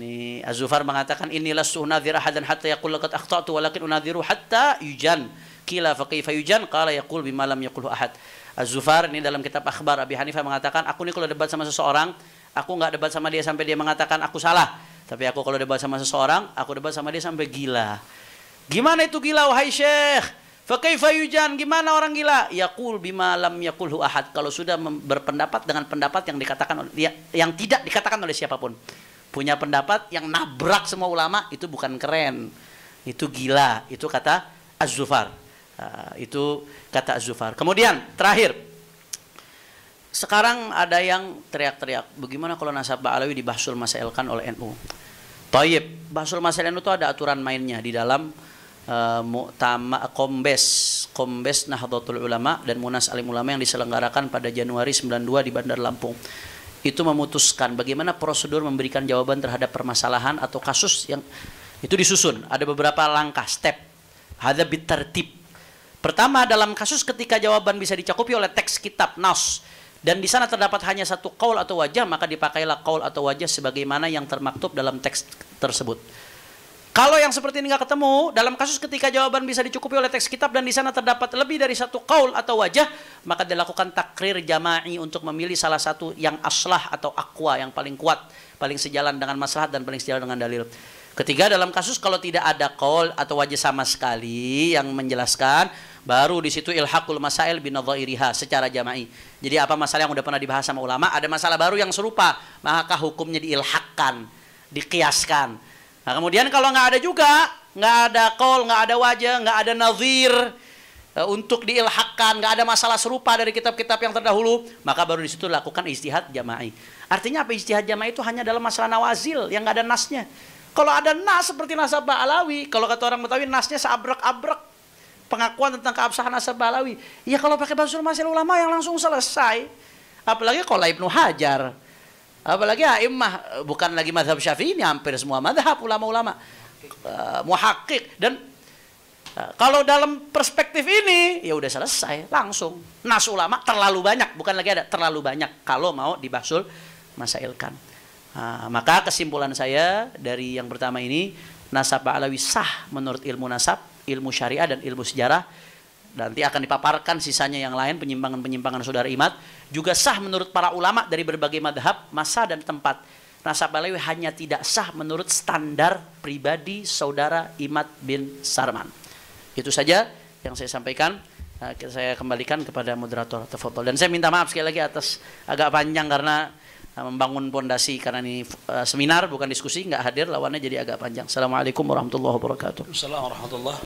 Speaker 1: ini Az-Zufar mengatakan inilah sunnah dan hatta yaqul laqad akhtatu walakin unadhiru hatta yujan Kila faqifa yujan qala yaqul bima lam ahad. Az-Zufar ini dalam kitab Akhbar Abi Hanifah mengatakan, aku ini kalau debat sama seseorang, aku nggak debat sama dia sampai dia mengatakan aku salah. Tapi aku kalau debat sama seseorang, aku debat sama dia sampai gila. Gimana itu gila wahai Syekh? Fakaifa yujan? Gimana orang gila? Yaqul bima lam yaqulhu ahad. Kalau sudah berpendapat dengan pendapat yang dikatakan ya, yang tidak dikatakan oleh siapapun. Punya pendapat yang nabrak semua ulama itu bukan keren. Itu gila. Itu kata Az-Zufar. Eh, itu kata Zufar. Kemudian terakhir, sekarang ada yang teriak-teriak, bagaimana kalau nasabah alawi dibahsul masailkan oleh NU? Toyib, bahsul masail NU itu ada aturan mainnya di dalam uh, kombes kombes Nahdlatul Ulama dan Munas Alim Ulama yang diselenggarakan pada Januari 92 di Bandar Lampung itu memutuskan bagaimana prosedur memberikan jawaban terhadap permasalahan atau kasus yang itu disusun ada beberapa langkah step ada bitter tip Pertama, dalam kasus ketika jawaban bisa dicakupi oleh teks kitab nas dan di sana terdapat hanya satu kaul atau wajah, maka dipakailah kaul atau wajah sebagaimana yang termaktub dalam teks tersebut. Kalau yang seperti ini nggak ketemu, dalam kasus ketika jawaban bisa dicukupi oleh teks kitab dan di sana terdapat lebih dari satu kaul atau wajah, maka dilakukan takrir jama'i untuk memilih salah satu yang aslah atau akwa yang paling kuat, paling sejalan dengan maslahat dan paling sejalan dengan dalil. Ketiga dalam kasus kalau tidak ada kol atau wajah sama sekali yang menjelaskan baru di situ ilhakul masail bin secara jama'i. Jadi apa masalah yang udah pernah dibahas sama ulama, ada masalah baru yang serupa, maka hukumnya diilhakkan, dikiaskan. Nah, kemudian kalau nggak ada juga, nggak ada kol, nggak ada wajah, nggak ada nazir e, untuk diilhakkan, nggak ada masalah serupa dari kitab-kitab yang terdahulu, maka baru di situ lakukan istihad jama'i. Artinya apa istihad jama'i itu hanya dalam masalah nawazil yang nggak ada nasnya. Kalau ada nas seperti nasab alawi, kalau kata orang Betawi nasnya seabrek-abrek pengakuan tentang keabsahan nasab alawi. Ya kalau pakai basul masih ulama yang langsung selesai. Apalagi kalau Ibnu Hajar. Apalagi a'immah bukan lagi mazhab Syafi'i ini hampir semua mazhab ulama-ulama eh, muhakik. dan eh, kalau dalam perspektif ini ya udah selesai langsung nas ulama terlalu banyak bukan lagi ada terlalu banyak kalau mau dibasul ilkan. Nah, maka kesimpulan saya dari yang pertama ini nasab alawi sah menurut ilmu nasab, ilmu syariah dan ilmu sejarah. Nanti akan dipaparkan sisanya yang lain penyimpangan-penyimpangan saudara imat juga sah menurut para ulama dari berbagai madhab, masa dan tempat. Nasab alawi hanya tidak sah menurut standar pribadi saudara Imat bin Sarman. Itu saja yang saya sampaikan. Saya kembalikan kepada moderator atau foto. Dan saya minta maaf sekali lagi atas agak panjang karena membangun pondasi karena ini eh, seminar bukan diskusi nggak hadir lawannya jadi agak panjang. Assalamualaikum warahmatullahi wabarakatuh. Assalamualaikum warahmatullahi